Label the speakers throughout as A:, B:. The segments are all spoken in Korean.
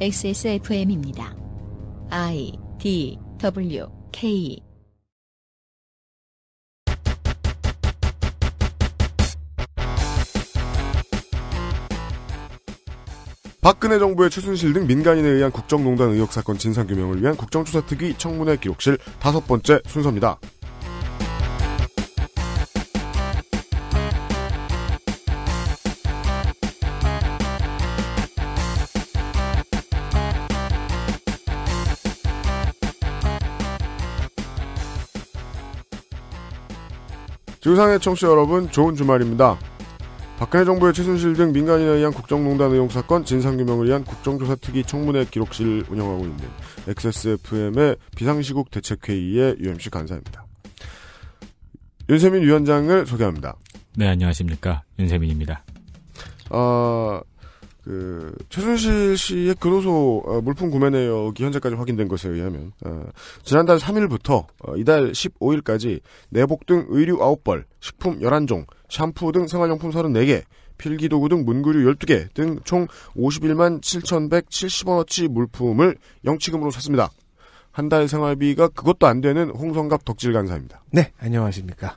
A: XSFM입니다. I D W K
B: 박근혜 정부의 최순실 등 민간인에 의한 국정농단 의혹 사건 진상규명을 위한 국정조사특위 청문회 기록실 다섯 번째 순서입니다. 유상의 청취자 여러분 좋은 주말입니다. 박근혜 정부의 최순실 등 민간인에 의한 국정농단 의혹 사건 진상규명을 위한 국정조사특위 청문회 기록실 운영하고 있는 XSFM의 비상시국 대책회의의 UMC 간사입니다. 윤세민 위원장을 소개합니다.
C: 네, 안녕하십니까. 윤세민입니다.
B: 어, 그 최순실 씨의 근로소 어, 물품 구매 내역이 현재까지 확인된 것에 의하면 어, 지난달 3일부터 어, 이달 15일까지 내복 등 의류 9벌, 식품 11종, 샴푸 등 생활용품 34개, 필기도구 등 문구류 12개 등 총 51만 7,170원어치 물품을 영치금으로 샀습니다. 한 달 생활비가 그것도 안 되는 홍성갑 덕질 간사입니다.
D: 네,
C: 안녕하십니까.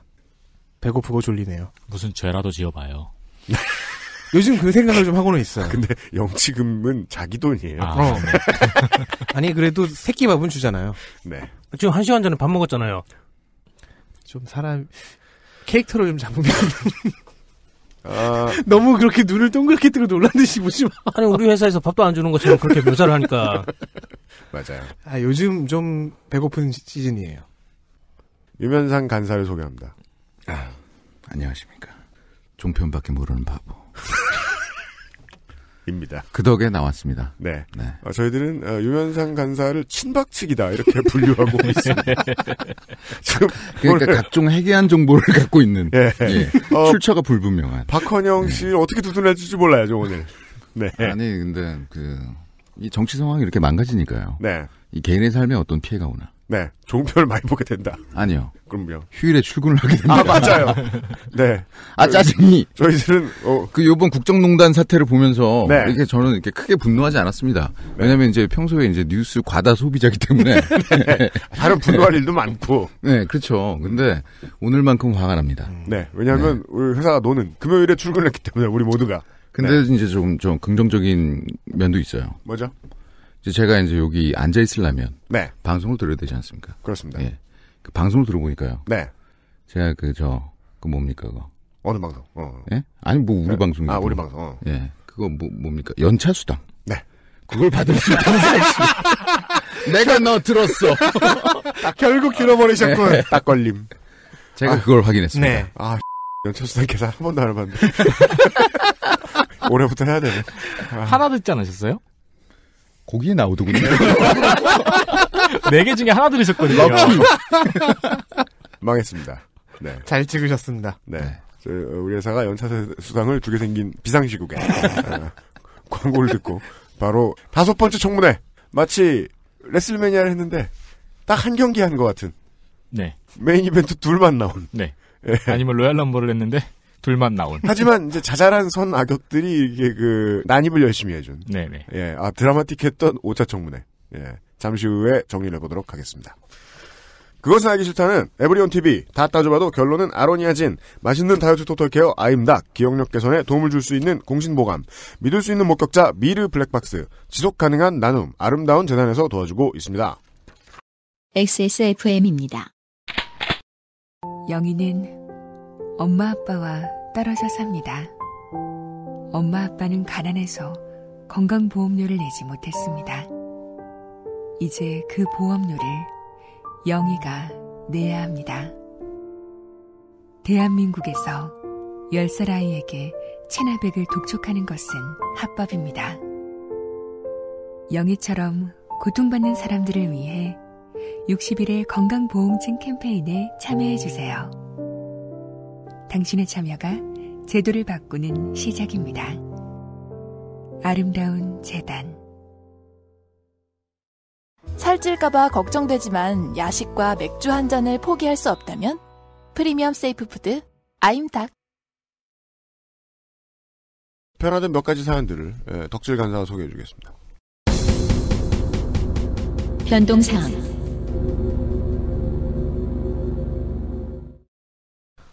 C: 배고프고 졸리네요. 무슨 죄라도 지어봐요.
B: 요즘 그 생각을 좀 하고는 있어요. 근데 영치금은 자기 돈이에요. 아. 어. 니 그래도 새끼 밥은 주잖아요. 네. 지금 한 시간 전에 밥 먹었잖아요.
D: 좀 사람 캐릭터를 좀 잡으면 아... 너무 그렇게 눈을 동그랗게 뜨고 놀란 듯이 보지 마. 아니 우리 회사에서 밥도 안 주는 것처럼 그렇게 묘사를 하니까.
B: 맞아요. 아 요즘 좀 배고픈 시즌이에요. 유면상 간사를 소개합니다. 아,
E: 안녕하십니까. 종편밖에 모르는 바보. 입니다. 그 덕에 나왔습니다.
B: 네. 네. 어, 저희들은 어, 유면상 간사를 친박측이다 이렇게 분류하고 있습니다. 지금 그러니까 오늘...
E: 각종 해괴한 정보를 갖고 있는 네. 예. 어, 출처가 불분명한
B: 박헌영 씨 네. 어떻게 두둔해지 몰라요, 오늘. 네. 아니 근데 그 이 정치 상황이
E: 이렇게 망가지니까요. 네. 이 개인의 삶에 어떤 피해가 오나.
B: 네, 종편을 많이 보게 된다. 아니요. 그럼요.
E: 휴일에 출근을 하게 된다. 아 맞아요. 네. 아 짜증이. 저희들은 어. 그 요번 국정농단 사태를 보면서 네. 이렇게 저는 이렇게 크게 분노하지 않았습니다. 네. 왜냐하면 이제 평소에 이제 뉴스 과다 소비자기 때문에 네. 다른 분노할 일도 많고. 네, 그렇죠. 근데 오늘만큼 화가 납니다.
B: 음. 네, 왜냐하면 네. 우리 회사가 노는 금요일에 출근했기 을 때문에 우리 모두가. 근데
E: 네. 이제 좀 좀 긍정적인 면도 있어요. 뭐죠? 이제 제가 이제 여기 앉아 있으려면 네. 방송을 들어야 되지 않습니까? 그렇습니다. 예. 그 방송을 들어보니까요. 네. 제가 그 저그 그 뭡니까 그거?
B: 어느 방송? 어.
E: 예? 아니 뭐 우리 네. 방송. 이아 우리 방송. 어. 예. 그거 뭐 뭡니까? 연차 수당. 네. 그걸 받을 수 있다는
A: 사실.
B: 내가 너 들었어. 아, 결국 길어버리셨군. 네. 예. 딱 걸림. 제가 아, 그걸 확인했습니다. 네. 아 연차 수당 계산 한 번도 안 해봤는데.
C: 올해부터 해야 되네. 아. 하나 듣지 않으셨어요? 거기에 나오더군요.
B: 네 개 중에 하나 들으셨거든요. 망했습니다. 네. 잘 찍으셨습니다. 네. 네. 우리 회사가 연차 수당을 주개 생긴 비상시국에 어, 광고를 듣고 바로 다섯 번째 청문회 마치 레슬매니아를 했는데 딱 한 경기 한 것 같은 네. 메인 이벤트
C: 둘만 나온 네. 예. 아니면 로얄 럼버를 했는데 둘만 나온. 하지만
B: 이제 자잘한 선 악역들이 이게 그 난입을 열심히 해준. 네네. 예, 아 드라마틱했던 오차 청문회. 예, 잠시 후에 정리를 해보도록 하겠습니다. 그것은 알기 싫다는 에브리온 TV 다 따져봐도 결론은 아로니아진 맛있는 다이어트 토탈 케어 아임닭 기억력 개선에 도움을 줄 수 있는 공신보감 믿을 수 있는 목격자 미르 블랙박스 지속 가능한 나눔 아름다운 재단에서 도와주고 있습니다.
E: XSFM입니다. 영희는 엄마 아빠와 떨어져 삽니다.
C: 엄마 아빠는 가난해서 건강보험료를 내지 못했습니다. 이제 그 보험료를 영희가 내야 합니다. 대한민국에서 10살 아이에게 체납액을 독촉하는 것은 합법입니다. 영희처럼 고통받는 사람들을 위해 60일의 건강보험증 캠페인에 참여해주세요. 당신의 참여가 제도를 바꾸는
E: 시작입니다.
A: 아름다운 재단
E: 살찔까봐 걱정되지만 야식과 맥주 한 잔을 포기할 수 없다면
B: 프리미엄 세이프 푸드 아임닭 변화된 몇 가지 사연들을 예, 덕질 간사가 소개해 주겠습니다.
C: 변동사항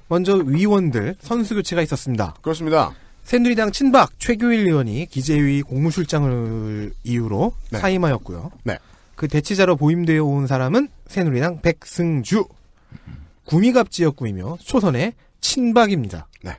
D: 먼저 위원들 선수 교체가 있었습니다. 그렇습니다. 새누리당 친박 최규일 의원이 기재위 공무실장을 이유로 네. 사임하였고요. 네. 그 대치자로 보임되어 온 사람은 새누리당 백승주.
B: 구미갑 지역구이며 초선의 친박입니다. 네.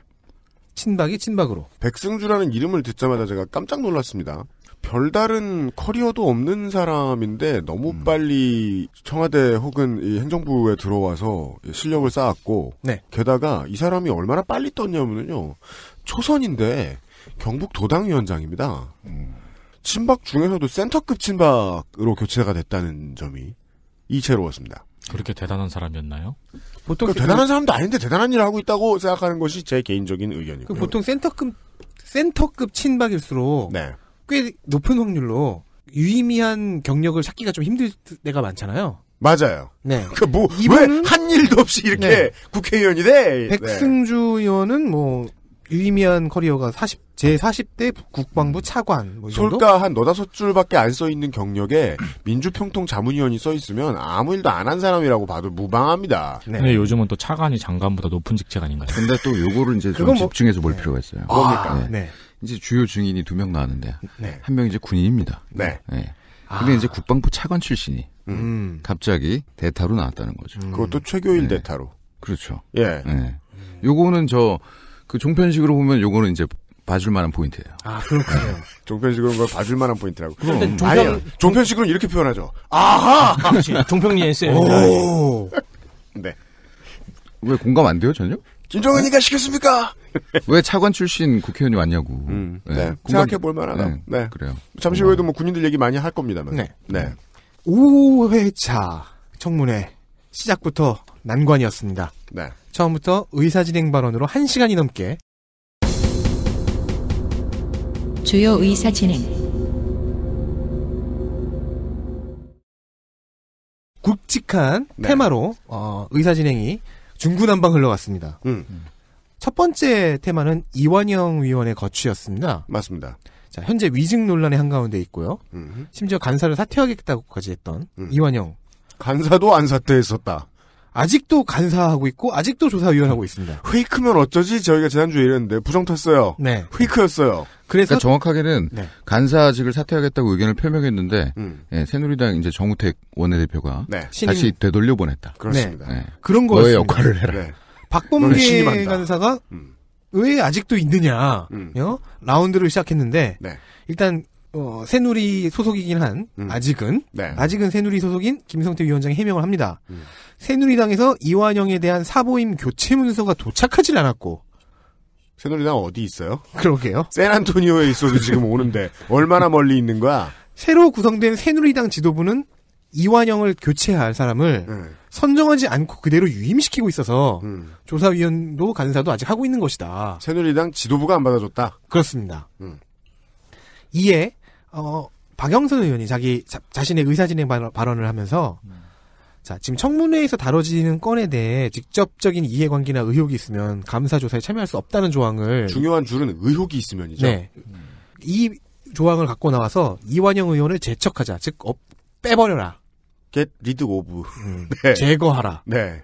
B: 친박이 친박으로. 백승주라는 이름을 듣자마자 제가 깜짝 놀랐습니다. 별다른 커리어도 없는 사람인데 너무 음. 빨리 청와대 혹은 이 행정부에 들어와서 실력을 쌓았고 네. 게다가 이 사람이 얼마나 빨리 떴냐면요 초선인데 경북 도당위원장입니다. 음. 친박 중에서도 센터급 친박으로 교체가 됐다는 점이 이채로웠습니다.
C: 그렇게 대단한 사람이었나요?
B: 보통 그러니까 대단한 사람도 아닌데 대단한 일을 하고 있다고 생각하는 것이 제 개인적인 의견이고요. 그 보통 센터급 센터급 친박일수록 네. 꽤 높은 확률로 유의미한
D: 경력을 찾기가 좀 힘들 때가 많잖아요. 맞아요. 네. 그, 뭐, 이번은 한 일도 없이 이렇게 네.
B: 국회의원이 돼? 네. 백승주
D: 의원은 뭐, 유의미한 커리어가 40,
B: 제 40대 국방부 차관. 뭐 솔까 한 너다섯 줄밖에 안 써 있는 경력에 민주평통 자문위원이 써 있으면 아무 일도 안 한 사람이라고 봐도 무방합니다. 네.
C: 근데 요즘은 또 차관이 장관보다 높은 직책 아닌가요? 근데 또 요거를 이제 좀 뭐 집중해서 볼 네. 필요가 있어요. 아, 그러니까.
B: 네.
E: 네. 이제 주요 증인이 두 명 나왔는데 네. 한 명이 제 군인입니다. 네. 네. 근데 아. 이제 국방부 차관 출신이 음. 갑자기 대타로 나왔다는 거죠. 음. 그것도 최교일 네. 대타로. 그렇죠. 예. 네. 요거는 저 그 종편식으로 보면 요거는 이제 봐줄
B: 만한 포인트예요. 아 그렇군요. 종편식으로 걸 봐줄 만한 포인트라고. 그럼 종편 아니, 종편식으로 이렇게 표현하죠. 아하. 종평리 SM. 요
A: 네.
E: 왜 공감 안 돼요 전혀? 김정은이가 시켰습니까? 왜 차관 출신 국회의원이 왔냐고.
D: 음. 네. 네. 생각해 볼 만하다. 네.
B: 네. 그래요. 잠시 후에도 뭐 군인들 얘기 많이 할 겁니다만. 네.
D: 네. 5회차 청문회 시작부터 난관이었습니다. 네. 처음부터 의사진행 발언으로 1시간이 넘게 주요 의사진행 굵직한 네. 테마로 어, 의사진행이 중구난방 흘러갔습니다. 음. 첫 번째 테마는 이완영 위원의 거취였습니다. 맞습니다. 자, 현재 위증 논란의 한가운데 있고요. 음흠. 심지어 간사를 사퇴하겠다고까지
B: 했던 음. 이완영. 간사도 안 사퇴했었다. 아직도 간사하고 있고 아직도 조사위원하고 있습니다. 페이크면 어쩌지? 저희가 지난주에 이랬는데 부정 탔어요. 네. 페이크였어요. 그래서 그러니까 정확하게는 네.
E: 간사직을 사퇴하겠다고 의견을 표명했는데 음. 네, 새누리당 이제 정우택 원내대표가 네. 다시 되돌려 보냈다. 그렇습니다. 네. 그런 거였습니 역할을 해라. 네.
D: 박범계 간사가 음. 왜 아직도 있느냐 음. 요? 어? 라운드를 시작했는데 네. 일단 어, 새누리 소속이긴 한 음. 아직은 네. 아직은 새누리 소속인 김성태 위원장이 해명을 합니다. 음. 새누리당에서 이완영에 대한
B: 사보임 교체 문서가 도착하질 않았고 새누리당 어디 있어요? 그러게요. 샌안토니오에 있어도 지금 오는데 얼마나 멀리 있는 거야? 새로 구성된 새누리당
D: 지도부는 이완영을 교체할 사람을 음. 선정하지 않고 그대로 유임시키고 있어서 음. 조사위원도 간사도 아직 하고 있는 것이다. 새누리당 지도부가 안 받아줬다. 그렇습니다. 음. 이에 어, 박영선 의원이 자기 자, 신의 의사진행 발언을 하면서 자 지금 청문회에서 다뤄지는 건에 대해 직접적인 이해관계나 의혹이 있으면 감사 조사에 참여할 수 없다는 조항을 중요한
B: 줄은 의혹이 있으면이죠. 네.
D: 이 조항을 갖고 나와서 이완영 의원을 제척하자, 즉 어, 빼버려라. get
B: rid of. 음.
D: 네. 제거하라. 네.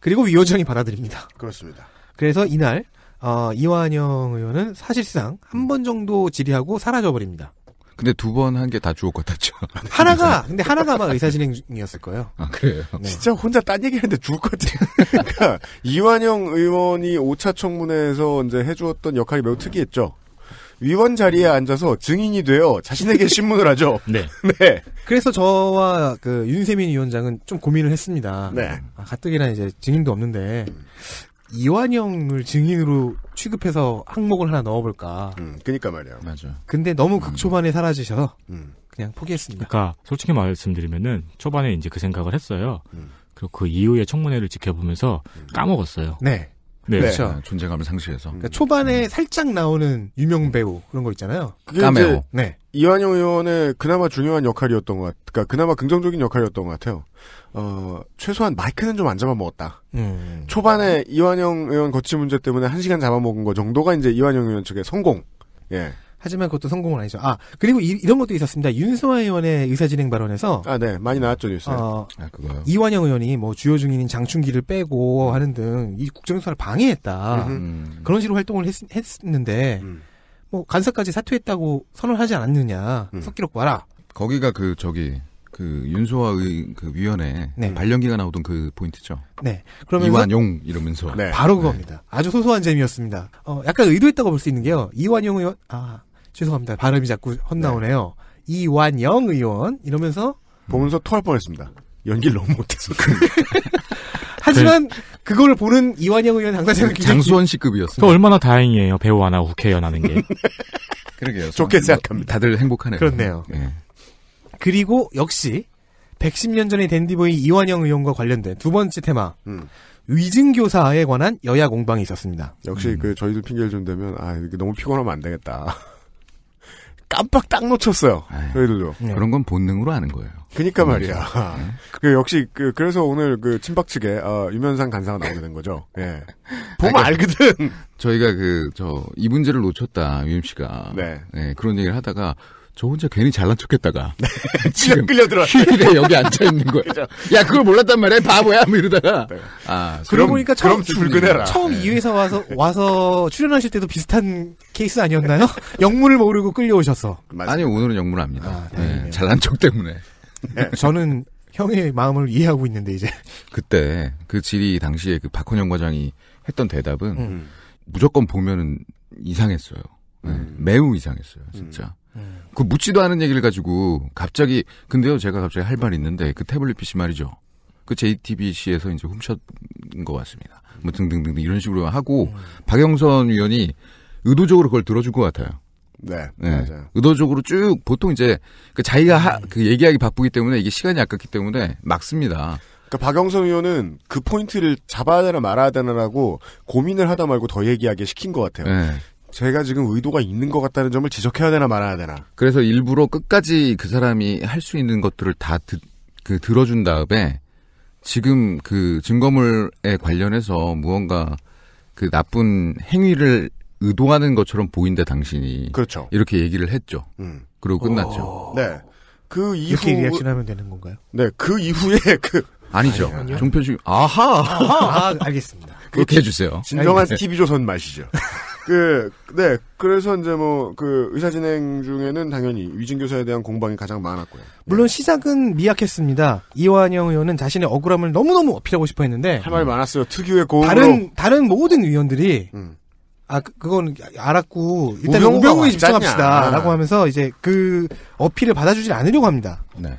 D: 그리고 위원장이 받아들입니다. 그렇습니다. 그래서 이날 어, 이완영 의원은 사실상 한 번 정도 질의하고 사라져버립니다. 근데 두 번 한 게다 주옥 같았죠. 하나가 근데 하나가 아마 의사
B: 진행이었을 거예요. 아 그래요. 네. 진짜 혼자 딴 얘기하는데 죽을 것 같아요. 그러니까 이완영 의원이 5차 청문회에서 이제 해주었던 역할이 매우 특이했죠. 위원 자리에 앉아서 증인이 되어 자신에게 신문을 하죠. 네. 네. 그래서
D: 저와 그 윤세민 위원장은 좀 고민을 했습니다. 네. 아, 가뜩이나 이제 증인도 없는데 이완영을 증인으로 취급해서 항목을 하나 넣어볼까.
B: 음, 그니까 말이야. 맞아.
D: 근데 너무 음. 극초반에 사라지셔서
C: 음. 그냥 포기했습니다. 그러니까 솔직히 말씀드리면은 초반에 이제 그 생각을 했어요. 음. 그리고 그 이후에 청문회를 지켜보면서 음. 까먹었어요. 네. 네. 그렇죠. 아, 존재감을 상실해서. 그러니까
D: 초반에 음. 살짝 나오는
B: 유명 배우 그런 거 있잖아요.
A: 까메오. 네.
B: 이완용 의원의 그나마 중요한 역할이었던 것 같, 그니까 그나마 긍정적인 역할이었던 것 같아요. 어, 최소한 마이크는 좀 안 잡아먹었다. 음. 초반에 이완용 의원 거치 문제 때문에 한 시간 잡아먹은 거 정도가 이제 이완용 의원 측의 성공. 예.
D: 하지만 그것도 성공은 아니죠. 아 그리고 이, 런 것도 있었습니다. 윤소아 의원의 의사진행 발언에서
B: 아네 많이 나왔죠 뉴스. 어, 아 그거요.
D: 이완영 의원이 뭐 주요 중인인 장충기를 빼고 하는 등 이국정수사를 방해했다 음. 그런 식으로 활동을 했, 는데뭐 음. 간사까지 사퇴했다고 선언하지 않았느냐 음. 석기록 봐라. 거기가 그 저기
E: 그 윤소아 의그 위원회 네. 발령기가 나오던 그 포인트죠. 네. 그러면 이완용 이러면서 네. 바로 그겁니다.
D: 네. 아주 소소한 재미였습니다. 어, 약간 의도했다고 볼 수 있는 게요. 이완용 의원 아 죄송합니다. 발음이 자꾸 헛나오네요. 네. 이완영 의원 이러면서 음.
B: 보면서 토할 뻔했습니다. 연기를 너무 못해서.
D: 하지만 그걸 보는 이완영 의원 당사자는 장수원 씨급이었어요.
C: 또 얼마나 다행이에요. 배우 하나 국회의원 하는 게. 그러게요. 좋게 생각합니다. 다들 행복하네요. 그렇네요. 네. 그리고
D: 역시 110년 전의 댄디보이 이완영 의원과 관련된 두 번째 테마.
B: 음. 위증교사에 관한 여야 공방이 있었습니다. 역시 음. 그 저희들 핑계를 좀 대면 아 이게 너무 피곤하면 안 되겠다. 깜빡 딱 놓쳤어요. 네. 저희들도. 네. 그런 건 본능으로 아는 거예요. 그니까 말이야. 네. 그 역시 그 그래서 오늘 그 친박 측에 아, 유면상 간사가 나오게 된 거죠.
E: 예. 보면 아니, 그러니까 알거든. 저희가 그 저 이 문제를 놓쳤다 유임 씨가. 네. 네. 그런 얘기를 하다가 저 혼자 괜히 잘난 척했다가 네, 지금 끌려
D: 들어 휴일에 여기 앉아
E: 있는 거야. 야 그걸 몰랐단 말이야 바보야 뭐 이러다가 네. 아 그러고 보니까 처음 출근해라. 처음
D: 네. 이회사 와서 와서 출연하실 때도 비슷한 케이스 아니었나요? 영문을 모르고 끌려오셨어
E: 아니 오늘은 영문 합니다 아, 네. 잘난 척 때문에
D: 네. 저는 형의 마음을 이해하고 있는데 이제
E: 그때 그 질이 당시에 그 박헌영 과장이 했던 대답은 음. 무조건 보면은 이상했어요. 네, 음. 매우 이상했어요 진짜. 음. 음. 그 묻지도 않은 얘기를 가지고 갑자기 근데요 제가 갑자기 할말이 있는데 그 태블릿 PC 말이죠. 그 JTBC에서 이제 훔쳤 것 같습니다. 뭐 등등등등 이런 식으로 하고 음. 박영선 위원이 의도적으로 그걸 들어줄 것 같아요.
B: 네, 네. 맞아요.
E: 의도적으로 쭉 보통 이제 그 자기가 하, 음. 그 얘기하기 바쁘기 때문에 이게 시간이 아깝기 때문에 막습니다.
B: 그러니까 박영선 의원은 그 포인트를 잡아야 되나 말아야 되나라고 고민을 하다 말고 더 얘기하게 시킨 것 같아요. 네. 제가 지금 의도가 있는 것 같다는 점을 지적해야 되나 말아야 되나.
E: 그래서 일부러 끝까지 그 사람이 할 수 있는 것들을 다 듣, 그 들어준 다음에 지금 그 증거물에 관련해서 무언가 그 나쁜 행위를 의도하는 것처럼 보인다 당신이. 그렇죠. 이렇게 얘기를 했죠. 음. 그리고 끝났죠. 오.
B: 어. 네. 그 이후 이렇게 리액션하면 되는 건가요? 네. 그 이후에 그 아니죠. 아니요. 종편식 아하. 아하. 아, 알겠습니다. 그렇게 해주세요. 진정한 TV 조선 맛이죠. 그, 네. 그래서 이제 뭐, 그, 의사진행 중에는 당연히 위증교사에 대한 공방이 가장 많았고요. 물론 네.
D: 시작은 미약했습니다. 이완영 의원은 자신의 억울함을 너무너무 어필하고 싶어 했는데. 할 말이
B: 많았어요. 특유의 고음.
D: 다른, 다른 모든 의원들이. 음. 아, 그, 그건 알았고, 일단 우병우에 집중합시다. 라고 아. 하면서 이제 그 어필을 받아주질 않으려고 합니다. 네.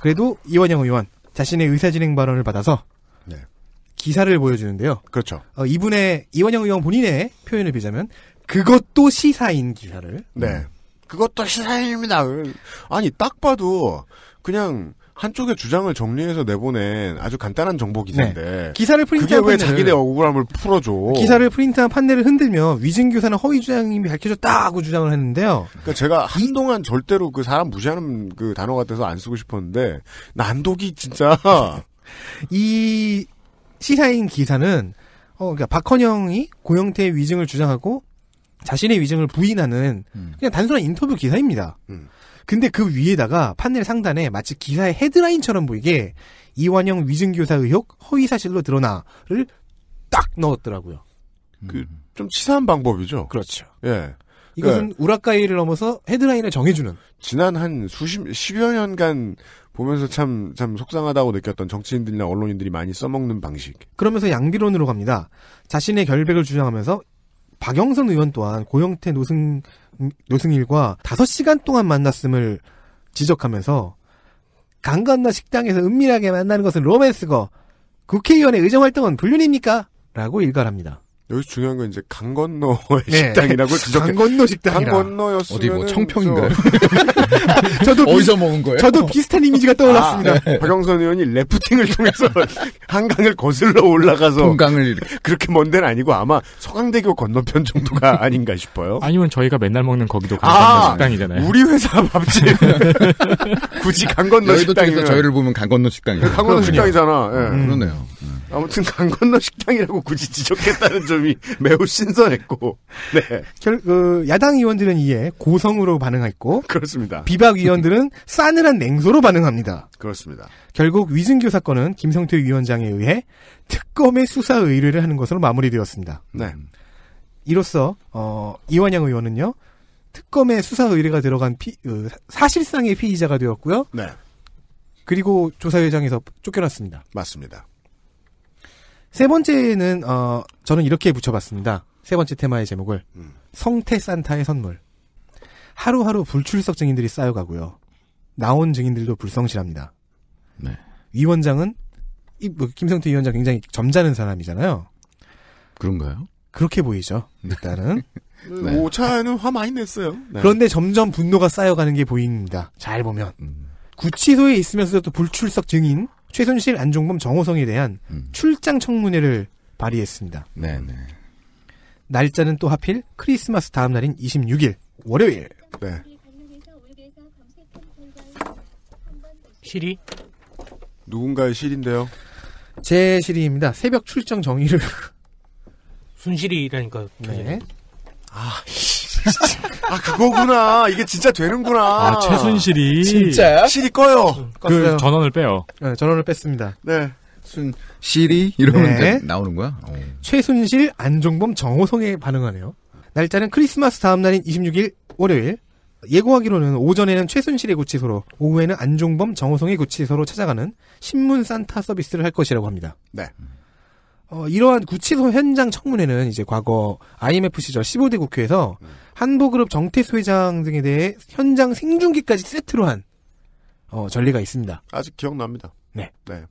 D: 그래도 이원영 의원, 자신의 의사진행 발언을 받아서 기사를 보여주는데요. 그렇죠. 어, 이분의 이원영 의원 본인의 표현을 빌자면 그것도 시사인
B: 기사를. 네. 음. 그것도 시사인입니다. 아니 딱 봐도 그냥 한쪽의 주장을 정리해서 내보낸 아주 간단한 정보 기사인데 네. 기사를 프린트한 그게 왜 판넬을, 자기네 억울함을 풀어줘? 기사를 프린트한 판넬을 흔들며 위증 교사는 허위 주장임이 밝혀졌다고 주장을 했는데요. 그러니까 제가 한동안 절대로 그 사람 무시하는 그 단어 같아서 안 쓰고 싶었는데 난독이 진짜 이 시사인 기사는
D: 어 그러니까 박헌영이 고영태의 위증을 주장하고 자신의 위증을 부인하는 음. 그냥 단순한 인터뷰 기사입니다. 음. 근데 그 위에다가 판넬 상단에 마치 기사의 헤드라인처럼 보이게 이완영 위증교사 의혹 허위 사실로 드러나를
B: 딱 넣었더라고요. 음. 그좀 치사한 방법이죠. 그렇죠. 예. 이것은 네. 우라카이를 넘어서 헤드라인을 정해주는. 지난 한 수십, 십여 년간 보면서 참, 참 속상하다고 느꼈던 정치인들이나 언론인들이 많이 써먹는 방식. 그러면서 양비론으로
D: 갑니다. 자신의 결백을 주장하면서 박영선 의원 또한 고영태 노승, 노승일과 5시간 동안 만났음을 지적하면서 강 건너 식당에서 은밀하게 만나는 것은 로맨스고 국회의원의 의정활동은 불륜입니까?
B: 라고 일갈합니다. 여기서 중요한 건 이제 강 건너의 네. 식당이라고 네. 지적해. 강
A: 건너 식당. 강 건너였으면 어디 뭐 청평인가요? 저... 도 어디서 먹은 거예요? 저도 비슷한 이미지가
D: 아, 떠올랐습니다. 아,
B: 네. 박영선 의원이 래프팅을 통해서 한강을 거슬러 올라가서 동강을 그렇게 먼 데는 아니고 아마 서강대교 건너편 정도가 아닌가 싶어요. 아니면 저희가 맨날 먹는 거기도 강 건너 아, 식당이잖아요. 우리 회사 밥집 굳이 강 건너 식당이 저희를
E: 보면 강 건너 식당이에요. 강 건너 식당이잖아.
B: 네. 그러네요. 음. 네. 아무튼 강 건너 식당이라고 굳이 지적했다는 점이 매우 신선했고, 네. 결, 그, 야당
D: 의원들은 이에 고성으로 반응했고, 그렇습니다. 비박 의원들은 싸늘한 냉소로 반응합니다. 그렇습니다. 결국 위증교 사건은 김성태 위원장에 의해 특검의 수사 의뢰를 하는 것으로 마무리되었습니다. 네. 이로써, 어, 이완양 의원은요, 특검의 수사 의뢰가 들어간 피, 어, 사실상의 피의자가 되었고요. 네. 그리고 조사회장에서 쫓겨났습니다. 맞습니다. 세 번째는 어 저는 이렇게 붙여봤습니다. 세 번째 테마의 제목을 음. 성태 산타의 선물. 하루하루 불출석 증인들이 쌓여가고요. 나온 증인들도 불성실합니다. 네. 이 원장은 이, 뭐, 김성태 위원장 굉장히 점잖은 사람이잖아요. 그런가요? 그렇게 보이죠. 네. 일단은
B: 네. 오차는 화 많이 냈어요. 네. 그런데
D: 점점 분노가 쌓여가는 게 보입니다. 잘 보면 음. 구치소에 있으면서도 불출석 증인 최순실, 안종범, 정호성에 대한 음. 출장 청문회를 발의했습니다. 네네. 네. 날짜는 또 하필 크리스마스 다음 날인 26일 월요일. 네.
B: 시리? 누군가의 실인데요.
D: 제 실의입니다. 새벽 출장 정의를. 순실이라니까. 네. 아, 씨.
B: 아 그거구나. 이게 진짜 되는구나. 아 최순실이 진짜요? 실이 꺼요. 그
D: 전원을 빼요. 네, 전원을 뺐습니다.
B: 네. 순
D: 실이 이러면 네. 나오는 거야? 오. 어. 최순실, 안종범, 정호성에 반응하네요. 날짜는 크리스마스 다음 날인 26일 월요일. 예고하기로는 오전에는 최순실의 구치소로, 오후에는 안종범, 정호성의 구치소로 찾아가는 신문 산타 서비스를 할 것이라고 합니다. 네. 어, 이러한 구치소 현장 청문회는 이제 과거 IMF 시절 15대 국회에서 음. 한보그룹 정태수 회장 등에 대해 현장 생중계까지 세트로 한
B: 어, 전례가 있습니다. 아직 기억납니다. 네. 네.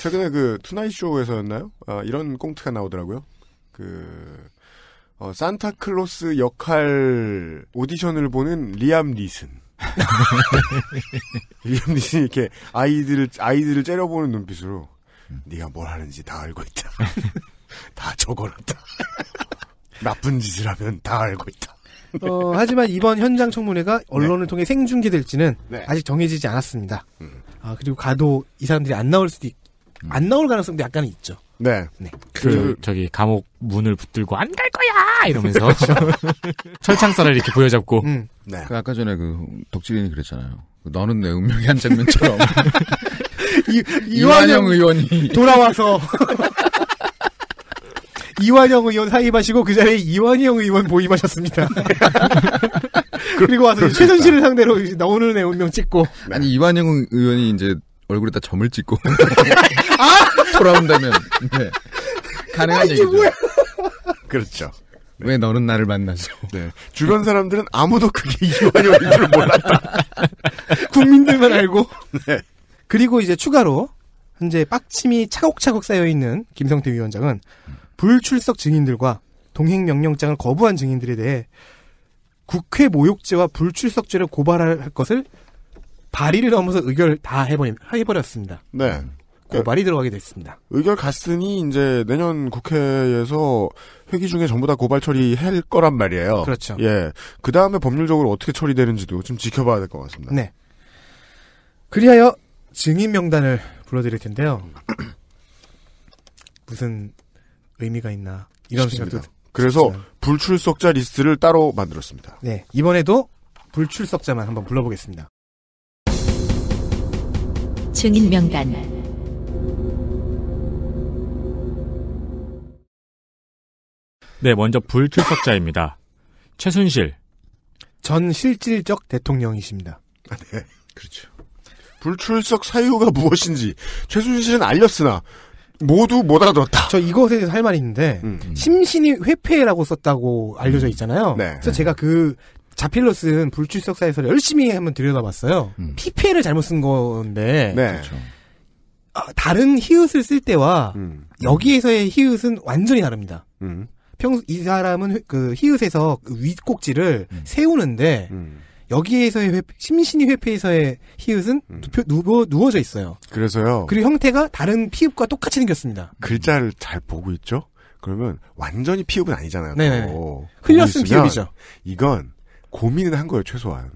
B: 최근에 그 투나잇 쇼에서였나요? 아, 이런 꽁트가 나오더라고요. 그 어, 산타클로스 역할 오디션을 보는 리암 리슨. 리암 리슨이 이렇게 아이들을 아이들을 째려보는 눈빛으로 음. 네가 뭘 하는지 다 알고 있다. 다 적어놨다. 나쁜 짓을 하면 다 알고 있다.
A: 어,
D: 하지만 이번 현장 청문회가 언론을 네. 통해 생중계될지는 네. 아직 정해지지 않았습니다. 음. 아, 그리고 가도 이 사람들이 안 나올 수도 있, 음. 안 나올 가능성도 약간 있죠.
C: 네. 네. 그, 그, 저기 감옥 문을 붙들고 안 갈 거야 이러면서
D: 철창살을
C: 이렇게
E: 보여잡고. 음. 네. 그 아까 전에 그 덕질인이 그랬잖아요. 너는 내운명의한 장면처럼
A: 이, 완영 의원이 돌아와서
D: 이완영 의원 사임하시고 그 자리에 이완영 의원 보임하셨습니다
E: 그리고 와서 최순실을 상대로 나오는 애 운명 찍고 아니 이완영 의원이 이제 얼굴에다 점을 찍고
B: 아! 돌아온다면 네. 가능한 얘기죠. 뭐야?
E: 그렇죠. 네. 왜 너는 나를 만나죠? 네. 주변 사람들은
B: 아무도 그게 이완영인 줄 몰랐다. 국민들만 알고.
D: 네. 그리고 이제 추가로 현재 빡침이 차곡차곡 쌓여있는 김성태 위원장은 불출석 증인들과 동행 명령장을 거부한 증인들에 대해 국회 모욕죄와 불출석죄를 고발할 것을 발의를 넘어서 의결 다 해버림, 해버렸습니다. 네.
B: 고발이 들어가게 됐습니다. 의결 갔으니 이제 내년 국회에서 회기 중에 전부 다 고발 처리할 거란 말이에요. 그렇죠. 예. 그 다음에 법률적으로 어떻게 처리되는지도 좀 지켜봐야 될 것 같습니다. 네. 그리하여
D: 증인 명단을 불러드릴 텐데요. 무슨
B: 의미가 있나 이런 니다 생각도 그래서 불출석자 리스트를 따로 만들었습니다. 네
D: 이번에도 불출석자만 한번 불러보겠습니다.
C: 증인 명단 네 먼저 불출석자입니다. 최순실
B: 전 실질적 대통령이십니다. 아, 네 그렇죠. 불출석 사유가 무엇인지 최순실은 알렸으나 모두 못 알아들었다. 저 이것에 대해서 할
D: 말이 있는데 음, 음. 심신이 회피라고 썼다고 알려져 음. 있잖아요. 네. 그래서 제가 그 자필로 쓴 불출석사에서 열심히 한번 들여다봤어요. 음. 피폐를 잘못 쓴 건데 네. 그렇죠. 아, 다른 히읗을 쓸 때와 음. 여기에서의 히읗은 완전히 다릅니다. 음. 평소 이 사람은 그 히읗에서 그 윗꼭지를 세우는데 여기에서의 회피, 심신이 회피에서의 히읗은 음. 누워, 누워져 있어요.
B: 그래서요. 그리고
D: 형태가 다른 피읖과 똑같이 생겼습니다.
B: 글자를 잘 보고 있죠? 그러면 완전히 피읖은 아니잖아요. 네. 흘렸은 피읖이죠 이건 고민은 한 거예요, 최소한.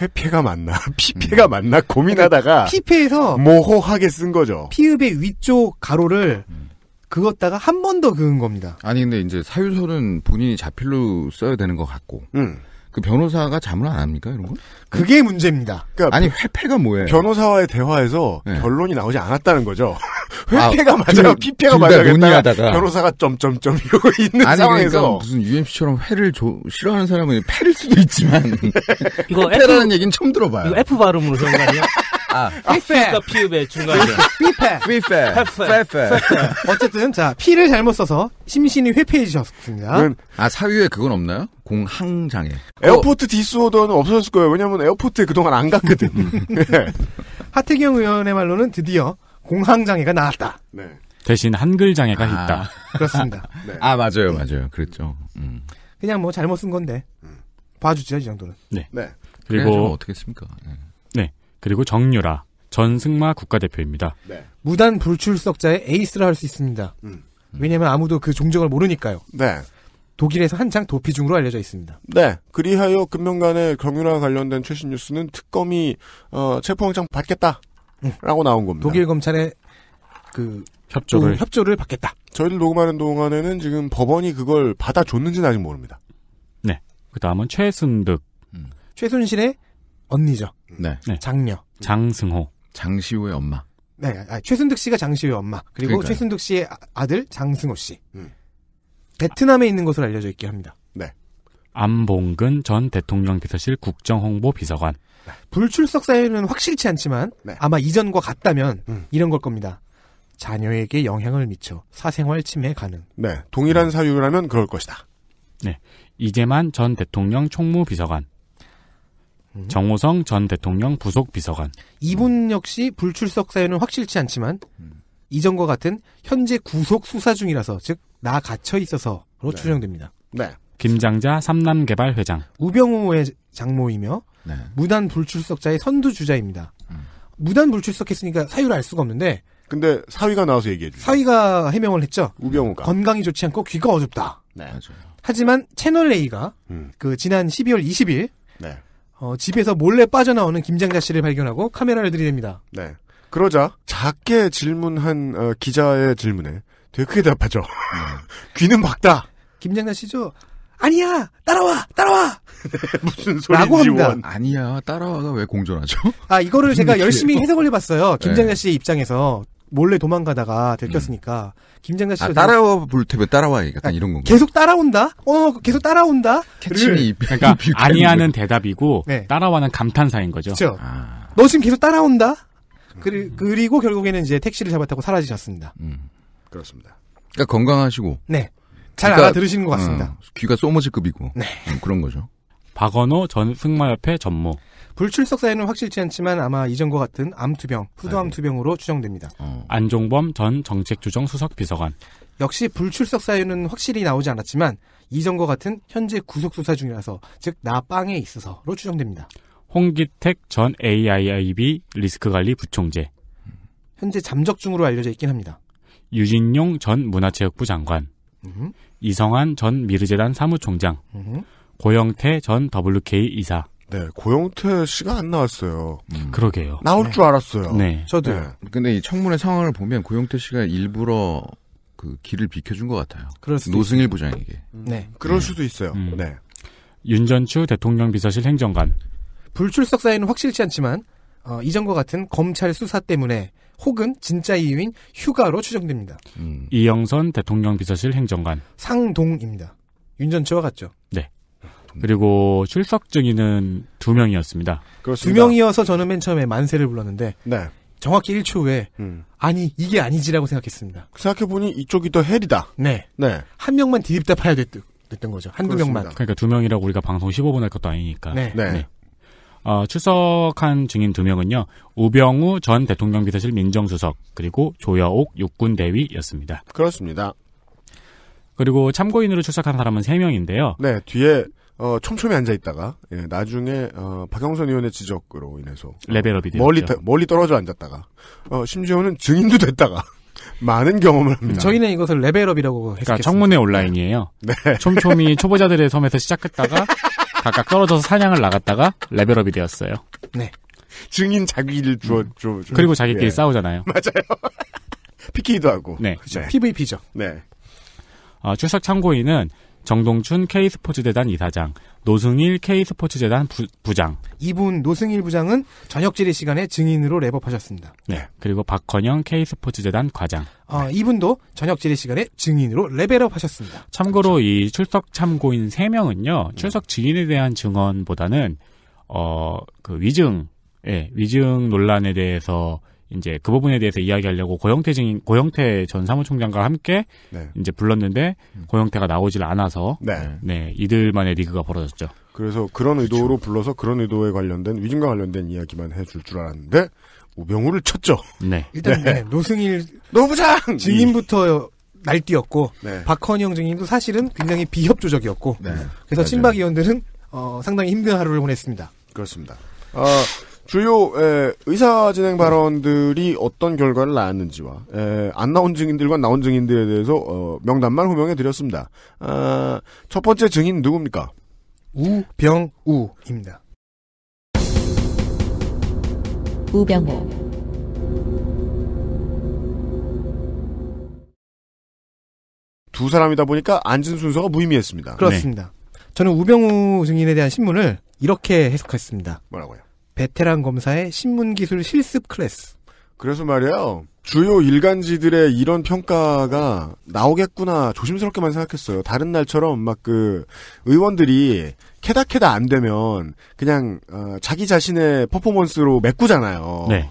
B: 회피가 맞나 피폐가 음. 맞나 고민하다가 그러니까 피폐에서 모호하게 쓴 거죠. 피읖의 위쪽 가로를 음. 그었다가 한
D: 번 더 그은 겁니다.
E: 아니 근데 이제 사유서는 본인이 자필로 써야 되는 것 같고 음.
B: 그 변호사가 잠을 안 합니까 이런 거? 그게 문제입니다. 그러니까 아니 회패가 뭐예요? 변호사와의 대화에서 네. 결론이 나오지 않았다는 거죠. 회패가 아, 맞아요, 피패가 맞아요. 변호사가 점점점 이러 있는 아니, 그러니까 상황에서 그러니까 무슨
E: UMC처럼 회를 조, 싫어하는 사람은 패일 수도 있지만
B: 이거 회라는 얘기는 처음 들어봐요. 이거 F 발음으로 그런 거 아니야? 아, 아
D: 피페. 피읍의 중간에. 피페. 피페. 페페. 어쨌든, 자, 피를 잘못
B: 써서 심신이 회피해지셨습니다. 아, 사유에 그건
E: 없나요? 공항장애. 어.
B: 에어포트 디스오더는 없어졌을 거예요. 왜냐면 에어포트에 그동안 안 갔거든. 음. 네. 하태경
D: 의원의 말로는 드디어 공항장애가 나왔다.
A: 네.
C: 대신 한글 장애가 아, 있다. 그렇습니다. 네. 아 맞아요, 맞아요. 그랬죠. 음.
D: 그냥 뭐 잘못 쓴 건데 음. 봐주죠 이 정도는.
C: 네. 네. 뭐 그리고 어떻게 습니까 네. 그리고 정유라 전승마 국가대표입니다. 네.
D: 무단 불출석자의 에이스라 할 수 있습니다. 음. 음. 왜냐하면 아무도 그 종적을 모르니까요. 네. 독일에서 한창 도피 중으로 알려져 있습니다.
B: 네. 그리하여 금년간의 경유라 와 관련된 최신 뉴스는 특검이 어, 체포영장 받겠다라고 음. 나온 겁니다. 독일 검찰의 그 협조를 협조를 받겠다. 저희들 녹음하는 동안에는 지금 법원이 그걸 받아줬는지는 아직 모릅니다.
C: 네. 그 다음은 최순득.
D: 음. 최순실의 언니죠.
C: 네. 네. 장녀. 장승호. 장시호의 엄마.
D: 네, 아, 최순득 씨가 장시호의 엄마. 그리고 그러니까요. 최순득 씨의 아, 아들 장승호 씨. 음.
C: 베트남에 있는 것으로 알려져 있게 합니다. 네. 안봉근 전 대통령 비서실 국정홍보 비서관. 네.
D: 불출석 사유는 확실치 않지만 네. 아마 이전과 같다면 음. 이런 걸 겁니다. 자녀에게 영향을 미쳐 사생활 침해 가능.
B: 네, 동일한
C: 사유라면 그럴 것이다. 네, 이재만 전 대통령 총무비서관. 음. 정호성 전 대통령 부속 비서관.
B: 이분 역시
D: 불출석 사유는 확실치 않지만 음. 이전과 같은 현재 구속 수사 중이라서 즉 나 갇혀 있어서로 네. 추정됩니다. 네.
C: 김장자 삼남개발 회장.
D: 우병우의 장모이며 네. 무단 불출석자의 선두 주자입니다. 음. 무단 불출석했으니까 사유를 알 수가 없는데. 근데 사위가 나와서 얘기해 주죠. 사위가 해명을 했죠. 우병우가 건강이 좋지 않고 귀가 어둡다. 네. 하지만 채널 A가 음. 그 지난 12월 20일 네. 어, 집에서 몰래 빠져나오는 김장자 씨를 발견하고 카메라를 들이댑니다.
A: 네.
B: 그러자 작게 질문한 어, 기자의 질문에 되게 크게 대답하죠. 귀는 박다. 김장자 씨죠. 아니야 따라와 따라와
D: 무슨 라고 합니다. 원.
E: 아니야 따라와가 왜 공존하죠? 아 이거를 제가 열심히 해석을
D: 해봤어요. 김장자 네. 씨의 입장에서 몰래 도망가다가 들켰으니까 음. 김장자 씨가 아, 따라와
C: 불태면 따라와 약간 아, 이런 건가?
D: 계속 따라온다. 어 계속 따라온다. 캐치미 그러니까 아니하는
C: 대답이고 네. 따라와는 감탄사인 거죠. 그렇죠. 아.
D: 너 지금 계속 따라온다. 그리, 그리고 결국에는 이제 택시를 잡았다고 사라지셨습니다. 음.
B: 그렇습니다.
C: 그러니까 건강하시고
D: 네. 잘 귀가, 알아들으시는 것 같습니다.
E: 어, 귀가 소머지급이고 네. 음, 그런 거죠.
C: 박원호 전 승마협회 전모.
D: 불출석 사유는 확실치 않지만 아마 이전과 같은 암투병, 푸드암투병으로 네. 추정됩니다.
C: 어. 안종범 전 정책조정수석 비서관. 역시
D: 불출석 사유는 확실히 나오지 않았지만 이전과 같은 현재 구속수사 중이라서 즉 나빵에 있어서로 추정됩니다.
C: 홍기택 전 AIIB 리스크관리 부총재.
D: 현재 잠적 중으로 알려져 있긴 합니다.
C: 유진용 전 문화체육부 장관. 이성한 전 미르재단 사무총장. 고영태 전 WK 이사. 네, 고영태 씨가 안 나왔어요. 음. 그러게요.
B: 나올 네. 줄 알았어요. 네. 저도요. 네.
E: 근데 이 청문회 상황을 보면 고영태 씨가 일부러 그 길을 비켜준 것
C: 같아요. 그럴 수도 노승일 있어요. 부장에게. 음. 네. 그럴 네. 수도 있어요. 음. 네. 윤전추 대통령 비서실 행정관.
D: 불출석 사유는 확실치 않지만 어, 이전과 같은 검찰 수사 때문에 혹은 진짜 이유인 휴가로 추정됩니다.
C: 음. 이영선 대통령 비서실 행정관.
D: 상동입니다. 윤전추와 같죠.
C: 네. 음. 그리고 출석 증인은 두 명이었습니다.
D: 그두 명이어서 저는 맨 처음에 만세를 불렀는데 네. 정확히 1초 후에 음. 아니 이게 아니지라고 생각했습니다. 생각해보니 이쪽이 더 헬이다. 네. 네. 한 명만 뒤집다 파야 됐,
C: 던 거죠. 한 두 명만. 그러니까 두 명이라고 우리가 방송 15분 할 것도 아니니까. 네. 네. 네. 어, 출석한 증인 두 명은요. 우병우 전 대통령 비서실 민정수석 그리고 조여옥 육군 대위였습니다. 그렇습니다. 그리고 참고인으로 출석한 사람은 3명인데요 네, 뒤에 어, 촘촘히 앉아 있다가
B: 예, 나중에 어, 박영선 의원의 지적으로 인해서 레벨업이 되 어, 멀리 멀리 떨어져 앉았다가 어, 심지어는 증인도 됐다가 많은 경험을 합니다. 음,
C: 저희는 이것을 레벨업이라고 했습니 그러니까 청문회 네. 온라인이에요. 네. 촘촘히 초보자들의 섬에서 시작했다가 각각 떨어져서 사냥을 나갔다가 레벨업이 되었어요.
B: 네. 증인 자기를 주어 음. 주 그리고 자기끼리 예. 싸우잖아요. 맞아요. PK도 하고. 네. 그렇죠. 네. PVP죠. 네.
C: 어, 출석 참고인은 정동춘 K스포츠재단 이사장, 노승일 K스포츠재단 부, 장
D: 이분 노승일 부장은 저녁 질의 시간에 증인으로 랩업하셨습니다.
C: 네. 그리고 박건영 K스포츠재단 과장. 아, 네. 이분도 저녁 질의 시간에 증인으로 레벨업하셨습니다. 참고로 그렇죠. 이 출석 참고인 3명은요. 출석 증인에 대한 증언보다는 어, 그 위증 예, 위증 논란에 대해서 이제 그 부분에 대해서 이야기하려고 고영태 증인, 고영태 전 사무총장과 함께 네. 이제 불렀는데 음. 고영태가 나오질 않아서 네. 네 이들만의 리그가 벌어졌죠.
B: 그래서 그런 그렇죠. 의도로 불러서 그런 의도에 관련된 위증과 관련된 이야기만 해줄 줄 알았는데 우병우를 쳤죠.
A: 네. 일단 네. 네
B: 노승일 노부장 증인부터 날뛰었고
D: 네. 박헌영 증인도 사실은 굉장히 비협조적이었고 네. 그래서 친박 의원들은 어, 상당히 힘든 하루를 보냈습니다. 그렇습니다.
B: 어, 주요 에, 의사 진행 발언들이 어떤 결과를 낳았는지와 에, 안 나온 증인들과 나온 증인들에 대해서 어, 명단만 호명해 드렸습니다. 아, 첫 번째 증인 누굽니까? 우병우입니다.
A: 우병우
B: 두 사람이다 보니까 앉은 순서가 무의미했습니다. 그렇습니다.
D: 네. 저는 우병우 증인에 대한 신문을
B: 이렇게 해석했습니다. 뭐라고요? 베테랑 검사의 신문기술 실습 클래스. 그래서 말이에요. 주요 일간지들의 이런 평가가 나오겠구나 조심스럽게만 생각했어요. 다른 날처럼 막 그 의원들이 캐다캐다 안 되면 그냥 어 자기 자신의 퍼포먼스로 메꾸잖아요. 네.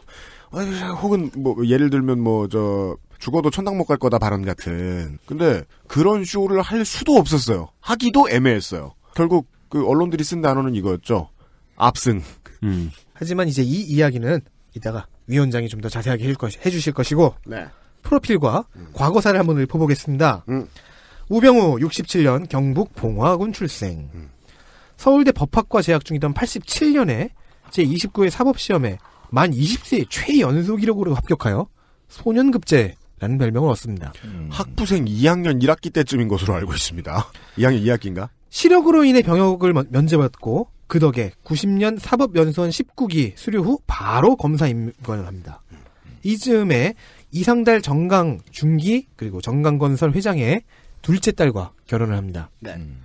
B: 혹은 뭐 예를 들면 뭐 저 죽어도 천당 못 갈 거다 발언 같은. 근데 그런 쇼를 할 수도 없었어요. 하기도 애매했어요. 결국 그 언론들이 쓴 단어는 이거였죠. 압승. 음. 하지만 이제 이 이야기는
D: 이따가 위원장이 좀 더 자세하게 해 주실 것이고 네. 프로필과 음. 과거사를 한번 읊어보겠습니다. 음. 우병우 67년 경북 봉화군 출생. 음. 서울대 법학과 재학 중이던 87년에 제29회 사법시험에 만2 0세 최연소 기록으로 합격하여 소년급제라는 별명을 얻습니다. 음. 학부생 2학년 1학기 때쯤인 것으로 알고 있습니다. 2학년 2학기인가? 시력으로 인해 병역을 면제받고 그 덕에 90년 사법연수원 19기 수료 후 바로 검사 임관을 합니다. 이즈음에 이상달 정강 중기 그리고 정강건설 회장의 둘째 딸과 결혼을 합니다. 네. 음.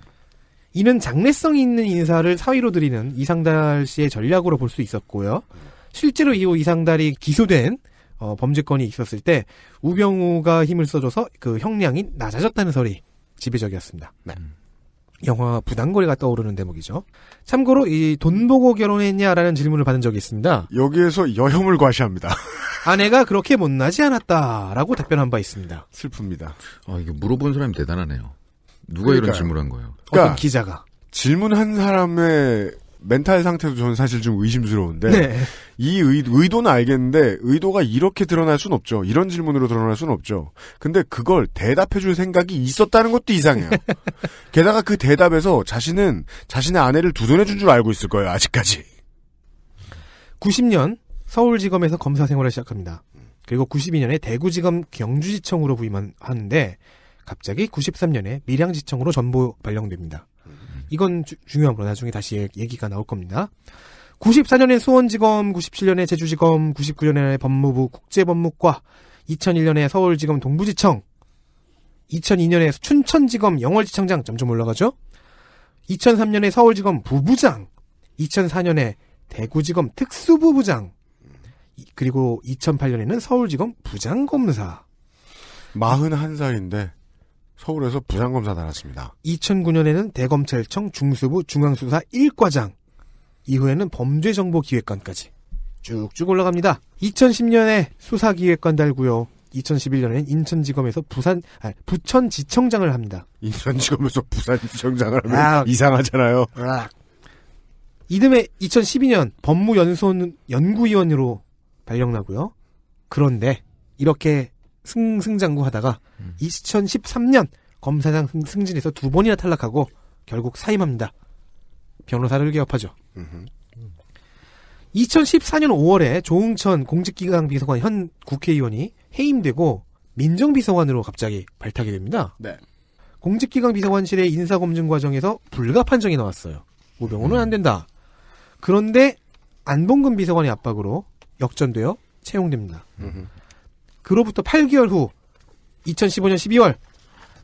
D: 이는 장래성이 있는 인사를 사위로 드리는 이상달 씨의 전략으로 볼 수 있었고요. 실제로 이후 이상달이 기소된 어, 범죄건이 있었을 때 우병우가 힘을 써줘서 그 형량이 낮아졌다는 설이 지배적이었습니다. 네. 영화 부당거리가 떠오르는 대목이죠. 참고로 이 돈 보고 결혼했냐라는 질문을 받은 적이 있습니다. 여기에서 여혐을 과시합니다. 아내가 그렇게 못나지 않았다라고 답변한 바 있습니다. 슬픕니다. 아 이게 물어본 사람이 대단하네요. 누가 그러니까요. 이런 질문한 거예요? 그러니까 기자가
B: 질문한 사람의 멘탈 상태도 저는 사실 좀 의심스러운데 네. 이 의, 의도는 알겠는데 의도가 이렇게 드러날 순 없죠. 이런 질문으로 드러날 순 없죠. 근데 그걸 대답해줄 생각이 있었다는 것도 이상해요. 게다가 그 대답에서 자신은 자신의 아내를 두둔해준 줄 알고 있을 거예요. 아직까지. 90년 서울지검에서 검사 생활을
D: 시작합니다. 그리고 92년에 대구지검 경주지청으로 부임하는데 갑자기 93년에 밀양지청으로 전보 발령됩니다. 이건 주, 중요한 거 나중에 다시 얘기가 나올 겁니다. 94년에 수원지검, 97년에 제주지검, 99년에 법무부 국제법무과, 2001년에 서울지검 동부지청, 2002년에 춘천지검 영월지청장 점점 올라가죠. 2003년에 서울지검 부부장, 2004년에 대구지검 특수부부장, 그리고 2008년에는 서울지검 부장검사. 41살인데 서울에서 부장검사 달았습니다. 2009년에는 대검찰청 중수부 중앙수사 1과장, 이후에는 범죄정보기획관까지 쭉쭉 올라갑니다. 2010년에 수사기획관 달고요. 2011년엔 인천지검에서 부산 아니, 부천지청장을 합니다.
B: 인천지검에서 부산지청장을 하면 아, 이상하잖아요.
D: 아. 이듬해 2012년 법무연수원 연구위원으로 발령나고요. 그런데 이렇게 승승장구 하다가 음. 2013년 검사장 승진에서 두 번이나 탈락하고 결국 사임합니다. 변호사를 개업하죠. 음흠. 2014년 5월에 조응천 공직기강 비서관 현 국회의원이 해임되고 민정비서관으로 갑자기 발탁이 됩니다. 네. 공직기강 비서관실의 인사검증 과정에서 불가 판정이 나왔어요. 우병우는 음. 안 된다. 그런데 안봉근 비서관의 압박으로 역전되어 채용됩니다. 음흠. 그로부터 8개월 후 2015년 12월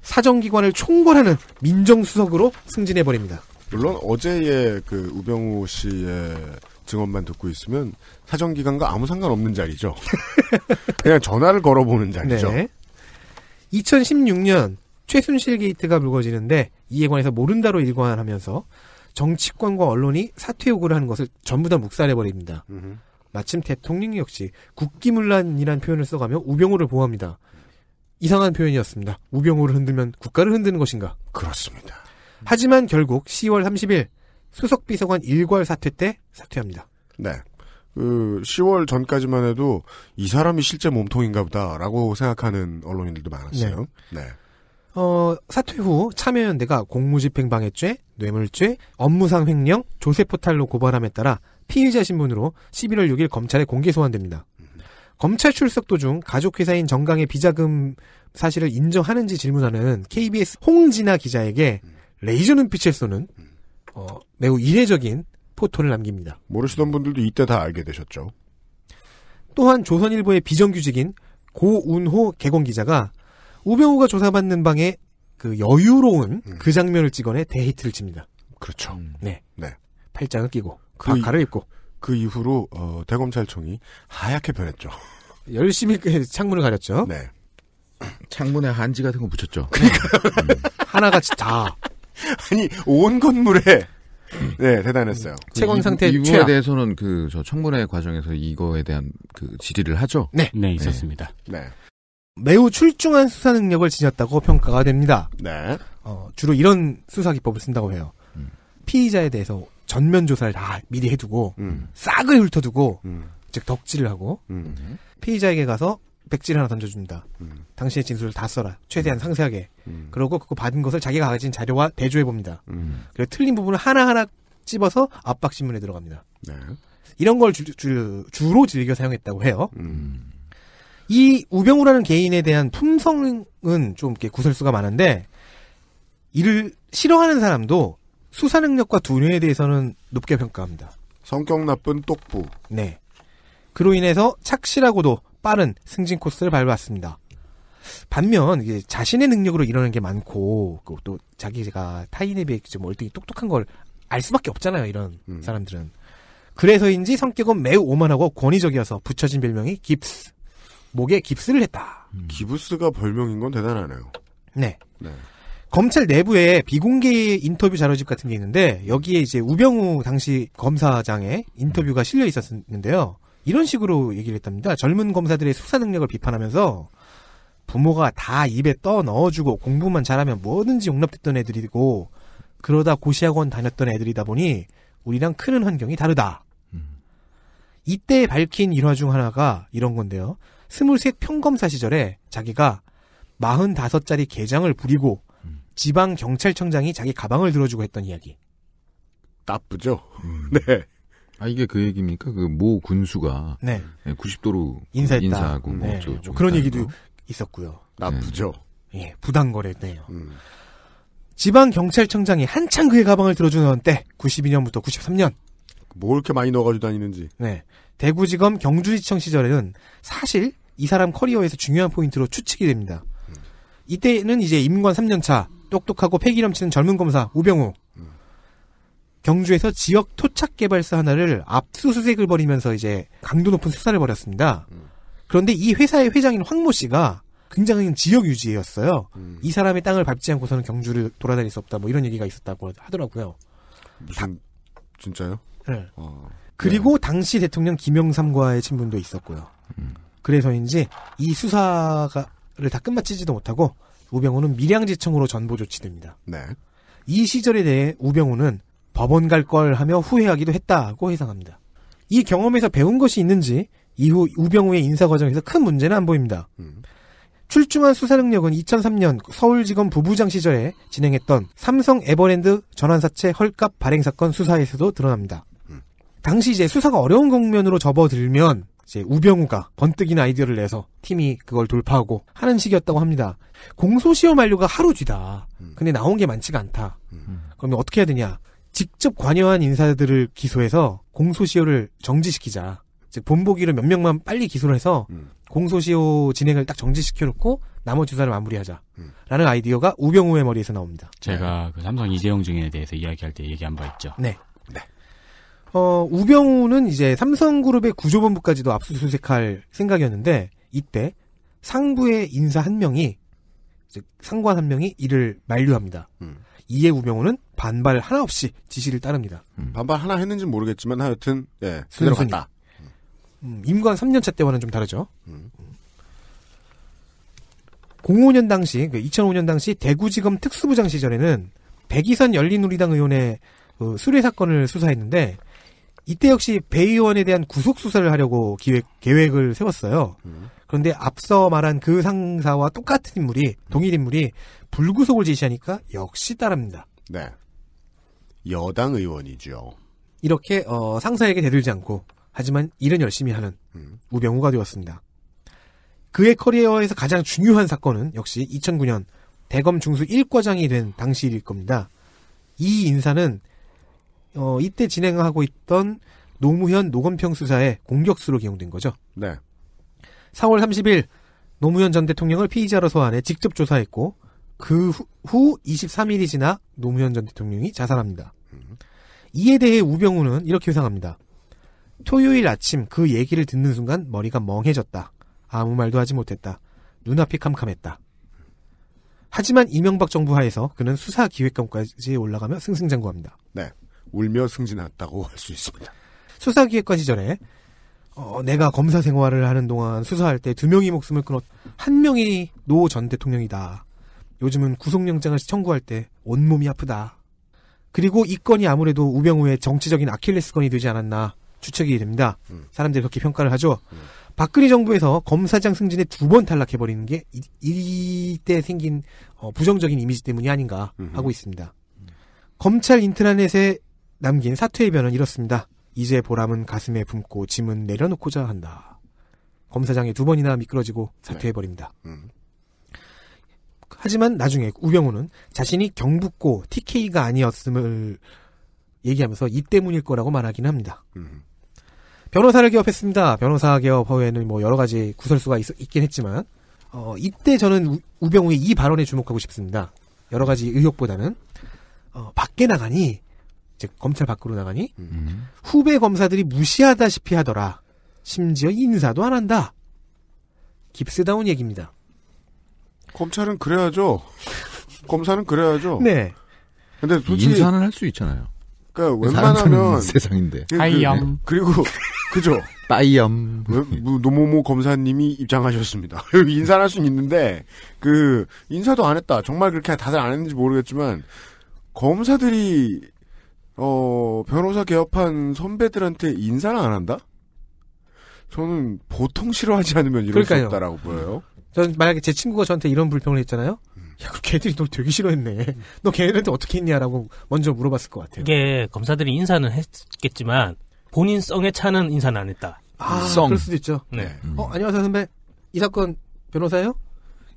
B: 사정기관을 총괄하는 민정수석으로 승진해버립니다. 물론 어제의 그 우병우 씨의 증언만 듣고 있으면 사정기관과 아무 상관없는 자리죠. 그냥 전화를 걸어보는 자리죠. 네. 2016년
D: 최순실 게이트가 불거지는데 이에 관해서 모른다로 일관하면서 정치권과 언론이 사퇴 요구를 하는 것을 전부 다 묵살해버립니다. 마침 대통령 역시 국기문란이란 표현을 써가며 우병우를 보호합니다. 이상한 표현이었습니다. 우병우를 흔들면 국가를 흔드는 것인가? 그렇습니다. 하지만 결국 10월 30일 수석비서관 일괄 사퇴 때 사퇴합니다.
B: 네. 그 10월 전까지만 해도 이 사람이 실제 몸통인가 보다라고 생각하는 언론인들도
A: 많았어요. 네. 네.
D: 어, 사퇴 후 참여연대가 공무집행방해죄, 뇌물죄, 업무상 횡령, 조세포탈로 고발함에 따라 피의자 신분으로 11월 6일 검찰에 공개 소환됩니다. 검찰 출석 도중 가족회사인 정강의 비자금 사실을 인정하는지 질문하는 KBS 홍진아 기자에게 레이저 눈빛을 쏘는 어, 매우 이례적인 포토를 남깁니다. 모르시던 분들도 이때 다 알게 되셨죠. 또한 조선일보의 비정규직인 고운호 개공 기자가 우병우가 조사받는 방에
B: 그 여유로운 음. 그 장면을 찍어내 데이트를 칩니다. 그렇죠. 네. 네. 팔짱을 끼고. 그 바카를 아, 입고 그 이후로 어, 대검찰청이 하얗게 변했죠. 열심히 창문을 가렸죠. 네. 창문에 한지 같은 거 붙였죠. 그러니까 음. 하나같이 다. 아니 온 건물에 음. 네 대단했어요. 음. 그채권 상태 이, 이거에
E: 대해서는 그 저 청문회 과정에서 이거에 대한 그 질의를 하죠. 네,
D: 네, 네. 있었습니다. 네. 네. 매우 출중한 수사 능력을 지녔다고 평가가 됩니다. 네. 어, 주로 이런 수사 기법을 쓴다고 해요. 음. 피의자에 대해서 전면 조사를 다 미리 해두고 음. 싹을 훑어두고 음. 즉 덕질을 하고 음. 피의자에게 가서 백지를 하나 던져준다. 음. 당신의 진술을 다 써라. 최대한 음. 상세하게. 음. 그러고 그거 받은 것을 자기가 가진 자료와 대조해 봅니다. 그리고 틀린 부분을 하나하나 찝어서 압박 신문에 들어갑니다. 네. 이런 걸 주, 주, 로 즐겨 사용했다고 해요. 이 우병우라는 개인에 대한 품성은 좀 이렇게 구설수가 많은데 이를 싫어하는 사람도 수사 능력과 두뇌에 대해서는 높게 평가합니다. 성격 나쁜 똑부. 네. 그로 인해서 착실하고도 빠른 승진 코스를 밟았습니다. 반면 자신의 능력으로 일어난 게 많고 또 자기가 타인에 비해 좀 월등히 똑똑한 걸 알 수밖에 없잖아요. 이런 음. 사람들은. 그래서인지 성격은 매우 오만하고 권위적이어서 붙여진 별명이 깁스. 목에 깁스를 했다. 음. 기스가 벌명인 건 대단하네요. 네. 네. 검찰 내부에 비공개 인터뷰 자료집 같은 게 있는데 여기에 이제 우병우 당시 검사장의 인터뷰가 실려 있었는데요. 이런 식으로 얘기를 했답니다. 젊은 검사들의 수사 능력을 비판하면서 부모가 다 입에 떠 넣어주고 공부만 잘하면 뭐든지 용납됐던 애들이고 그러다 고시학원 다녔던 애들이다 보니 우리랑 크는 환경이 다르다. 음. 이때 밝힌 일화 중 하나가 이런 건데요. 스물셋 평검사 시절에 자기가 45짜리 개장을 부리고 지방 경찰청장이 자기 가방을 들어주고 했던 이야기. 나쁘죠.
E: 음. 네. 아 이게 그 얘기입니까? 그 모 군수가 네. 90도로 예, 인사했다. 인사하고 뭐 네. 뭐 저, 뭐 그런 얘기도 거? 뭐.
D: 있었고요. 나쁘죠. 네. 예, 부당 거래네요. 음. 지방 경찰청장이 한창 그의 가방을 들어주는 때 92년부터 93년 뭘 이렇게 많이 넣어가지고 다니는지. 네. 대구지검 경주지청 시절에는 사실 이 사람 커리어에서 중요한 포인트로 추측이 됩니다. 음. 이때는 이제 임관 3년 차 똑똑하고 패기 넘치는 젊은 검사 우병우. 경주에서 지역 토착 개발사 하나를 압수수색을 벌이면서 이제 강도 높은 수사를 벌였습니다. 그런데 이 회사의 회장인 황모 씨가 굉장히 지역 유지였어요. 음. 이 사람의 땅을 밟지 않고서는 경주를 돌아다닐 수 없다. 뭐 이런 얘기가 있었다고 하더라고요. 무슨 다, 진짜요? 네. 어, 그리고 네. 당시 대통령 김영삼과의 친분도 있었고요. 음. 그래서인지 이 수사가 를다 끝마치지도 못하고 우병우는 밀양지청으로 전보 조치됩니다. 네. 이 시절에 대해 우병우는 법원 갈 걸 하며 후회하기도 했다고 해상합니다. 이 경험에서 배운 것이 있는지 이후 우병우의 인사 과정에서 큰 문제는 안 보입니다. 음. 출중한 수사 능력은 2003년 서울지검 부부장 시절에 진행했던 삼성 에버랜드 전환사채 헐값 발행 사건 수사에서도 드러납니다. 음. 당시 이제 수사가 어려운 국면으로 접어들면 이제 우병우가 번뜩이는 아이디어를 내서 팀이 그걸 돌파하고 하는 식이었다고 합니다. 공소시효 만료가 하루 뒤다. 음. 근데 나온 게 많지가 않다. 음. 그러면 어떻게 해야 되냐? 직접 관여한 인사들을 기소해서 공소시효를 정지시키자. 즉 본보기로 몇 명만 빨리 기소를 해서 음. 공소시효 진행을 딱 정지시켜 놓고 나머지 조사를 마무리하자. 음. 라는 아이디어가 우병우의 머리에서 나옵니다.
C: 제가 그 삼성 이재용 중에 대해서 이야기할 때 얘기한 바 있죠. 네.
D: 어, 우병우는 이제 삼성그룹의 구조본부까지도 압수수색할 생각이었는데 이때 상부의 인사 한 명이 즉 상관 한 명이 이를 만류합니다. 음. 이에 우병우는 반발 하나 없이 지시를 따릅니다. 음. 반발 하나 했는지 는 모르겠지만 하여튼 예, 그대로 간다. 음, 임관 3년차 때와는 좀 다르죠. 05년 음. 당시, 2005년 그 당시 대구지검 특수부장 시절에는 백이선 열린우리당 의원의 어, 수뢰 사건을 수사했는데 이때 역시 배 의원에 대한 구속 수사를 하려고 기획 계획을 세웠어요. 음. 그런데 앞서 말한 그 상사와 똑같은 인물이 동일 인물이 불구속을 제시하니까 역시 따릅니다.
B: 네. 여당 의원이죠.
D: 이렇게 어, 상사에게 대들지 않고 하지만 일은 열심히 하는 음. 우병우가 되었습니다. 그의 커리어에서 가장 중요한 사건은 역시 2009년 대검 중수 1과장이 된 당시일 겁니다. 이 인사는 어, 이때 진행하고 있던 노무현 노건평 수사의 공격수로 기용된 거죠. 네. 4월 30일 노무현 전 대통령을 피의자로 소환해 직접 조사했고 그후 후 23일이 지나 노무현 전 대통령이 자살합니다. 이에 대해 우병우는 이렇게 회상합니다. 토요일 아침 그 얘기를 듣는 순간 머리가 멍해졌다. 아무 말도 하지 못했다. 눈앞이 캄캄했다. 하지만 이명박 정부 하에서 그는 수사 기획관까지 올라가며 승승장구합니다. 네. 울며 승진했다고 할 수 있습니다. 수사기획관 시절에 어, 내가 검사 생활을 하는 동안 수사할 때 두 명이 목숨을 끊었 한 명이 노 전 대통령이다. 요즘은 구속영장을 청구할 때 온몸이 아프다. 그리고 이 건이 아무래도 우병우의 정치적인 아킬레스건이 되지 않았나 추측이 됩니다. 음. 사람들이 그렇게 평가를 하죠. 음. 박근혜 정부에서 검사장 승진에 두 번 탈락해버리는 게 이, 때 생긴 어, 부정적인 이미지 때문이 아닌가 음흠. 하고 있습니다. 검찰 인트라넷에 남긴 사퇴의 변은 이렇습니다. 이제 보람은 가슴에 품고 짐은 내려놓고자 한다. 검사장이 두 번이나 미끄러지고 사퇴해버립니다. 네. 음. 하지만 나중에 우병우는 자신이 경북고 TK가 아니었음을 얘기하면서 이 때문일 거라고 말하긴 합니다. 음. 변호사를 개업했습니다. 변호사 개업 허위에는 뭐 여러 가지 구설수가 있, 긴 했지만 어, 이때 저는 우, 병우의이 발언에 주목하고 싶습니다. 여러 가지 의혹보다는 어, 밖에 나가니 이제 검찰 밖으로 나가니 음. 후배 검사들이 무시하다시피 하더라. 심지어 인사도 안 한다.
B: 깁스다운 얘기입니다. 검찰은 그래야죠. 검사는 그래야죠. 네. 근데 솔직히 인사는 할 수 있잖아요. 그러니까 웬만하면
E: 세상인데. 아이염.
B: 그, 그 리고 그죠. 빠이염. 뭐 노모모 검사님이 입장하셨습니다. 인사할 수는 있는데 그 인사도 안 했다. 정말 그렇게 다들 안 했는지 모르겠지만 검사들이 어, 변호사 개업한 선배들한테 인사를 안 한다? 저는 보통 싫어하지 않으면 이럴 그러까요수 없다라고
D: 보여요. 전 만약에 제 친구가 저한테 이런 불평을 했잖아요. 음. 야, 그 걔들이 너 되게 싫어했네. 너 걔네들한테 어떻게 했냐라고 먼저 물어봤을 것 같아요. 이게 검사들이 인사는 했겠지만 본인 성에 차는 인사는 안 했다. 아, 음. 성. 그럴 수도 있죠. 네. 음. 어, 안녕하세요 선배. 이 사건 변호사예요?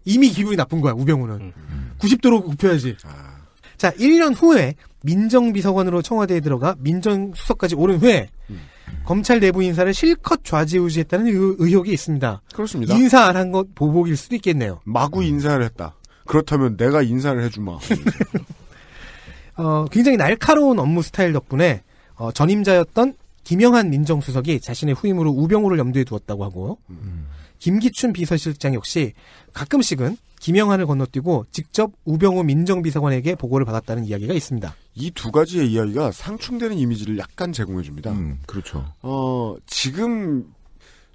D: 이미 기분이 나쁜 거야, 우병우는. 음. 90도로 굽혀야지. 아. 자, 1년 후에 민정비서관으로 청와대에 들어가 민정수석까지 오른 후에 음. 검찰 내부 인사를 실컷 좌지우지했다는 의혹이 있습니다. 그렇습니다. 인사 안 한 것 보복일 수도 있겠네요. 마구 음. 인사를 했다. 그렇다면 내가 인사를 해주마. 어, 굉장히 날카로운 업무 스타일 덕분에 어, 전임자였던 김영한 민정수석이 자신의 후임으로 우병우를 염두에 두었다고 하고 음. 김기춘 비서실장 역시 가끔씩은 김영환을 건너뛰고 직접 우병우 민정비서관에게 보고를 받았다는 이야기가 있습니다. 이두 가지의 이야기가 상충되는 이미지를 약간 제공해 줍니다. 음, 그렇죠.
B: 어, 지금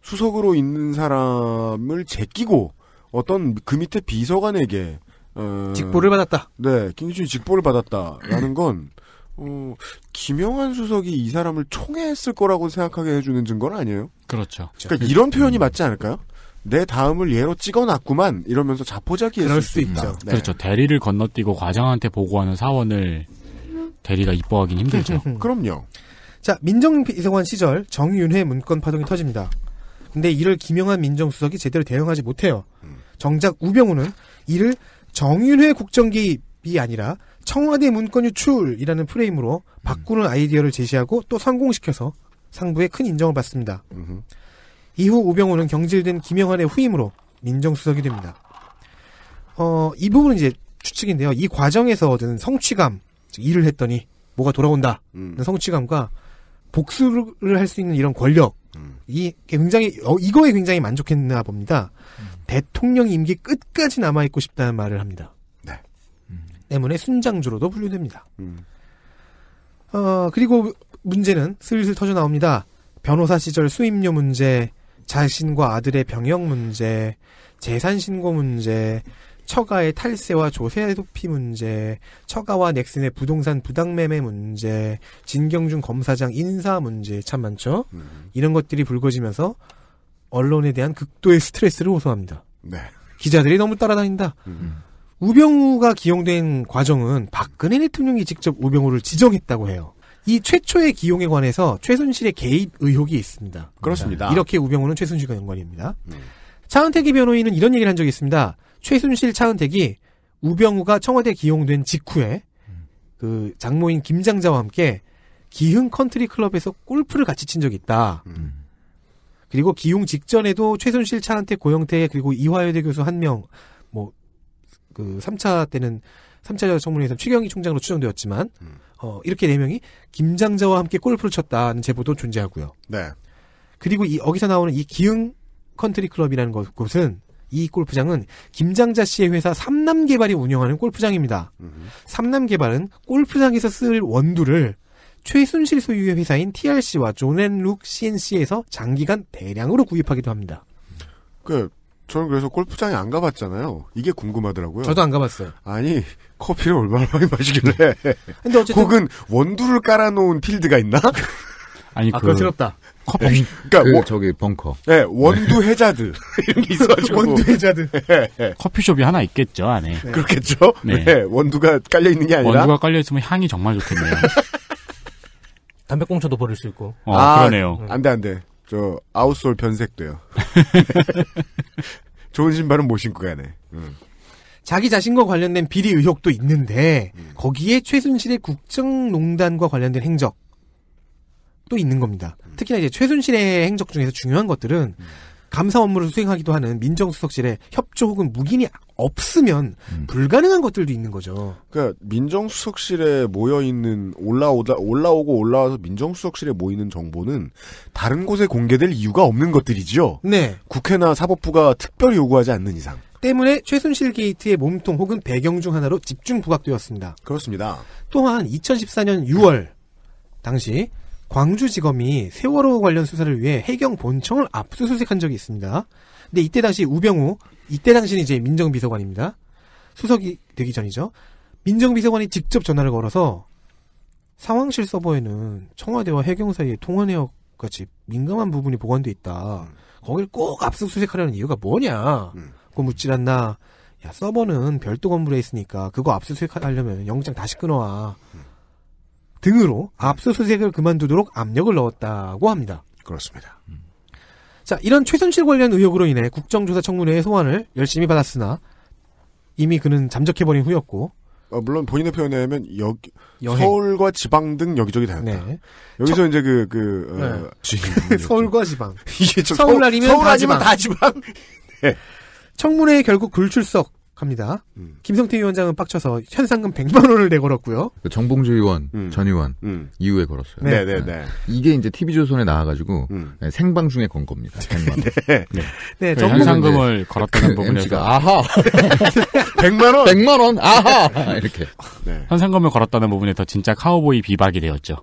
B: 수석으로 있는 사람을 제끼고 어떤 그 밑에 비서관에게 어, 직보를 받았다. 네, 김기춘이 직보를 받았다라는 건 어, 김영환 수석이 이 사람을 총애했을 거라고 생각하게 해주는 증거는 아니에요.
C: 그렇죠. 그러니까 이런
B: 표현이 맞지 않을까요?
C: 내 다음을 얘로 찍어놨구만 이러면서 자포자기했을 수, 있다. 있죠. 네. 그렇죠. 대리를 건너뛰고 과장한테 보고하는 사원을 대리가 이뻐하긴 힘들죠. 그럼요. 자,
D: 민정이승환 시절 정윤회 문건 파동이 터집니다. 근데 이를 김영한 민정수석이 제대로 대응하지 못해요. 음. 정작 우병우는 이를 정윤회 국정기입이 아니라 청와대 문건 유출이라는 프레임으로 음. 바꾸는 아이디어를 제시하고 또 성공시켜서 상부에큰 인정을 받습니다. 이후 우병우는 경질된 김영환의 후임으로 민정수석이 됩니다. 어, 이 부분은 이제 추측인데요. 이 과정에서 얻은 성취감, 일을 했더니 뭐가 돌아온다. 음. 성취감과 복수를 할 수 있는 이런 권력이 음. 굉장히 어, 이거에 굉장히 만족했나 봅니다. 음. 대통령 임기 끝까지 남아 있고 싶다는 말을 합니다. 네. 음. 때문에 순장주로도 분류됩니다. 음. 어, 그리고 문제는 슬슬 터져 나옵니다. 변호사 시절 수임료 문제, 자신과 아들의 병역 문제, 재산 신고 문제, 처가의 탈세와 조세 도피 문제, 처가와 넥슨의 부동산 부당매매 문제, 진경준 검사장 인사 문제 참 많죠. 음. 이런 것들이 불거지면서 언론에 대한 극도의 스트레스를 호소합니다. 네. 기자들이 너무 따라다닌다. 음. 우병우가 기용된 과정은 박근혜 대통령이 직접 우병우를 지정했다고 해요. 이 최초의 기용에 관해서 최순실의 개입 의혹이 있습니다. 그렇습니다. 이렇게 우병우는 최순실과 연관입니다. 음. 차은택이 변호인은 이런 얘기를 한 적이 있습니다. 최순실 차은택이 우병우가 청와대 기용된 직후에 음. 그 장모인 김장자와 함께 기흥 컨트리 클럽에서 골프를 같이 친 적이 있다. 음. 그리고 기용 직전에도 최순실 차은택 고영태 그리고 이화여대 교수 한 명 뭐그 3차 때는 3차 청문회에서 최경희 총장으로 추정되었지만 음. 어 이렇게 네 명이 김장자와 함께 골프를 쳤다는 제보도 존재하고요. 네. 그리고 이 여기서 나오는 이 기흥 컨트리 클럽이라는 곳은 이 골프장은 김장자 씨의 회사 삼남개발이 운영하는 골프장입니다. 음. 삼남개발은 골프장에서 쓸 원두를 최순실 소유의 회사인
B: TRC와 존앤룩 CNC에서 장기간 대량으로 구입하기도 합니다. 그 저는 그래서 골프장에 안 가봤잖아요. 이게 궁금하더라고요. 저도 안 가봤어요. 아니 커피를 얼마나 많이 마시길래? 근데 어쨌든 혹은 원두를 깔아놓은 필드가 있나?
C: 아니 아까스럽다. 그, 커피. 네. 그러니까 그, 원, 저기 벙커. 네, 원두 네. 해자드 이런
B: 게 있어가지고. 원두 해자드.
C: 네. 커피숍이 하나 있겠죠 안에. 네. 그렇겠죠. 네. 네. 원두가
B: 깔려 있는 게 아니라. 원두가
C: 깔려 있으면 향이 정말 좋겠네요.
B: 담배꽁초도 버릴 수 있고. 어, 아, 그러네요. 음. 안돼 안돼. 저 아웃솔 변색돼요. 좋은 신발은 못 신고 가네. 음. 자기 자신과 관련된 비리 의혹도
D: 있는데 음. 거기에 최순실의 국정농단과 관련된 행적 또 있는 겁니다. 특히나 이제 최순실의 행적 중에서 중요한 것들은 감사 업무를 수행하기도 하는 민정수석실의 협조 혹은 묵인이 없으면 음. 불가능한 것들도 있는 거죠.
B: 그러니까 민정수석실에 모여 있는 올라오다 올라오고 올라와서 민정수석실에 모이는 정보는 다른 곳에 공개될 이유가 없는 것들이지요. 네. 국회나 사법부가 특별히 요구하지 않는 이상. 때문에 최순실 게이트의 몸통 혹은 배경 중 하나로 집중
D: 부각되었습니다. 그렇습니다. 또한 2014년 6월 당시 광주지검이 세월호 관련 수사를 위해 해경 본청을 압수수색한 적이 있습니다. 근데 이때 당시 우병우, 이때 당시는 이제 민정비서관입니다. 수석이 되기 전이죠. 민정비서관이 직접 전화를 걸어서 상황실 서버에는 청와대와 해경 사이의 통화 내역 같이 민감한 부분이 보관돼 있다. 음. 거길 꼭 압수수색하려는 이유가 뭐냐? 음. 그거 묻질 않나? 야 서버는 별도 건물에 있으니까 그거 압수수색하려면 영장 다시 끊어와. 음. 등으로 압수수색을 그만두도록 압력을 넣었다고 합니다. 그렇습니다. 자, 이런 최순실 관련 의혹으로 인해 국정조사 청문회의 소환을 열심히 받았으나 이미 그는 잠적해버린 후였고
B: 어, 물론 본인의 표현에 의하면 여 서울과 지방 등 여기저기 다녔다. 네. 여기서 저, 이제 그, 그, 어, 네. 서울과 지방. 이게 서울, 서울 아니면 서울 다 아니면 지방. 다
A: 지방.
D: 네. 청문회에 결국 불출석, 합니다. 음. 김성태 위원장은 빡쳐서 현상금 100만 원을 내걸었고요.
E: 그 정봉주 의원, 음. 전 의원 음. 이후에 걸었어요. 네, 네, 네. 네. 이게 이제 TV조선에 나와가지고 음. 네, 생방 중에 건 겁니다. 100만 원. 네. 네. 네그 현상금을 그 걸었다는 그 부분에서 MC가 아하. 100만
C: 원. 100만 원. 아하. 이렇게. 네. 현상금을 걸었다는 부분에 더 진짜 카우보이 비박이 되었죠.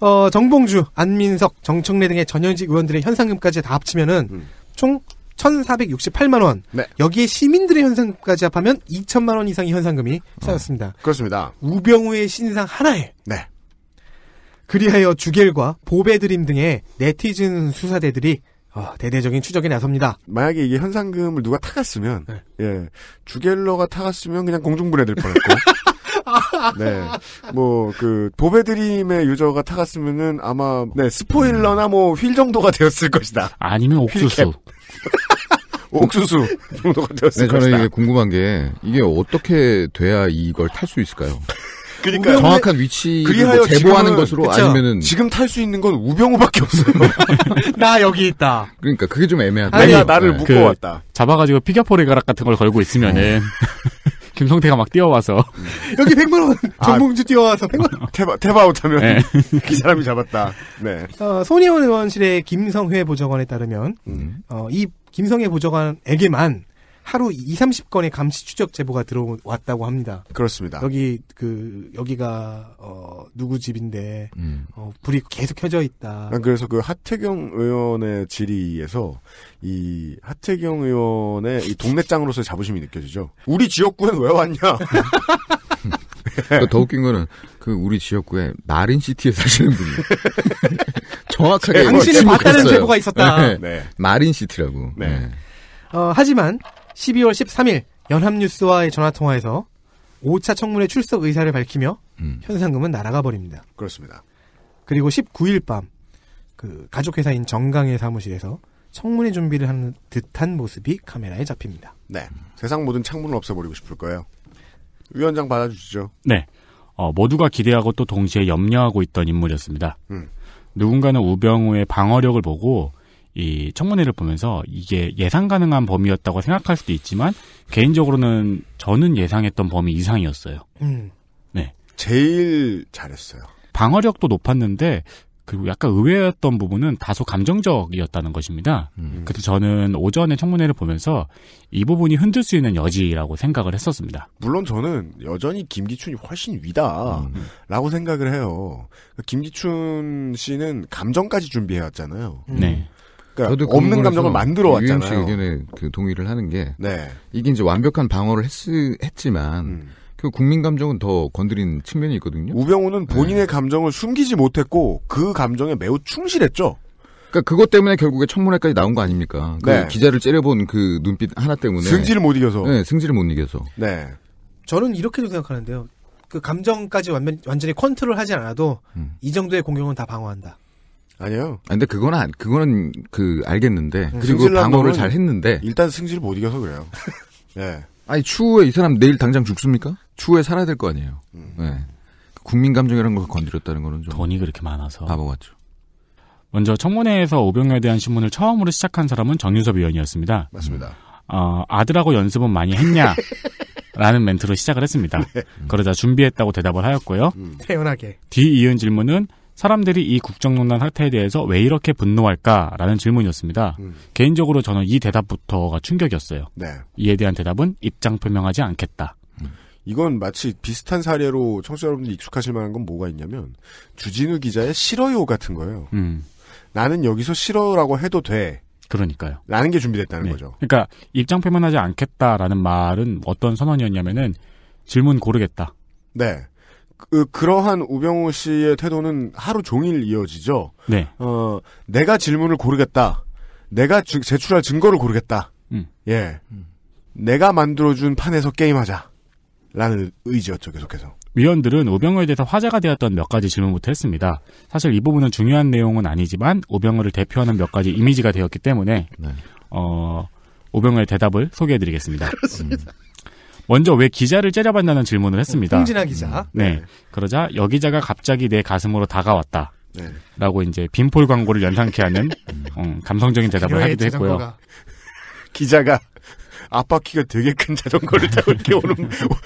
D: 어, 정봉주, 안민석, 정청래 등의 전현직 의원들의 현상금까지 다 합치면은 음. 총 1,468만 원. 네. 여기에 시민들의 현상까지 합하면 2천만 원 이상의 현상금이 어, 쌓였습니다. 어, 그렇습니다. 우병우의 신상 하나에. 네. 그리하여 주겔과
B: 보배드림 등의 네티즌 수사대들이 어, 대대적인 추적에 나섭니다. 만약에 이게 현상금을 누가 타갔으면, 네. 예, 주겔러가 타갔으면 그냥 공중분해될 뻔했고.
A: 네.
B: 뭐, 그, 보베드림의 유저가 타갔으면은 아마, 네, 스포일러나 뭐, 휠 정도가 되었을 것이다. 아니면 옥수수. 옥수수 정도가 되었을 네, 저는 이게
E: 궁금한 게, 이게 어떻게 돼야 이걸 탈 수 있을까요?
B: 그러니까 정확한 위치를 뭐 제보하는 것으로 그쵸? 아니면은 지금 탈 수 있는 건 우병우밖에 없어요.
C: 나 여기 있다. 그러니까 그게 좀 애매하다. 내가 나를 네. 묶어왔다. 그 잡아가지고 피겨포리가락 같은 걸 걸고 있으면은 네. 김성태가 막 뛰어와서
B: 여기 100만 원 아. 정봉주 아, 뛰어와서 100만 원 태바 태바웃하면 네. 그 사람이 잡았다. 네.
D: 어, 손혜원 의원실의 김성회 보좌관에 따르면 음. 어, 이 김성회 보좌관에게만 하루 2, 30건의 감시 추적 제보가 들어왔다고 합니다. 그렇습니다. 여기 그 여기가 어 누구 집인데 음. 어 불이 계속 켜져
B: 있다. 그래서 그 하태경 의원의 질의에서 이 하태경 의원의 이 동네장으로서의 자부심이 느껴지죠. 우리 지역구엔 왜 왔냐?
E: 더 웃긴 거는 그 우리 지역구에 마린 시티에 사시는 분이 정확하게 당신을 봤다는 제보가 있었다. 네. 네. 마린 시티라고. 네. 네.
D: 어, 하지만 12월 13일 연합뉴스와의 전화통화에서 5차 청문회 출석 의사를 밝히며 음. 현상금은 날아가 버립니다. 그렇습니다. 그리고 19일 밤 그 가족회사인 정강의 사무실에서 청문회 준비를 하는 듯한 모습이
B: 카메라에 잡힙니다. 네. 세상 모든 창문을 없애버리고 싶을 거예요. 위원장 받아주시죠.
C: 네. 어, 모두가 기대하고 또 동시에 염려하고 있던 인물이었습니다. 음. 누군가는 우병우의 방어력을 보고 이 청문회를 보면서 이게 예상 가능한 범위였다고 생각할 수도 있지만 개인적으로는 저는 예상했던 범위 이상이었어요. 음. 네. 제일 잘했어요. 방어력도 높았는데 그리고 약간 의외였던 부분은 다소 감정적이었다는 것입니다. 음. 그래서 저는 오전에 청문회를 보면서 이 부분이 흔들 수 있는 여지라고 생각을 했었습니다.
B: 물론 저는 여전히 김기춘이 훨씬 위다라고 음. 생각을 해요. 김기춘 씨는 감정까지 준비해왔잖아요. 네.
E: 음. 네. 그러니까 그 없는 감정을 만들어 왔잖아요. 유엠씨 의견에 그 동의를 하는 게 네. 이게 이제 완벽한 방어를 했, 했지만 음. 그 국민 감정은 더 건드린 측면이 있거든요.
B: 우병우는 본인의 네. 감정을 숨기지 못했고 그 감정에
E: 매우 충실했죠. 그러니까 그것 때문에 결국에 천문회까지 나온 거 아닙니까? 그 네. 기자를 째려본 그 눈빛 하나 때문에 승질을 못 이겨서. 네, 승질을 못 이겨서. 네.
D: 저는 이렇게도 생각하는데요. 그 감정까지 완전, 완전히 컨트롤하지 않아도 음. 이 정도의 공격은 다 방어한다.
B: 아니요.
E: 아, 근데 그건 안, 그거는 그 알겠는데 응, 음. 그리고 방어를 잘
B: 했는데 일단 승질 을못 이겨서 그래요. 예.
E: 아니 추후에 이 사람 내일 당장 죽습니까? 추후에 살아야 될
C: 거 아니에요. 음. 예. 국민 감정이라는 걸 건드렸다는 거는 좀 돈이 그렇게 많아서 바보 같죠. 먼저 청문회에서 오병여에 대한 신문을 처음으로 시작한 사람은 정윤섭 의원이었습니다. 맞습니다. 어, 아들하고 연습은 많이 했냐? 라는 멘트로 시작을 했습니다. 네. 그러자 준비했다고 대답을 하였고요. 음. 태연하게. 뒤 이은 질문은 사람들이 이 국정농단 사태에 대해서 왜 이렇게 분노할까라는 질문이었습니다. 음. 개인적으로 저는 이 대답부터가 충격이었어요. 네. 이에 대한 대답은 입장 표명하지 않겠다. 음.
B: 이건 마치 비슷한 사례로 청취자 여러분들이 익숙하실 만한 건 뭐가 있냐면 주진우 기자의 싫어요 같은 거예요. 음. 나는 여기서 싫어라고 해도 돼. 그러니까요. 라는 게 준비됐다는 네. 거죠.
C: 그러니까 입장 표명하지 않겠다라는 말은 어떤 선언이었냐면은 질문 고르겠다.
B: 네. 그, 그러한 우병우 씨의 태도는 하루 종일 이어지죠. 네. 어, 내가 질문을 고르겠다. 내가 주, 제출할 증거를 고르겠다. 음. 예. 내가 만들어준 판에서 게임하자. 라는 의지였죠, 계속해서.
C: 위원들은 우병우에 대해서 화제가 되었던 몇 가지 질문부터 했습니다. 사실 이 부분은 중요한 내용은 아니지만 우병우를 대표하는 몇 가지 이미지가 되었기 때문에 네. 어, 오병우의 대답을 소개해드리겠습니다.
A: 그렇습니다. 음.
C: 먼저 왜 기자를 째려봤냐는 질문을 했습니다. 홍진아 기자. 음. 네. 네. 그러자 여 기자가 갑자기 내 가슴으로 다가왔다. 네. 라고 이제 빈폴 광고를 연상케 하는 음, 어, 감성적인 대답을 하기도 했고요.
B: 기자가 아빠 키가 되게 큰 자전거를 타고 이렇게 오는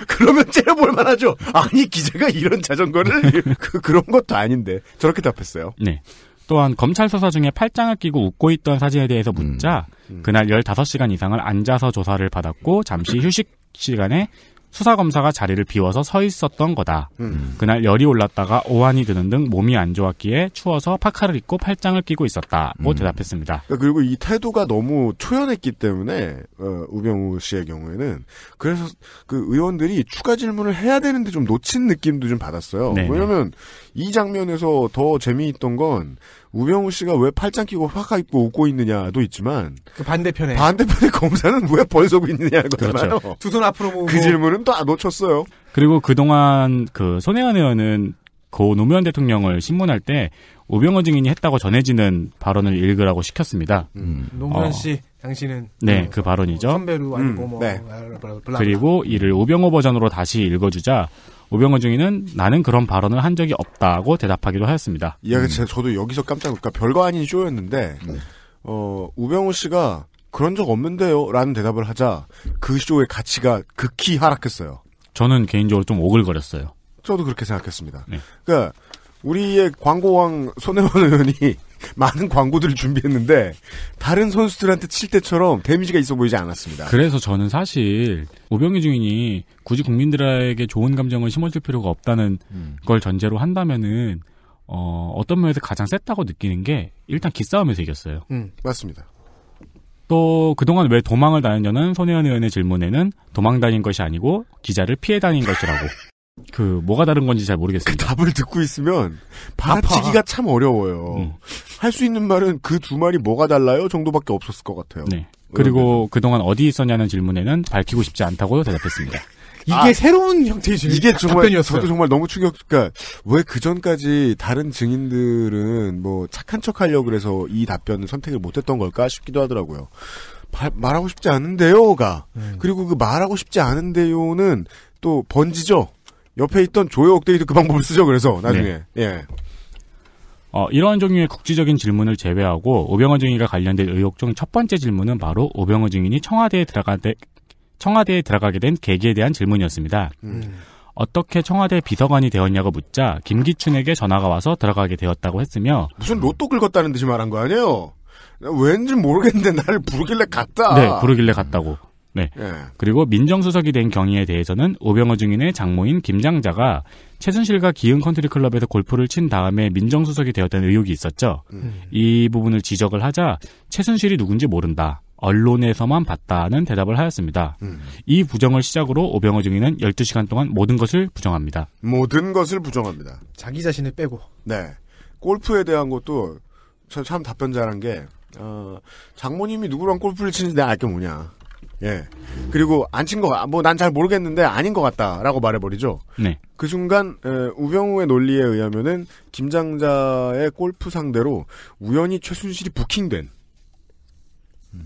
B: 그러면 째려볼 만하죠.
C: 아니 기자가 이런 자전거를 그, 그런 것도 아닌데 저렇게 답했어요. 네. 또한 검찰 수사 중에 팔짱을 끼고 웃고 있던 사진에 대해서 묻자 음. 음. 그날 15시간 이상을 앉아서 조사를 받았고 잠시 휴식 시간에 수사검사가 자리를 비워서 서 있었던 거다. 음. 그날 열이 올랐다가 오한이 드는 등 몸이 안 좋았기에 추워서 파카를 입고 팔짱을 끼고 있었다고 뭐 음. 대답했습니다.
B: 그러니까 그리고 이 태도가 너무 초연했기 때문에 어, 우병우 씨의 경우에는 그래서 그 의원들이 추가 질문을 해야 되는데 좀 놓친 느낌도 좀 받았어요. 네네. 왜냐면이 장면에서 더 재미있던 건 우병우 씨가 왜 팔짱 끼고 화가 입고 웃고 있느냐도 있지만
C: 그 반대편에
B: 반대편의 검사는 왜 벌서고 있느냐 거잖아요. 그렇죠. 두손 앞으로 모으고 그 질문은 또 놓쳤어요.
C: 그리고 그동안 그 손혜원 의원은 고 노무현 대통령을 신문할 때우병우 증인이 했다고 전해지는 발언을 읽으라고 시켰습니다. 음.
D: 노무현 어. 씨, 당신은 네,
C: 그 발언이죠. 선배로 알고 음, 뭐 네. 그리고 이를 우병호 버전으로 다시 읽어주자 우병헌 중위는 나는 그런 발언을 한 적이 없다고 대답하기도 하였습니다.
B: 이야기 음. 저도 여기서 깜짝 놀까 별거 아닌 쇼였는데 음. 어, 우병우 씨가 그런 적 없는데요 라는 대답을 하자 그 쇼의 가치가 극히 하락했어요.
C: 저는 개인적으로 좀 오글거렸어요. 저도 그렇게 생각했습니다. 네.
B: 그러니까 우리의 광고왕 손혜원 의원이 많은 광고들을 준비했는데 다른 선수들한테 칠 때처럼 데미지가 있어 보이지 않았습니다.
C: 그래서 저는 사실 우병희 중인이 굳이 국민들에게 좋은 감정을 심어줄 필요가 없다는 음. 걸 전제로 한다면은 어, 어떤 면에서 가장 셌다고 느끼는 게 일단 기싸움에서 이겼어요.
B: 음, 맞습니다.
C: 또 그동안 왜 도망을 다녔냐는 손혜원 의원의 질문에는 도망 다닌 것이 아니고 기자를 피해 다닌 것이라고 그 뭐가 다른 건지 잘 모르겠습니다. 그 답을 듣고 있으면 받아치기가 참 어려워요.
B: 음. 할수 있는 말은 그 두 말이 뭐가 달라요 정도밖에 없었을 것 같아요. 네. 그리고
C: 음. 그동안 어디 있었냐는 질문에는 밝히고 싶지 않다고 대답했습니다. 아,
B: 이게 아, 새로운 형태의 증인 이게 정말 답변이었어요. 저도 정말 너무 충격. 그러니까 왜 그 전까지 다른 증인들은 뭐 착한 척하려 그래서 이 답변을 선택을 못했던 걸까 싶기도 하더라고요. 바, 말하고 싶지 않은데요가 음. 그리고 그 말하고 싶지 않은데요는 또 번지죠. 옆에 있던 조혜옥 데이도그 방법을 쓰죠. 그래서 나중에
C: 네. 예. 어, 이런 종류의 국지적인 질문을 제외하고 오병헌 증인과 관련된 의혹 중 첫 번째 질문은 바로 오병헌 증인이 청와대에 들어가 대, 청와대에 들어가게 된 계기에 대한 질문이었습니다. 음. 어떻게 청와대 비서관이 되었냐고 묻자 김기춘에게 전화가 와서 들어가게 되었다고 했으며
A: 무슨
B: 로또 긁었다는 듯이 말한 거 아니에요? 왠지 모르겠는데 나를 부르길래 갔다. 네,
C: 부르길래 갔다고. 네. 예. 그리고 민정수석이 된 경위에 대해서는 오병호 중인의 장모인 김장자가 최순실과 기흥 컨트리 클럽에서 골프를 친 다음에 민정수석이 되었다는 의혹이 있었죠. 음. 이 부분을 지적을 하자 최순실이 누군지 모른다. 언론에서만 봤다는 대답을 하였습니다. 음. 이 부정을 시작으로 오병호 중인은 12시간 동안 모든 것을 부정합니다.
B: 모든 것을 부정합니다. 자기 자신을 빼고. 네. 골프에 대한 것도 참 답변 잘한 게 어, 장모님이 누구랑 골프를 치는지 내가 알게 뭐냐. 예. 그리고 안친 거, 뭐 난 잘 모르겠는데 아닌 것 같다라고 말해버리죠. 네. 그 순간 우병우의 논리에 의하면은 김장자의 골프 상대로 우연히 최순실이 부킹된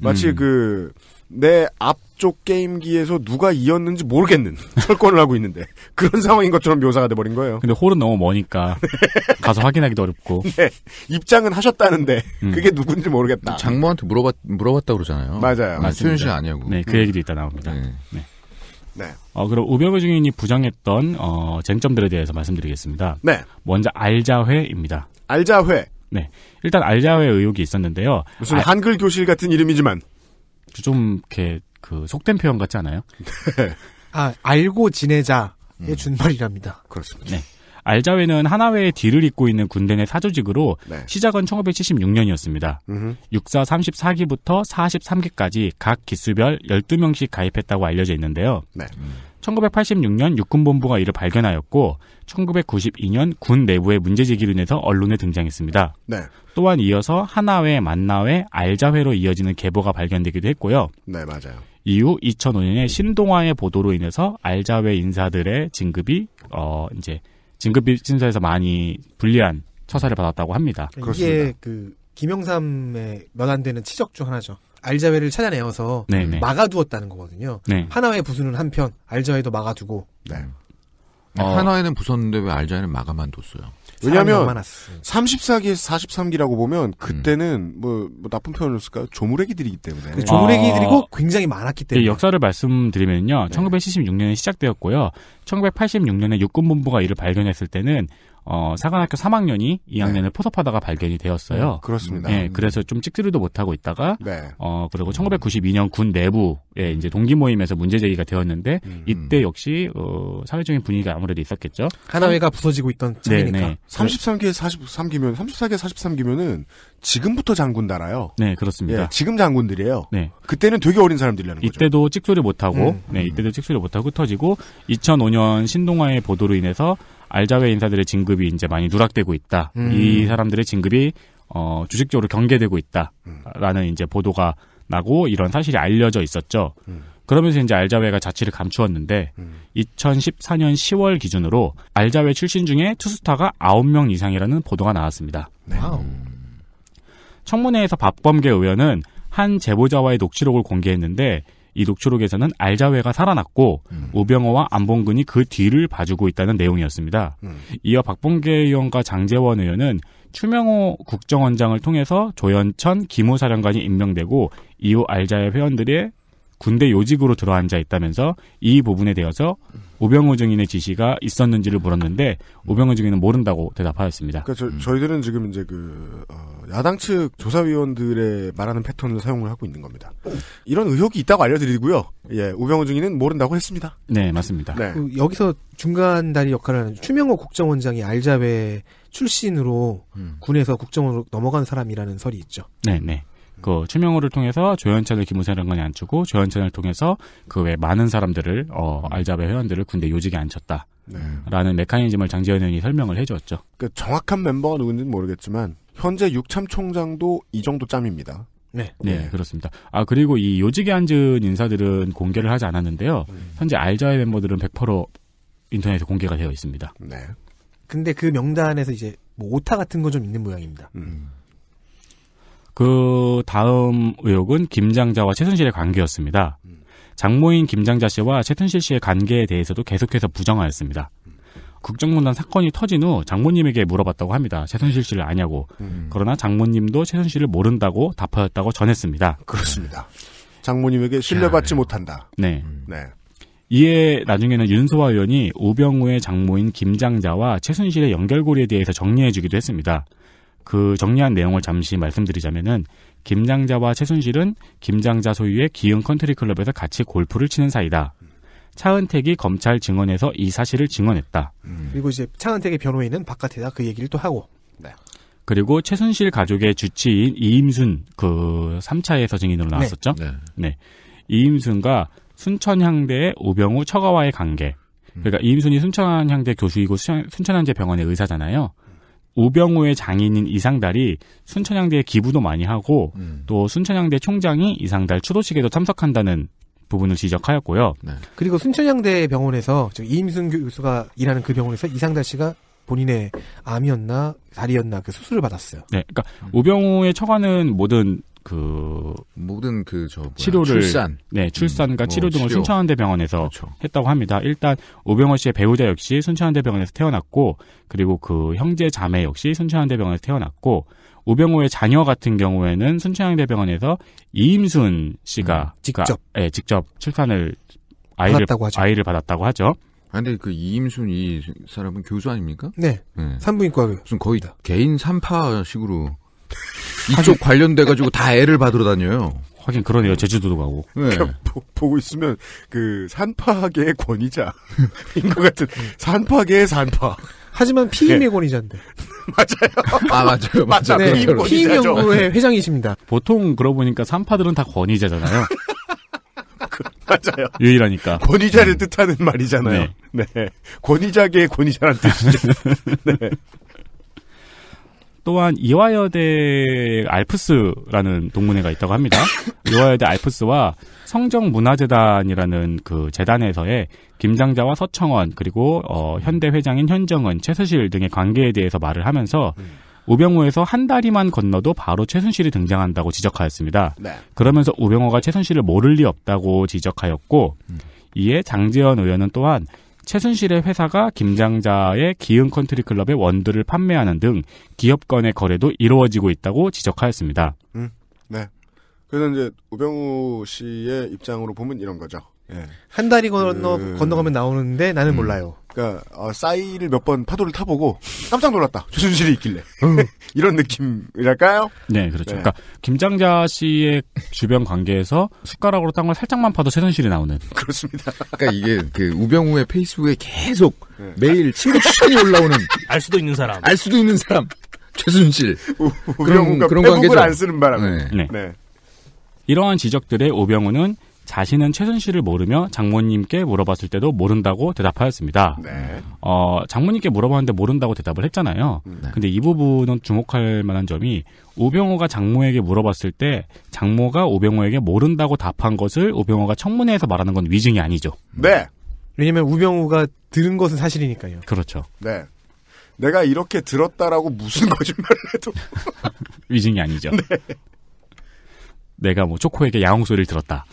B: 마치 음. 그내 앞 그쪽 게임기에서 누가 이었는지 모르겠는 철권을 하고 있는데 그런 상황인 것처럼 묘사가 돼버린 거예요.
C: 근데 홀은 너무 머니까 네. 가서 확인하기도 어렵고.
B: 네, 입장은
C: 하셨다는데 음. 그게 누군지 모르겠다. 장모한테 물어봤 물어봤다 그러잖아요. 맞아요. 아, 수현 씨 아니냐고. 네, 그 얘기도 이따 나옵니다. 네. 네. 네. 어, 그럼 우병우 중인이 부장했던 어, 쟁점들에 대해서 말씀드리겠습니다. 네. 먼저 알자회입니다. 알자회. 네. 일단 알자회 의혹이 있었는데요. 무슨 알... 아, 한글 교실 같은 이름이지만 좀 이렇게 그 속된 표현 같지 않아요? 아 알고 지내자의
D: 음. 준말이랍니다.
C: 그렇습니다. 네. 알자회는 하나회의 뒤를 잇고 있는 군대 내 사조직으로 네. 시작은 1976년이었습니다. 음흠. 육사 34기부터 43기까지 각 기수별 12명씩 가입했다고 알려져 있는데요. 네. 1986년 육군본부가 이를 발견하였고 1992년 군 내부의 문제제기로 인해서 언론에 등장했습니다. 네. 또한 이어서 하나회, 만나회, 알자회로 이어지는 계보가 발견되기도 했고요. 네, 맞아요. 이후 2005년에 신동아의 보도로 인해서 알자회 인사들의 진급이 어 이제 진급 심사에서 많이 불리한 처사를 받았다고 합니다. 이게 그렇습니다.
D: 그 김영삼의 면안 되는 치적 중 하나죠. 알자회를 찾아내어서 네네. 네. 막아두었다는 거거든요. 네. 하나의 부수는 한편, 알자회도 막아두고.
B: 네.
E: 하나에는 어. 부쉈는데 왜 알자에는 마감만 뒀어요? 왜냐하면
B: 34기에서 43기라고 보면 음. 그때는 음. 뭐, 뭐, 나쁜 표현을 쓸까요? 조무래기들이기 때문에 그
A: 조무래기들이고
C: 아, 굉장히 많았기 때문에 역사를 말씀드리면요, 네. 1976년에 시작되었고요, 1986년에 육군본부가 이를 발견했을 때는 어, 사관학교 3학년이 2학년을 네. 포섭하다가 발견이 되었어요. 네, 그렇습니다. 네, 그래서 좀 찍지르도 못하고 있다가, 네. 어, 그리고 1992년 군 내부에 이제 동기 모임에서 문제 제기가 되었는데, 음. 이때 역시, 어, 사회적인 분위기가 아무래도 있었겠죠. 하나회가
B: 부서지고 있던 때이니까. 네, 33개, 43기면, 34개, 43기면은
C: 지금부터 장군 달아요. 네, 그렇습니다. 예, 지금 장군들이에요. 네. 그때는 되게 어린 사람들이라는 거죠. 이때도 찍소리 못하고, 음. 네, 이때도 찍소리 못하고 흩어지고, 2005년 신동아의 보도로 인해서 알자회 인사들의 진급이 이제 많이 누락되고 있다. 음. 이 사람들의 진급이 어, 주식적으로 경계되고 있다라는 이제 보도가 나고 이런 사실이 알려져 있었죠. 음. 그러면서 이제 알자회가 자취를 감추었는데 음. 2014년 10월 기준으로 알자회 출신 중에 투수타가 9명 이상이라는 보도가 나왔습니다. 네. 청문회에서 박범계 의원은 한 제보자와의 녹취록을 공개했는데 이 녹초록에서는 알자회가 살아났고 음. 우병호와 안봉근이 그 뒤를 봐주고 있다는 내용이었습니다. 음. 이어 박봉계 의원과 장재원 의원은 추명호 국정원장을 통해서 조현천 기무사령관이 임명되고 이후 알자회 회원들의 군대 요직으로 들어앉아 있다면서 이 부분에 대해서 음. 오병호 증인의 지시가 있었는지를 물었는데 오병호 증인은 모른다고 대답하였습니다.
B: 그러니까 저, 음. 저희들은 지금 이제 그 어, 야당 측 조사위원들의 말하는 패턴을 사용을 하고 있는 겁니다. 이런 의혹이 있다고 알려드리고요. 예, 오병호 증인은 모른다고 했습니다.
C: 네, 맞습니다. 네.
B: 그, 여기서 중간
D: 다리 역할을 하는 추명호 국정원장이 알자회 출신으로 음. 군에서 국정원으로 넘어간 사람이라는 설이 있죠.
C: 네, 네. 그 최명호를 통해서 조현천을 기무사령관에 앉히고 조현천을 통해서 그 외 많은 사람들을 어 알자베 회원들을 군대 요직에 앉혔다. 네. 라는 네. 메커니즘을 장재현 원이 설명을 해주었죠.
B: 그 정확한 멤버가 누군지는 모르겠지만 현재 육참 총장도 이 정도 짬입니다. 네.
C: 네. 네, 그렇습니다. 아, 그리고 이 요직에 앉은 인사들은 공개를 하지 않았는데요. 음. 현재 알자의 멤버들은 100% 인터넷에 공개가 되어 있습니다.
D: 네. 근데 그 명단에서 이제 뭐 오타 같은 건 좀 있는 모양입니다.
C: 음. 그 다음 의혹은 김장자와 최순실의 관계였습니다. 장모인 김장자 씨와 최순실 씨의 관계에 대해서도 계속해서 부정하였습니다. 국정문단 사건이 터진 후 장모님에게 물어봤다고 합니다. 최순실 씨를 아냐고. 음. 그러나 장모님도 최순실을 모른다고 답하였다고 전했습니다. 그렇습니다. 장모님에게
B: 신뢰받지 야. 못한다.
C: 네. 음. 네. 이에 나중에는 윤소화 의원이 우병우의 장모인 김장자와 최순실의 연결고리에 대해서 정리해주기도 했습니다. 그 정리한 내용을 잠시 말씀드리자면은 김장자와 최순실은 김장자 소유의 기흥 컨트리 클럽에서 같이 골프를 치는 사이다. 차은택이 검찰 증언에서 이 사실을 증언했다.
D: 음. 그리고 이제 차은택의 변호인은 바깥에다 그 얘기를 또 하고. 네.
C: 그리고 최순실 가족의 주치인 이임순 그 3차에서 증인으로 네. 나왔었죠. 네. 네. 네. 이임순과 순천향대의 우병우 처가와의 관계. 음. 그러니까 이임순이 순천향대 교수이고 순천향대 병원의 의사잖아요. 우병우의 장인인 이상달이 순천향대에 기부도 많이 하고 음. 또 순천향대 총장이 이상달 추도식에도 참석한다는 부분을 지적하였고요. 네. 그리고 순천향대 병원에서 이임순 교수가 일하는
D: 그 병원에서 이상달 씨가 본인의 암이었나 다리였나 그 수술을 받았어요.
C: 네, 그러니까 음. 우병우의 처가는 모든 그 모든 그저 치료를 출산 네 출산과 음, 뭐 치료 등을 치료. 순천한대 병원에서 그렇죠. 했다고 합니다. 일단 오병헌 씨의 배우자 역시 순천한대 병원에서 태어났고 그리고 그 형제 자매 역시 순천한대 병원에서 태어났고 오병호의 자녀 같은 경우에는 순천한대 병원에서 이임순 씨가 음, 직접 가, 그러니까, 네, 예, 직접 출산을 아이를 받았다고 하죠. 아이를 받았다고 하죠. 아, 근데 그 이임순 이
E: 사람은 교수 아닙니까? 네. 네. 산부인과 교수. 무슨 거의 개인 산파식으로 이쪽 관련돼가지고 다 애를 받으러 다녀요. 하긴 그러네요. 제주도도 가고. 네. 그러니까
B: 보, 고 있으면 그 산파계의 권위자인 것 같은 산파계의 산파. 하지만 피임의 네. 권위자인데. 맞아요.
C: 아 맞아요. 맞아. 요 네, 피임 연구회 네. 회장이십니다. 보통 그러고 보니까 산파들은 다 권위자잖아요.
A: 그, 맞아요.
C: 유일하니까. 권위자를 음. 뜻하는 말이잖아요. 네. 네. 권위자계의 권위자란 뜻이죠. 네. 또한 이화여대 알프스라는 동문회가 있다고 합니다. 이화여대 알프스와 성정문화재단이라는 그 재단에서의 김장자와 서청원 그리고 어, 현대 회장인 현정은 최순실 등의 관계에 대해서 말을 하면서 음. 우병우에서 한 다리만 건너도 바로 최순실이 등장한다고 지적하였습니다. 네. 그러면서 우병우가 최순실을 모를 리 없다고 지적하였고 음. 이에 장재현 의원은 또한 최순실의 회사가 김장자의 기흥 컨트리 클럽의 원두를 판매하는 등 기업 간의 거래도 이루어지고 있다고 지적하였습니다.
A: 음,
B: 네. 그래서 이제 우병우 씨의 입장으로 보면 이런 거죠. 예. 한 다리 건너 그... 건너가면 나오는데 나는 음. 몰라요. 그러니까 어, 싸이를 몇 번 파도를 타보고 깜짝 놀랐다. 조순실이 있길래 음. 이런 느낌이랄까요?
C: 네, 그렇죠. 네. 그러니까 김장자 씨의 주변 관계에서 숟가락으로 땅을 살짝만 파도 최순실이 나오는. 그렇습니다. 그러니까 이게 그 우병우의 페이스북에 계속 네. 매일
E: 친구 추천이 올라오는
C: 알 수도 있는 사람, 알 수도 있는 사람 최순실 우, 그런 그런 관계를 안 쓰는 바람에. 네. 네. 네. 이러한 지적들에 오병우는 자신은 최순실을 모르며 장모님께 물어봤을 때도 모른다고 대답하였습니다. 네. 어, 장모님께 물어봤는데 모른다고 대답을 했잖아요. 네. 근데 이 부분은 주목할 만한 점이 우병호가 장모에게 물어봤을 때 장모가 우병호에게 모른다고 답한 것을 우병호가 청문회에서 말하는 건 위증이 아니죠.
D: 네. 왜냐면 우병우가 들은 것은 사실이니까요.
C: 그렇죠.
B: 네. 내가 이렇게 들었다라고 무슨 거짓말을 해도
C: 위증이 아니죠. 네. 내가 뭐 초코에게 야옹 소리를 들었다.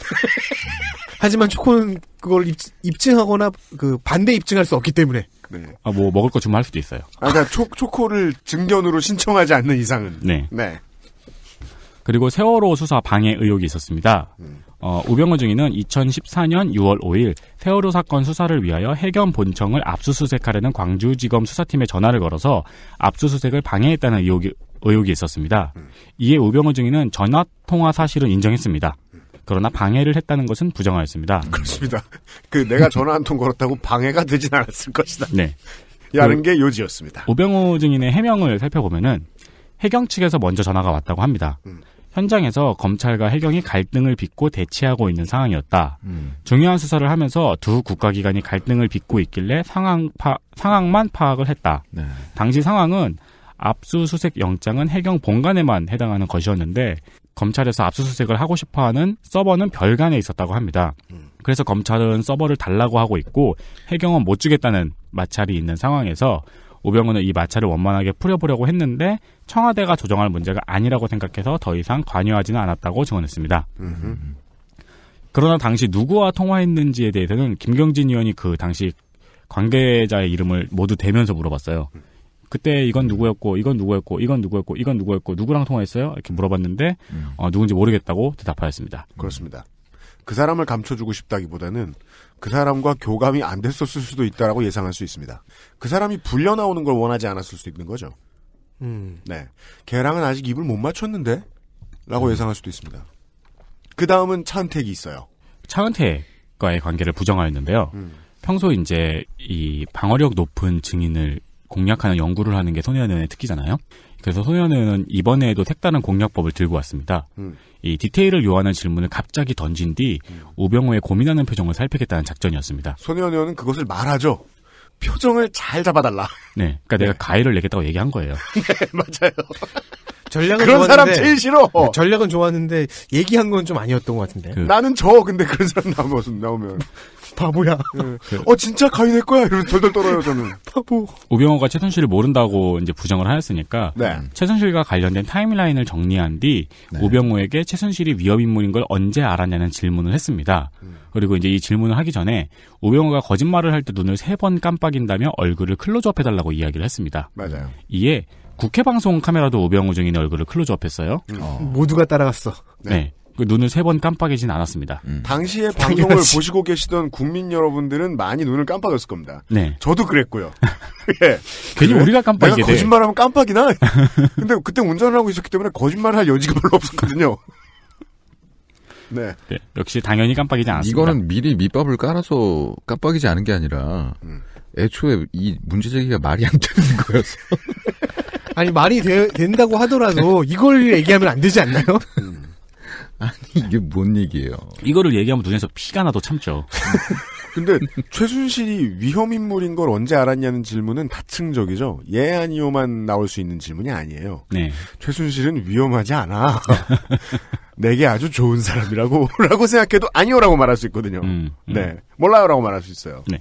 B: 하지만 초코는 그걸 입증, 하거나그 반대 입증할 수 없기 때문에.
C: 네. 아, 뭐 먹을 거주면할 수도 있어요.
B: 아, 그러니까 초, 초코를 증견으로 신청하지 않는 이상은. 네. 네.
C: 그리고 세월호 수사 방해 의혹이 있었습니다. 음. 어, 우병우 증인은 2014년 6월 5일 세월호 사건 수사를 위하여 해경 본청을 압수수색하려는 광주지검 수사팀에 전화를 걸어서 압수수색을 방해했다는 의혹이 의혹이 있었습니다. 음. 이에 우병우 증인은 전화 통화 사실은 인정했습니다. 그러나 방해를 했다는 것은 부정하였습니다.
B: 그렇습니다. 그 내가 전화 한 통 걸었다고 방해가 되진 않았을 것이다. 네. 라는 게 요지였습니다.
C: 우병우 증인의 해명을 살펴보면은 해경 측에서 먼저 전화가 왔다고 합니다. 음. 현장에서 검찰과 해경이 갈등을 빚고 대치하고 있는 상황이었다. 음. 중요한 수사를 하면서 두 국가기관이 갈등을 빚고 있길래 상황 파, 상황만 파악을 했다. 네. 당시 상황은 압수수색 영장은 해경 본관에만 해당하는 것이었는데 검찰에서 압수수색을 하고 싶어하는 서버는 별관에 있었다고 합니다. 음. 그래서 검찰은 서버를 달라고 하고 있고 해경은 못 주겠다는 마찰이 있는 상황에서 오병우는 이 마찰을 원만하게 풀어보려고 했는데 청와대가 조정할 문제가 아니라고 생각해서 더 이상 관여하지는 않았다고 증언했습니다. 그러나 당시 누구와 통화했는지에 대해서는 김경진 의원이 그 당시 관계자의 이름을 모두 대면서 물어봤어요. 음. 그때 이건 누구였고 이건 누구였고 이건 누구였고 이건 누구였고 누구랑 통화했어요? 이렇게 물어봤는데 음. 어, 누군지 모르겠다고 대답하였습니다. 그렇습니다.
B: 그 사람을 감춰주고 싶다기보다는 그 사람과 교감이 안 됐었을 수도 있다라고 예상할 수 있습니다. 그 사람이 불려 나오는 걸 원하지 않았을 수도 있는 거죠. 음. 네, 걔랑은 아직 입을 못 맞췄는데라고 음. 예상할 수도 있습니다. 그 다음은 차은택이 있어요.
C: 차은택과의 관계를 부정하였는데요. 음. 평소 이제 이 방어력 높은 증인을 공략하는 연구를 하는 게 소년의 특기잖아요. 그래서 소년은 이번에도 색다른 공략법을 들고 왔습니다. 음. 이 디테일을 요하는 질문을 갑자기 던진 뒤 음. 우병우의 고민하는 표정을 살피겠다는 작전이었습니다. 소년은 그것을 말하죠. 표정을
B: 잘 잡아달라.
C: 네, 그러니까 네. 내가 가해를 내겠다고 얘기한 거예요. 네, 맞아요.
B: 전략은 그런 사람 제일 싫어. 어, 전략은 좋았는데 얘기한 건 좀 아니었던 것 같은데. 그. 나는 저 근데 그런 사람 나오면 나오면 바보야. 네. 어 진짜 가인낼 거야 이러면 덜덜 떨어요 저는.
A: 바보.
C: 오병호가 최순실을 모른다고 이제 부정을 하였으니까 네. 최순실과 관련된 타임라인을 정리한 뒤 네. 오병호에게 최순실이 위협 인물인 걸 언제 알았냐는 질문을 했습니다. 음. 그리고 이제 이 질문을 하기 전에 오병호가 거짓말을 할 때 눈을 세 번 깜빡인다며 얼굴을 클로즈업 해달라고 이야기를 했습니다. 맞아요. 이에 국회 방송 카메라도 우병우 증인의 얼굴을 클로즈업했어요. 음. 어.
B: 모두가
D: 따라갔어.
C: 네. 네. 그 눈을 세 번 깜빡이진 않았습니다. 음. 당시에
B: 방송을 당연하지. 보시고 계시던 국민 여러분들은 많이 눈을 깜빡였을 겁니다.
A: 네.
C: 저도 그랬고요.
B: 예. 괜히 우리가 깜빡이게 내가 거짓말하면 깜빡이나? 근데 그때 운전을 하고 있었기 때문에 거짓말할 여지가 별로 없었거든요. 네.
C: 네. 역시 당연히 깜빡이지
E: 않았습니다. 이거는 미리 밑밥을 깔아서 깜빡이지 않은 게 아니라 음. 애초에 이
D: 문제 제기가 말이 안 되는 거였어. 아니 말이 되, 된다고 하더라도 이걸 얘기하면 안 되지 않나요? 음.
B: 아니 이게 뭔 얘기예요? 이거를 얘기하면 눈에서 피가 나도 참죠. 근데 최순실이 위험 인물인 걸 언제 알았냐는 질문은 다층적이죠. 예 아니요만 나올 수 있는 질문이 아니에요. 네. 최순실은 위험하지 않아. 내게 아주 좋은 사람이라고라고 생각해도 아니요라고 말할 수 있거든요. 음, 음. 네, 몰라요라고 말할 수 있어요.
C: 네.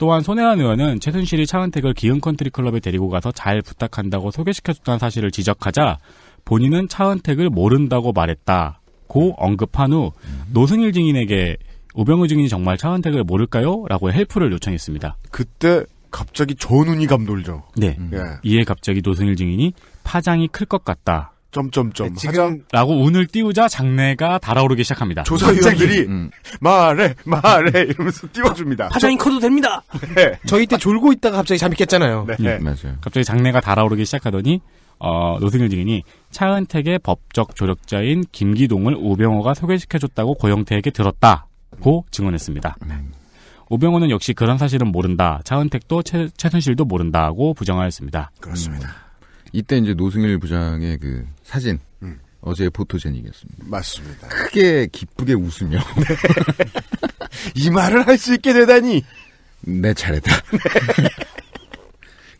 C: 또한 손혜환 의원은 최순실이 차은택을 기흥 컨트리클럽에 데리고 가서 잘 부탁한다고 소개시켜줬다는 사실을 지적하자 본인은 차은택을 모른다고 말했다고 언급한 후 노승일 증인에게 우병우 증인이 정말 차은택을 모를까요? 라고 헬프를 요청했습니다. 그때 갑자기 전운이 감돌죠. 네. 음. 예. 이에 갑자기 노승일 증인이 파장이 클 것 같다. 점점점 네, 지금 라고 운을 띄우자 장내가 달아오르기 시작합니다. 조사위원들이 음.
B: 말해 말해 이러면서 띄워줍니다. 파장이 커도 됩니다. 네. 저희 때 졸고 있다가
D: 갑자기 잠이 깼잖아요.
C: 네. 네. 예. 맞아요. 갑자기 장내가 달아오르기 시작하더니 어, 노승일 증인이 차은택의 법적 조력자인 김기동을 우병호가 소개시켜줬다고 고영태에게 들었다고 증언했습니다. 음. 우병호는 역시 그런 사실은 모른다. 차은택도 최, 최순실도 모른다고 부정하였습니다. 그렇습니다. 음. 이때 이제 노승일 부장의 그
E: 사진 음. 어제 포토제닉이었습니다. 맞습니다. 크게 기쁘게 웃으며
B: 이 말을 할 수 있게 되다니 내잘했다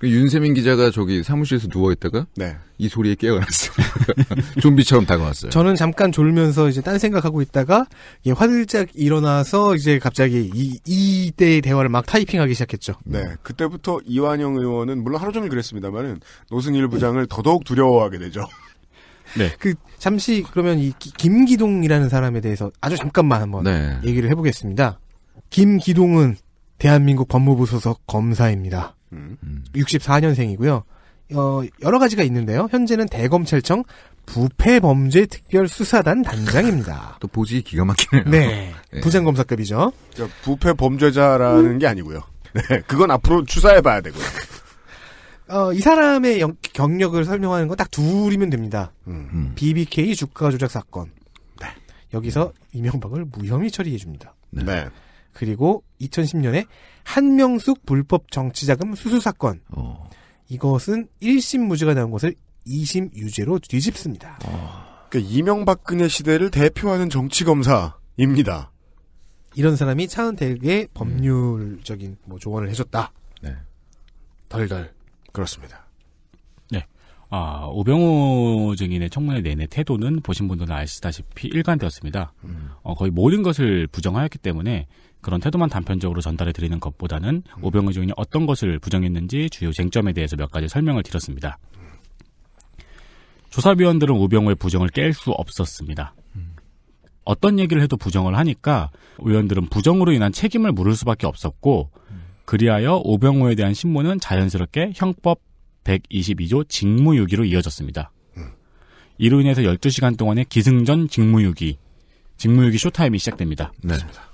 E: 그 윤세민 기자가 저기 사무실에서 누워 있다가 네. 이 소리에 깨어났어요. 좀비처럼 다가왔어요.
D: 저는 잠깐 졸면서 이제 딴 생각하고 있다가 예, 화들짝 일어나서 이제 갑자기 이 이때의 대화를 막 타이핑하기 시작했죠. 네,
B: 그때부터 이완영 의원은 물론 하루 종일 그랬습니다만은 노승일 부장을 더더욱 두려워하게 되죠.
A: 네.
D: 그 잠시 그러면 이 김기동이라는 사람에 대해서 아주 잠깐만 한번 네. 얘기를 해보겠습니다. 김기동은 대한민국 법무부 소속 검사입니다. 음. 64년생이고요. 어, 여러 가지가 있는데요. 현재는 대검찰청
B: 부패범죄특별수사단 단장입니다. 또보직 기가 막히네요. 네. 예. 부장검사급이죠. 부패범죄자라는 음. 게 아니고요. 네. 그건 앞으로 추사해봐야 되고요.
D: 어, 이 사람의 영, 경력을 설명하는 건 딱 둘이면 됩니다. 음. 음. BBK 주가 조작 사건. 네. 여기서 이명박을 무혐의 처리해줍니다. 네. 네. 그리고 2010년에 한명숙 불법 정치자금
B: 수수 사건. 어. 이것은 1심 무죄가 나온 것을 2심 유죄로 뒤집습니다. 어. 그러니까 이명박근혜 시대를 대표하는 정치 검사입니다. 이런 사람이 차은택게
C: 법률적인
B: 뭐 조언을 해줬다.
D: 네.
C: 덜덜 그렇습니다. 네. 아 우병우 증인의 청문회 내내 태도는 보신 분들은 아시다시피 일관되었습니다. 음. 어, 거의 모든 것을 부정하였기 때문에 그런 태도만 단편적으로 전달해 드리는 것보다는 음. 오병호 중인이 어떤 것을 부정했는지 주요 쟁점에 대해서 몇 가지 설명을 드렸습니다. 조사위원들은 오병호의 부정을 깰 수 없었습니다. 음. 어떤 얘기를 해도 부정을 하니까 의원들은 부정으로 인한 책임을 물을 수밖에 없었고 음. 그리하여 오병호에 대한 신문은 자연스럽게 형법 122조 직무유기로 이어졌습니다. 음. 이로 인해서 12시간 동안의 기승전 직무유기, 직무유기 쇼타임이 시작됩니다. 네. 그렇습니다.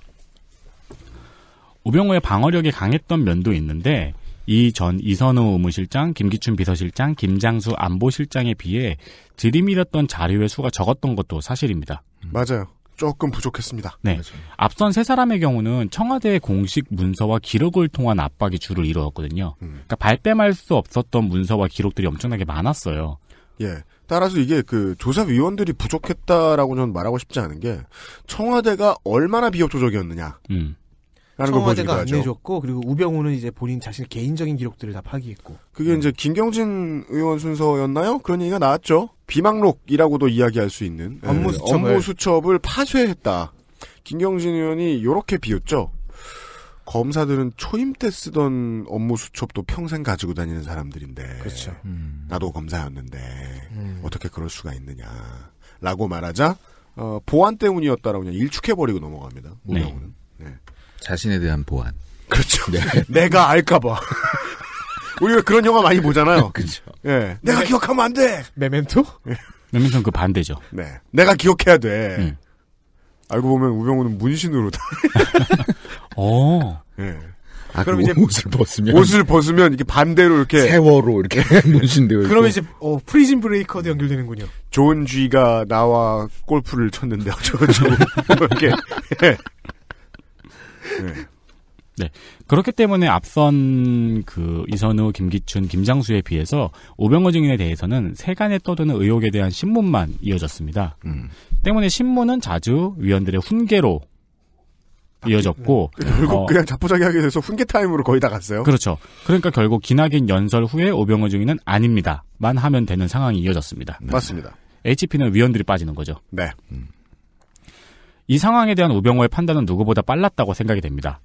C: 우병우의 방어력이 강했던 면도 있는데 이 전 이선호 의무실장, 김기춘 비서실장, 김장수 안보실장에 비해 들이밀었던 자료의 수가 적었던 것도 사실입니다. 음. 맞아요.
B: 조금 부족했습니다.
C: 네. 맞아요. 앞선 세 사람의 경우는 청와대의 공식 문서와 기록을 통한 압박이 주를 이루었거든요. 음. 그러니까 발뺌할 수 없었던 문서와 기록들이 엄청나게 많았어요.
B: 예. 따라서 이게 그 조사위원들이 부족했다라고 는 말하고 싶지 않은 게 청와대가 얼마나 비협조적이었느냐. 음. 청와대가 안 내줬고
D: 해 그리고 우병우는 이제 본인 자신의 개인적인
B: 기록들을 다 파기했고. 그게 음. 이제 김경진 의원 순서였나요? 그런 얘기가 나왔죠. 비망록이라고도 이야기할 수 있는 예, 업무 수첩을, 수첩을 파쇄했다. 김경진 의원이 이렇게 비웃죠. 검사들은 초임 때 쓰던 업무 수첩도 평생 가지고 다니는 사람들인데. 그렇죠. 음. 나도 검사였는데 음. 어떻게 그럴 수가 있느냐라고 말하자 어, 보안 때문이었다라고 그냥 일축해버리고 넘어갑니다.
E: 네. 우병우는. 네. 네. 자신에 대한 보안. 그렇죠. 네.
B: 내가 알까봐. 우리가 그런 영화 많이 보잖아요. 그렇죠. 예. 내가 메... 네. 기억하면 안 돼. 메멘토? 예.
C: 메멘토는 그 반대죠. 네. 내가
B: 기억해야 돼. 음. 알고 보면 우병우는 문신으로 다.
C: 어. 예. 아, 그럼 그 이제 옷을 벗으면 옷을
B: 벗으면 이게 반대로 이렇게 세월호 이렇게 문신되어 있고. 그럼
D: 이제 어, 프리즌 브레이커도 연결되는군요.
B: 존 G가 나와 골프를 쳤는데 어쩌고저쩌고 이렇게 예.
C: 네. 네. 그렇기 때문에 앞선 그 이선우, 김기춘, 김장수에 비해서 오병호 증인에 대해서는 세간에 떠드는 의혹에 대한 신문만 이어졌습니다. 음. 때문에 신문은 자주 위원들의 훈계로 이어졌고 네. 결국 어, 그냥
B: 자포자기하게 돼서 훈계 타임으로 거의 다 갔어요. 그렇죠.
C: 그러니까 결국 기나긴 연설 후에 오병호 증인은 아닙니다만 하면 되는 상황이 이어졌습니다. 맞습니다. HP는 위원들이 빠지는 거죠. 네. 음. 이 상황에 대한 우병호의 판단은 누구보다 빨랐다고 생각이 됩니다.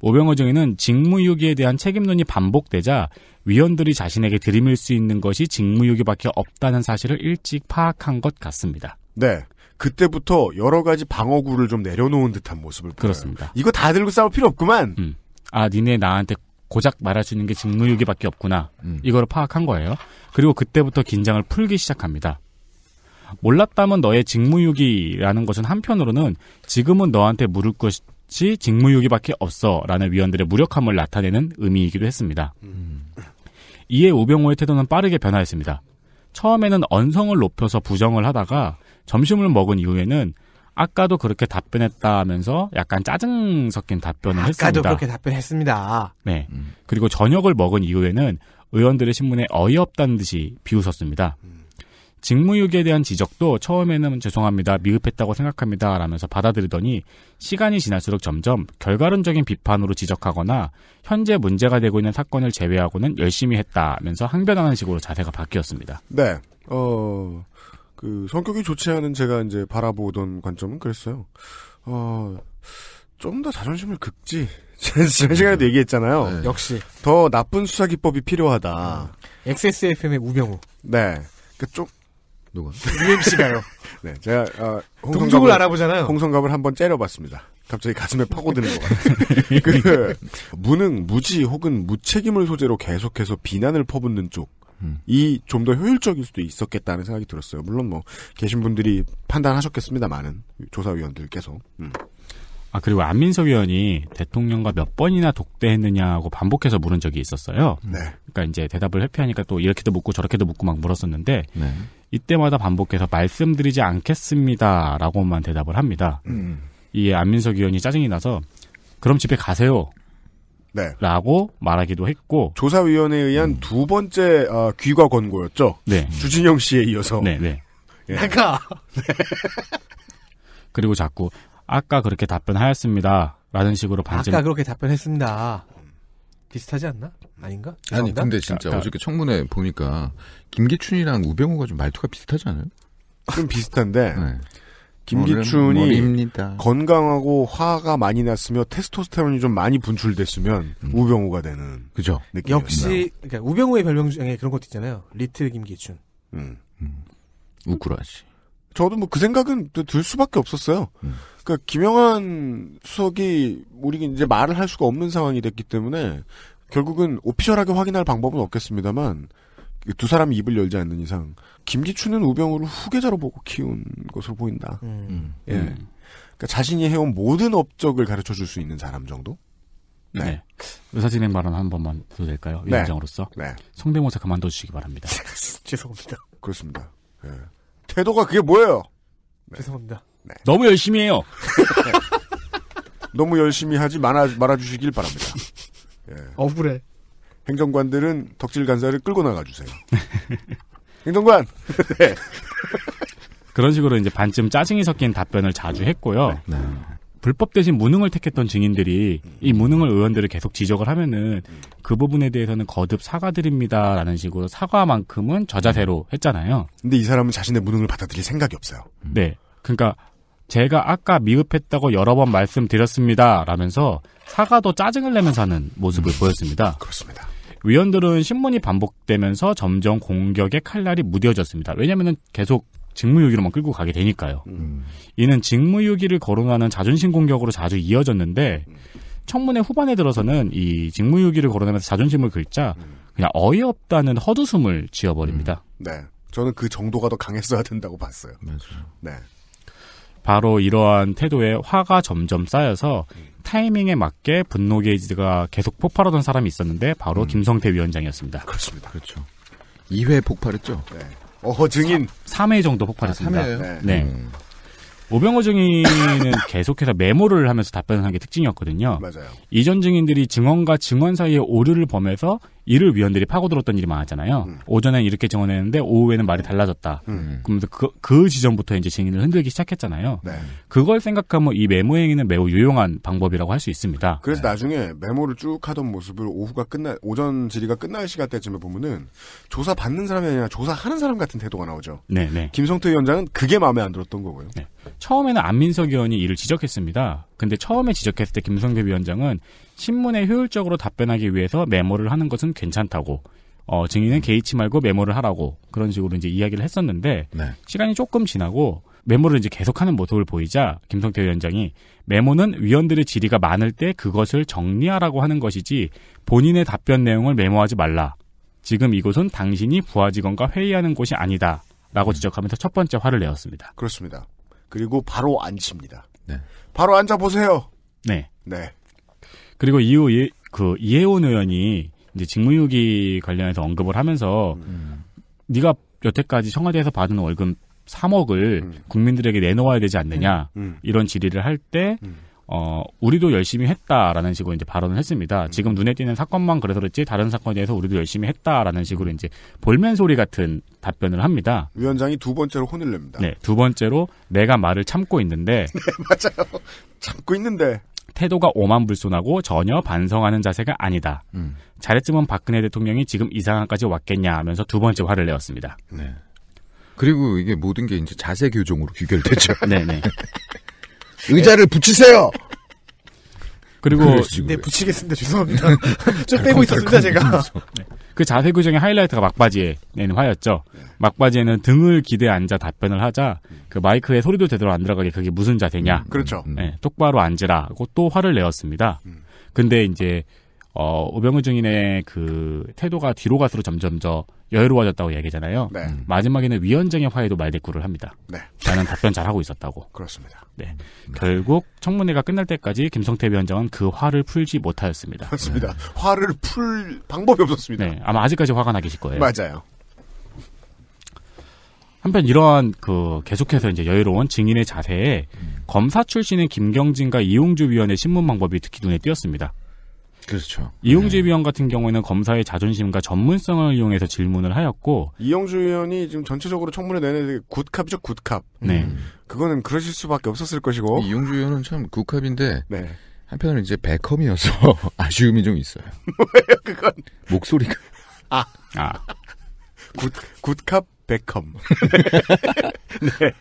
C: 오병호 정의는 직무유기에 대한 책임론이 반복되자 위원들이 자신에게 들이밀 수 있는 것이 직무유기밖에 없다는 사실을 일찍 파악한 것 같습니다.
B: 네. 그때부터 여러 가지 방어구를 좀 내려놓은 듯한
C: 모습을 보여 그렇습니다. 이거 다 들고 싸울 필요 없구만. 음. 아, 니네 나한테 고작 말할 수 있는 게 직무유기밖에 없구나. 음. 이걸 파악한 거예요. 그리고 그때부터 긴장을 풀기 시작합니다. 몰랐다면 너의 직무유기라는 것은 한편으로는 지금은 너한테 물을 것이 직무유기밖에 없어라는 위원들의 무력함을 나타내는 의미이기도 했습니다. 음. 이에 우병호의 태도는 빠르게 변화했습니다. 처음에는 언성을 높여서 부정을 하다가 점심을 먹은 이후에는 아까도 그렇게 답변했다면서 약간 짜증 섞인 답변을 아까도 했습니다. 아까도 그렇게
D: 답변했습니다.
C: 네. 그리고 저녁을 먹은 이후에는 의원들의 신문에 어이없다는 듯이 비웃었습니다. 음. 직무유기에 대한 지적도 처음에는 죄송합니다, 미흡했다고 생각합니다, 라면서 받아들이더니 시간이 지날수록 점점 결과론적인 비판으로 지적하거나 현재 문제가 되고 있는 사건을 제외하고는 열심히 했다면서 항변하는 식으로 자세가 바뀌었습니다.
B: 네. 어, 그 성격이 좋지 않은 제가 이제 바라보던 관점은 그랬어요. 어, 좀 더 자존심을 극지. 지난 시간에도 얘기했잖아요. 네. 역시. 더 나쁜 수사기법이 필요하다. 음. 네. XSFM의 우병우. 네. 그러 그러니까 좀, 누가? UMC가요. 네, 제가 어, 동족을 알아보잖아요. 홍성갑을 한번 째려봤습니다. 갑자기 가슴에 파고드는 것 같아요. 그 무능, 무지 혹은 무책임을 소재로 계속해서 비난을 퍼붓는 쪽. 음. 이좀 더 효율적일 수도 있었겠다는 생각이 들었어요. 물론 뭐 계신 분들이 판단하셨겠습니다많은 조사위원들께서. 음.
C: 아, 그리고 안민석 의원이 대통령과 몇 번이나 독대했느냐고 반복해서 물은 적이 있었어요. 네. 그러니까 이제 대답을 회피하니까 또 이렇게도 묻고 저렇게도 묻고 막 물었었는데 네. 이때마다 반복해서 말씀드리지 않겠습니다라고만 대답을 합니다. 음. 이 안민석 의원이 짜증이 나서 그럼 집에 가세요. 네. 라고 말하기도 했고
B: 조사위원회에 의한 음. 두 번째 어, 귀가 권고였죠. 네. 주진영 씨에 이어서. 네, 네.
C: 예. 내가. 네. 그리고 자꾸 아까 그렇게 답변하였습니다. 라는 식으로 반증. 아까
D: 그렇게 답변했습니다. 비슷하지 않나? 아닌가? 죄송합니다. 아니 근데 진짜 그러니까... 어저께
E: 청문회 보니까 김기춘이랑 우병우가 좀 말투가 비슷하지 않아요?
B: 좀 비슷한데 네.
E: 김기춘이
B: 건강하고 화가 많이 났으며 테스토스테론이 좀 많이 분출됐으면 음. 우병우가 되는 그죠 느낌이 역시 그러니까 우병우의 별명 중에 그런 것도 있잖아요. 리틀 김기춘. 음. 음. 우쿠라시. 저도 뭐 그 생각은 들 수밖에 없었어요. 음. 그러니까 김영한 수석이 우리 이제 말을 할 수가 없는 상황이 됐기 때문에 결국은 오피셜하게 확인할 방법은 없겠습니다만 두 사람이 입을 열지 않는 이상 김기춘은 우병우를 후계자로 보고 키운 것으로 보인다. 음. 음. 예. 음. 그러니까 자신이 해온 모든 업적을 가르쳐 줄 수 있는 사람 정도?
C: 네. 네. 의사진행 발언 한 번만 해도 될까요? 네. 위원장으로서. 네. 네. 성대모사 그만둬 주시기 바랍니다. 죄송합니다. 그렇습니다. 예.
B: 태도가 그게 뭐예요? 네. 죄송합니다.
C: 네. 너무 열심히 해요.
B: 너무 열심히 하지 말아, 말아주시길 바랍니다. 예. 억울해. 행정관들은 덕질 간사를 끌고 나가주세요. 행정관! 네.
C: 그런 식으로 이제 반쯤 짜증이 섞인 답변을 자주 했고요. 네. 네. 불법 대신 무능을 택했던 증인들이 이 무능을 의원들을 계속 지적을 하면은 그 부분에 대해서는 거듭 사과드립니다라는 식으로 사과만큼은 저자세로 했잖아요. 근데 이 사람은 자신의 무능을 받아들일 생각이 없어요. 네. 그러니까 제가 아까 미흡했다고 여러 번 말씀드렸습니다. 라면서 사과도 짜증을 내면서 하는 모습을 보였습니다. 그렇습니다. 위원들은 신문이 반복되면서 점점 공격의 칼날이 무뎌졌습니다. 왜냐면은 계속 직무유기로만 끌고 가게 되니까요. 음. 이는 직무유기를 거론하는 자존심 공격으로 자주 이어졌는데 음. 청문회 후반에 들어서는 이 직무유기를 거론하면서 자존심을 긁자 음. 그냥 어이없다는 허웃숨을 지어버립니다.
B: 음. 네, 저는 그 정도가 더 강했어야 된다고 봤어요. 맞아요. 네.
C: 바로 이러한 태도에 화가 점점 쌓여서 음. 타이밍에 맞게 분노 게이지가 계속 폭발하던 사람이 있었는데 바로 음. 김성태 위원장이었습니다. 그렇습니다. 그렇죠. 2회 폭발했죠. 네. 어, 허 증인. 3, 회 정도 폭발했습니다. 아, 3회요? 네. 음. 오병호 증인은 계속해서 메모를 하면서 답변을 한 게 특징이었거든요. 맞아요. 이전 증인들이 증언과 증언 사이에 오류를 범해서 이를 위원들이 파고들었던 일이 많았잖아요. 음. 오전엔 이렇게 증언했는데 오후에는 말이 달라졌다. 음. 그 그, 그 지점부터 이제 증인을 흔들기 시작했잖아요. 네. 그걸 생각하면 이 메모 행위는 매우 유용한 방법이라고 할 수 있습니다.
B: 그래서 네. 나중에 메모를 쭉 하던 모습을 오후가 끝나 오전 질의가 끝날 시간대쯤에 보면은 조사 받는 사람이 아니라 조사하는 사람 같은 태도가 나오죠. 네, 네. 김성태 위원장은 그게 마음에 안 들었던 거고요.
C: 네. 처음에는 안민석 의원이 이를 지적했습니다. 근데 처음에 지적했을 때 김성태 위원장은 신문에 효율적으로 답변하기 위해서 메모를 하는 것은 괜찮다고 어, 증인은 음. 개의치 말고 메모를 하라고 그런 식으로 이제 이야기를 했었는데 네. 시간이 조금 지나고 메모를 이제 계속하는 모습을 보이자 김성태 위원장이 메모는 위원들의 질의가 많을 때 그것을 정리하라고 하는 것이지 본인의 답변 내용을 메모하지 말라. 지금 이곳은 당신이 부하 직원과 회의하는 곳이 아니다. 라고 음. 지적하면서 첫 번째 화를 내었습니다.
B: 그렇습니다. 그리고 바로 앉힙니다. 네. 바로 앉아보세요. 네. 네.
C: 그리고 이후 예, 그 이해원 의원이 이제 직무유기 관련해서 언급을 하면서 음. 네가 여태까지 청와대에서 받은 월급 3억을 음. 국민들에게 내놓아야 되지 않느냐 음. 음. 이런 질의를 할때 음. 어, 우리도 열심히 했다라는 식으로 이제 발언을 했습니다. 음. 지금 눈에 띄는 사건만 그래서 그렇지 다른 사건에 대해서 우리도 열심히 했다라는 식으로 이제 볼멘 소리 같은 답변을 합니다.
B: 위원장이 두 번째로 혼을 냅니다.
C: 네, 두 번째로 내가 말을 참고 있는데. 네, 맞아요. 참고 있는데. 태도가 오만불손하고 전혀 반성하는 자세가 아니다. 음. 잘했지만 박근혜 대통령이 지금 이 상황까지 왔겠냐 하면서 두 번째 화를 내었습니다. 네. 그리고 이게
E: 모든 게 이제 자세 교정으로 귀결되죠. 네네. 네. 의자를 붙이세요.
C: 그리고
D: 네 붙이겠습니다. 죄송합니다. 좀 빼고 있었습니다 제가. 네.
C: 그 자세 교정의 하이라이트가 막바지에낸 화였죠. 막바지에는 등을 기대 앉아 답변을 하자 그 마이크에 소리도 제대로 안 들어가게 그게 무슨 자세냐. 음, 그렇죠. 네, 똑바로 앉으라고 또 화를 내었습니다. 음. 근데 이제 어, 오병우 증인의 그 태도가 뒤로 갈수록 점점 더 여유로워졌다고 얘기잖아요. 네. 음. 마지막에는 위원장의 화해도 말대꾸를 합니다. 네. 나는 답변 잘 하고 있었다고. 그렇습니다. 네. 네. 결국 청문회가 끝날 때까지 김성태 위원장은 그 화를 풀지 못하였습니다. 그렇습니다. 네. 화를
B: 풀 방법이 없었습니다.
C: 네. 아마 아직까지 화가 나 계실 거예요. 맞아요. 한편 이러한 그 계속해서 이제 여유로운 증인의 자세에 음. 검사 출신인 김경진과 이용주 위원의 신문 방법이 특히 눈에 띄었습니다. 그렇죠. 이용주 네. 위원 같은 경우에는 검사의 자존심과 전문성을 이용해서 질문을 하였고
B: 이용주 위원이 지금 전체적으로 청문회 내내 굿캅이죠 굿캅. 네. 음. 그거는 그러실 수밖에 없었을 것이고 이용주 위원은 참 굿캅인데
E: 네. 한편으로 이제 백컴이어서 아쉬움이 좀 있어요. 뭐예요 그건? 목소리가
B: 아. 아. 굿 굿캅 백컴. 네.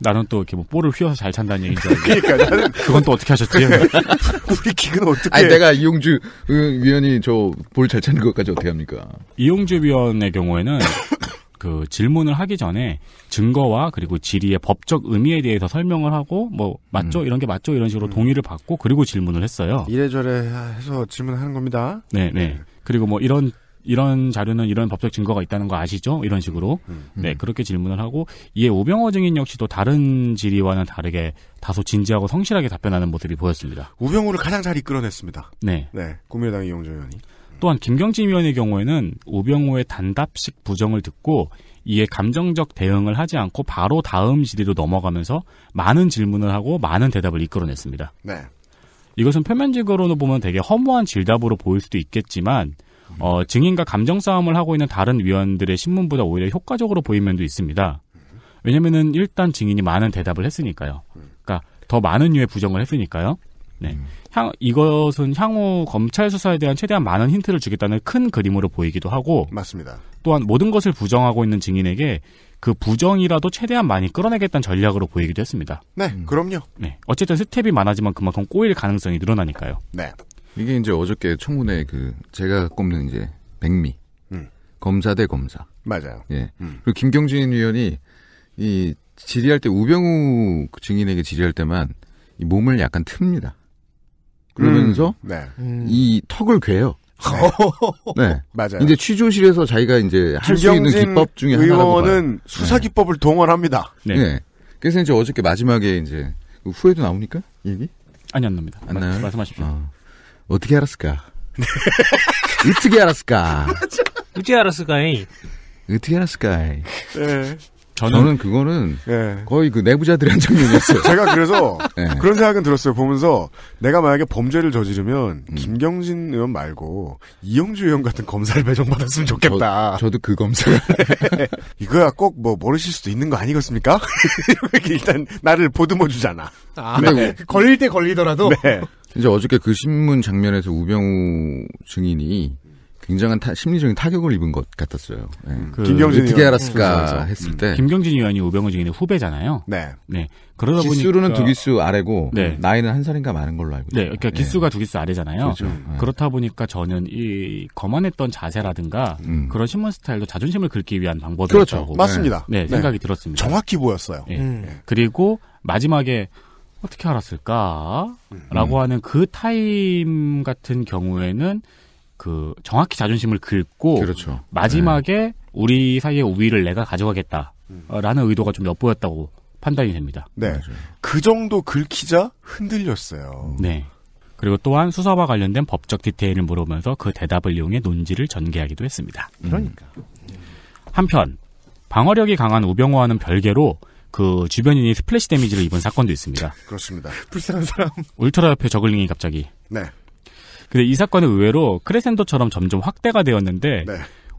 B: 나는 또 이렇게 뭐 볼을 휘어서 잘 찬다는 얘기죠 그러니까 나는 그건 또 어떻게 하셨지? 네.
A: 우리 기근 어떻게? 아니 내가
C: 이용주 위원이 저 볼 잘 찬는 것까지 어떻게 합니까? 이용주 위원의 경우에는 그 질문을 하기 전에 증거와 그리고 질의의 법적 의미에 대해서 설명을 하고 뭐 맞죠 음. 이런 게 맞죠 이런 식으로 음. 동의를 받고 그리고 질문을 했어요.
B: 이래저래 해서 질문하는 겁니다.
C: 네, 네. 그리고 뭐 이런 이런 자료는 이런 법적 증거가 있다는 거 아시죠? 이런 식으로 음, 음. 네 그렇게 질문을 하고 이에 우병호 증인 역시도 다른 질의와는 다르게 다소 진지하고 성실하게 답변하는 모습이 보였습니다.
B: 우병호를 가장 잘 이끌어냈습니다. 네, 네 국민의당 이용조 의원이
C: 또한 김경진 의원의 경우에는 우병호의 단답식 부정을 듣고 이에 감정적 대응을 하지 않고 바로 다음 질의로 넘어가면서 많은 질문을 하고 많은 대답을 이끌어냈습니다. 네. 이것은 표면적으로는 보면 되게 허무한 질답으로 보일 수도 있겠지만 어, 증인과 감정 싸움을 하고 있는 다른 위원들의 신문보다 오히려 효과적으로 보인 면도 있습니다. 왜냐면은 일단 증인이 많은 대답을 했으니까요. 그러니까 더 많은 유의 부정을 했으니까요. 네. 음. 향, 이것은 향후 검찰 수사에 대한 최대한 많은 힌트를 주겠다는 큰 그림으로 보이기도 하고 맞습니다. 또한 모든 것을 부정하고 있는 증인에게 그 부정이라도 최대한 많이 끌어내겠다는 전략으로 보이기도 했습니다. 네, 음. 그럼요. 네. 어쨌든 스텝이 많아지면 그만큼 꼬일 가능성이 늘어나니까요. 네.
E: 이게 이제 어저께 청문회 그 제가 꼽는 이제 백미 음. 검사 대 검사 맞아요. 예 음. 그리고 김경진 의원이 이 질의할 때 우병우 그 증인에게 질의할 때만 이 몸을 약간 틉니다. 그러면서 음. 네. 이 턱을 괴요. 음. 네. 네. 맞아요. 이제 취조실에서 자기가 이제 할 수 있는 기법 중에 하나라 의원은 수사
B: 네. 기법을 네. 동원합니다.
E: 네. 네. 그래서 이제 어저께 마지막에 이제 그 후에도 나옵니까? 얘기? 아니 안 납니다. 안 나요? 말씀하십시오. 아. 어떻게알았을까어떻게알았을까
C: 어떻게알았을까어
E: 떻게알았을까네 저는, 저는 그거는
B: 예. 거의 그 내부자들의 한장면이었어요. 제가 그래서 예. 그런 생각은 들었어요. 보면서 내가 만약에 범죄를 저지르면 음. 김경진 의원 말고 이영주 의원 같은 검사를 배정받았으면 좋겠다. 저, 도그 검사. 이거야 꼭 뭐 모르실 수도 있는 거 아니겠습니까? 일단 나를 보듬어 주잖아. 아, 네. 네. 걸릴 때 걸리더라도. 네.
E: 이제 어저께 그 신문 장면에서 우병우 증인이 굉장한 타, 심리적인 타격을 입은 것 같았어요. 네. 그 김경진 어떻게 알았을까 음, 그렇죠. 했을 때 음.
C: 김경진 의원이 오병호 증인의 후배잖아요. 네. 네. 그러다 보니 기수로는 두 기수 아래고 네. 나이는 한 살인가 많은 걸로 알고 있어요. 네. 그러니까 예. 기수가 네. 두 기수 아래잖아요. 그렇죠. 네. 그렇다 보니까 저는 이 거만했던 자세라든가 음. 그런 신문 스타일도 자존심을 긁기 위한 방법이라고 그렇죠. 네. 맞습니다. 네, 네. 네. 생각이 들었습니다. 정확히 보였어요. 음. 그리고 마지막에 어떻게 알았을까라고 음. 하는 그 타임 같은 경우에는 그 정확히 자존심을 긁고 그렇죠. 마지막에 네. 우리 사이의 우위를 내가 가져가겠다라는 의도가 좀 엿보였다고 판단이 됩니다.
B: 네. 맞아요. 그 정도 긁히자 흔들렸어요. 네.
C: 그리고 또한 수사와 관련된 법적 디테일을 물어보면서 그 대답을 이용해 논지를 전개하기도 했습니다. 음. 그러니까. 한편 방어력이 강한 우병호와는 별개로 그 주변인이 스플래시 데미지를 입은 사건도 있습니다. 그렇습니다. 불쌍한 사람. 울트라 옆에 저글링이 갑자기 네. 근데 이 사건은 의외로 크레센도처럼 점점 확대가 되었는데 네.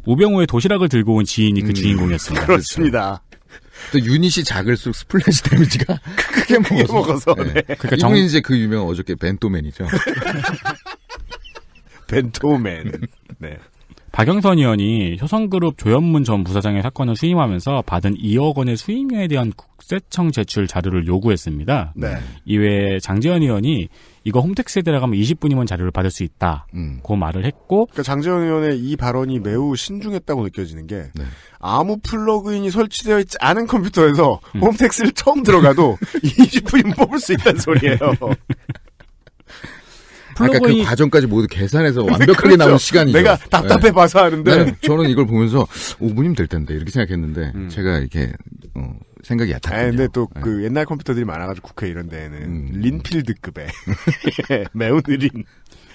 C: 오병호의 도시락을 들고 온 지인이 그 음, 주인공이었습니다. 그렇습니다. 또 유닛이
E: 작을수록 스플래시 데미지가 크게, 크게 먹어서. 네. 네. 네. 그러니까 정... 이분이 이제 그 유명 어저께 벤토맨이죠.
C: 벤토맨. 네. 박영선 의원이 효성그룹 조현문 전 부사장의 사건을 수임하면서 받은 2억 원의 수임료에 대한 세청 제출 자료를 요구했습니다. 네. 이외에 장재현 의원이 이거 홈택스에 들어가면 20분이면 자료를 받을 수 있다. 음. 그 말을
B: 했고. 그러니까 장재현 의원의 이 발언이 매우 신중했다고 느껴지는 게 네. 아무 플러그인이 설치되어 있지 않은 컴퓨터에서 음. 홈택스를 처음 들어가도 20분이면 뽑을 수 있다는 소리예요. 아까 그
E: 과정까지 모두 계산해서 완벽하게 그렇죠. 나온 시간이죠. 내가 답답해 네. 봐서 하는데. 저는 이걸 보면서 5분이면 될 텐데 이렇게 생각했는데 음. 제가 이렇게 어,
B: 생각이 아, 얕았군요. 아, 근데 또그 네. 그 옛날 컴퓨터들이 많아가지고 국회 이런 데에는 음. 린필드급에
C: 매우 느린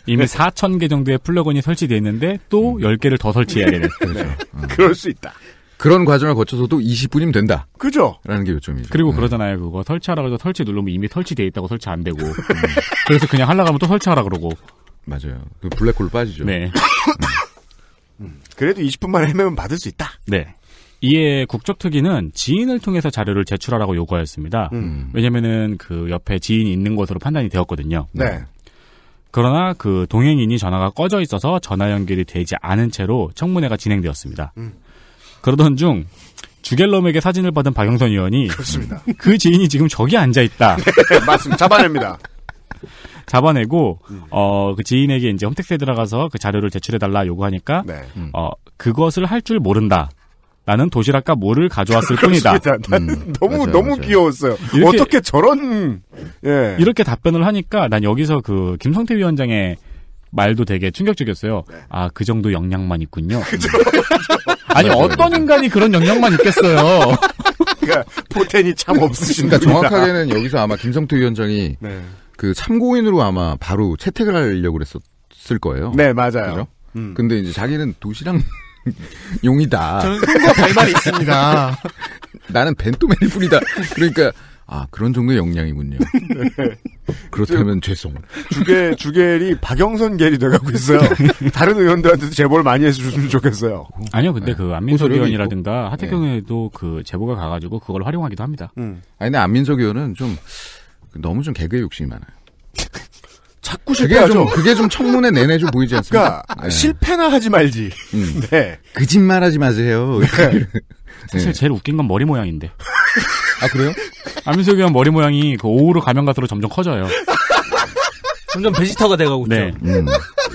C: 이미 4 0 0 0개 정도의 플러그인이 설치되어 있는데 또 음. 10개를 더 설치해야 되는 네. 그렇죠. 네. 그럴 수 있다. 그런 과정을 거쳐서도 20분이면 된다. 그죠? 라는 게 요점이죠. 그리고 네. 그러잖아요. 그거 설치하라고 해서 설치 누르면 이미 설치되어 있다고 설치 안 되고. 음. 그래서 그냥 하려고 하면 또 설치하라 그러고. 맞아요. 그 블랙홀로 빠지죠. 네. 음. 그래도 20분 만에 헤매면 받을 수 있다. 네. 이에 국적특위는 지인을 통해서 자료를 제출하라고 요구하였습니다. 음. 왜냐면은 그 옆에 지인이 있는 것으로 판단이 되었거든요. 네. 그러나 그 동행인이 전화가 꺼져 있어서 전화 연결이 되지 않은 채로 청문회가 진행되었습니다. 음. 그러던 중 주갤럼에게 사진을 받은 박영선 의원이 그렇습니다. 그 지인이 지금 저기 앉아 있다.
B: 네, 맞습니다. 잡아냅니다.
C: 잡아내고 음. 어그 지인에게 이제 홈택스에 들어가서 그 자료를 제출해 달라 요구하니까 네. 어 그것을 할 줄 모른다. 나는 도시락과 물을 가져왔을 뿐이다. 음, 너무 맞아요, 너무 맞아요.
B: 귀여웠어요. 이렇게, 어떻게
C: 저런 예. 이렇게 답변을 하니까 난 여기서 그 김성태 위원장의 말도 되게 충격적이었어요. 네. 아, 그 정도 역량만 그 있군요. 아니, 어떤 인간이 그런 역량만 있겠어요. 그러니까 포텐이 참 없으신다. 그러니까 정확하게는
E: 여기서 아마 김성태 위원장이 네. 그 참고인으로 아마 바로 채택을 하려고 그랬었을 거예요. 네, 맞아요. 그렇죠? 음. 근데 이제 자기는 도시락 용이다. 저는 손과 발만 있습니다. 나는 벤또맨일 뿐이다. 그러니까 아 그런 정도의 역량이군요. 네. 그렇다면 죄송.
B: 주계 주계리 박영선 계이 돼가고 있어요. 다른 의원들한테도 제보를 많이 해주셨으면 좋겠어요.
C: 아니요, 근데 네. 그 안민석 의원이라든가 하태경 에도 네. 그 제보가 가가지고 그걸 활용하기도
E: 합니다. 음. 아니 근데 안민석 의원은 좀 너무 좀개그의 욕심이 많아요.
C: 자꾸 실패하죠. 그게 좀,
E: 그게 좀 청문회 내내 좀 보이지 그러니까 않습니까? 그러니까 네. 실패나 하지 말지. 음.
C: 네. 거짓말 하지 마세요. 네. 사실 네. 제일 웃긴 건 머리 모양인데. 아, 그래요? 안민석이 형 머리 모양이 그 오후로 가면 가수록 점점 커져요.
E: 점점 베지터가 돼가고 있죠. 네. 음.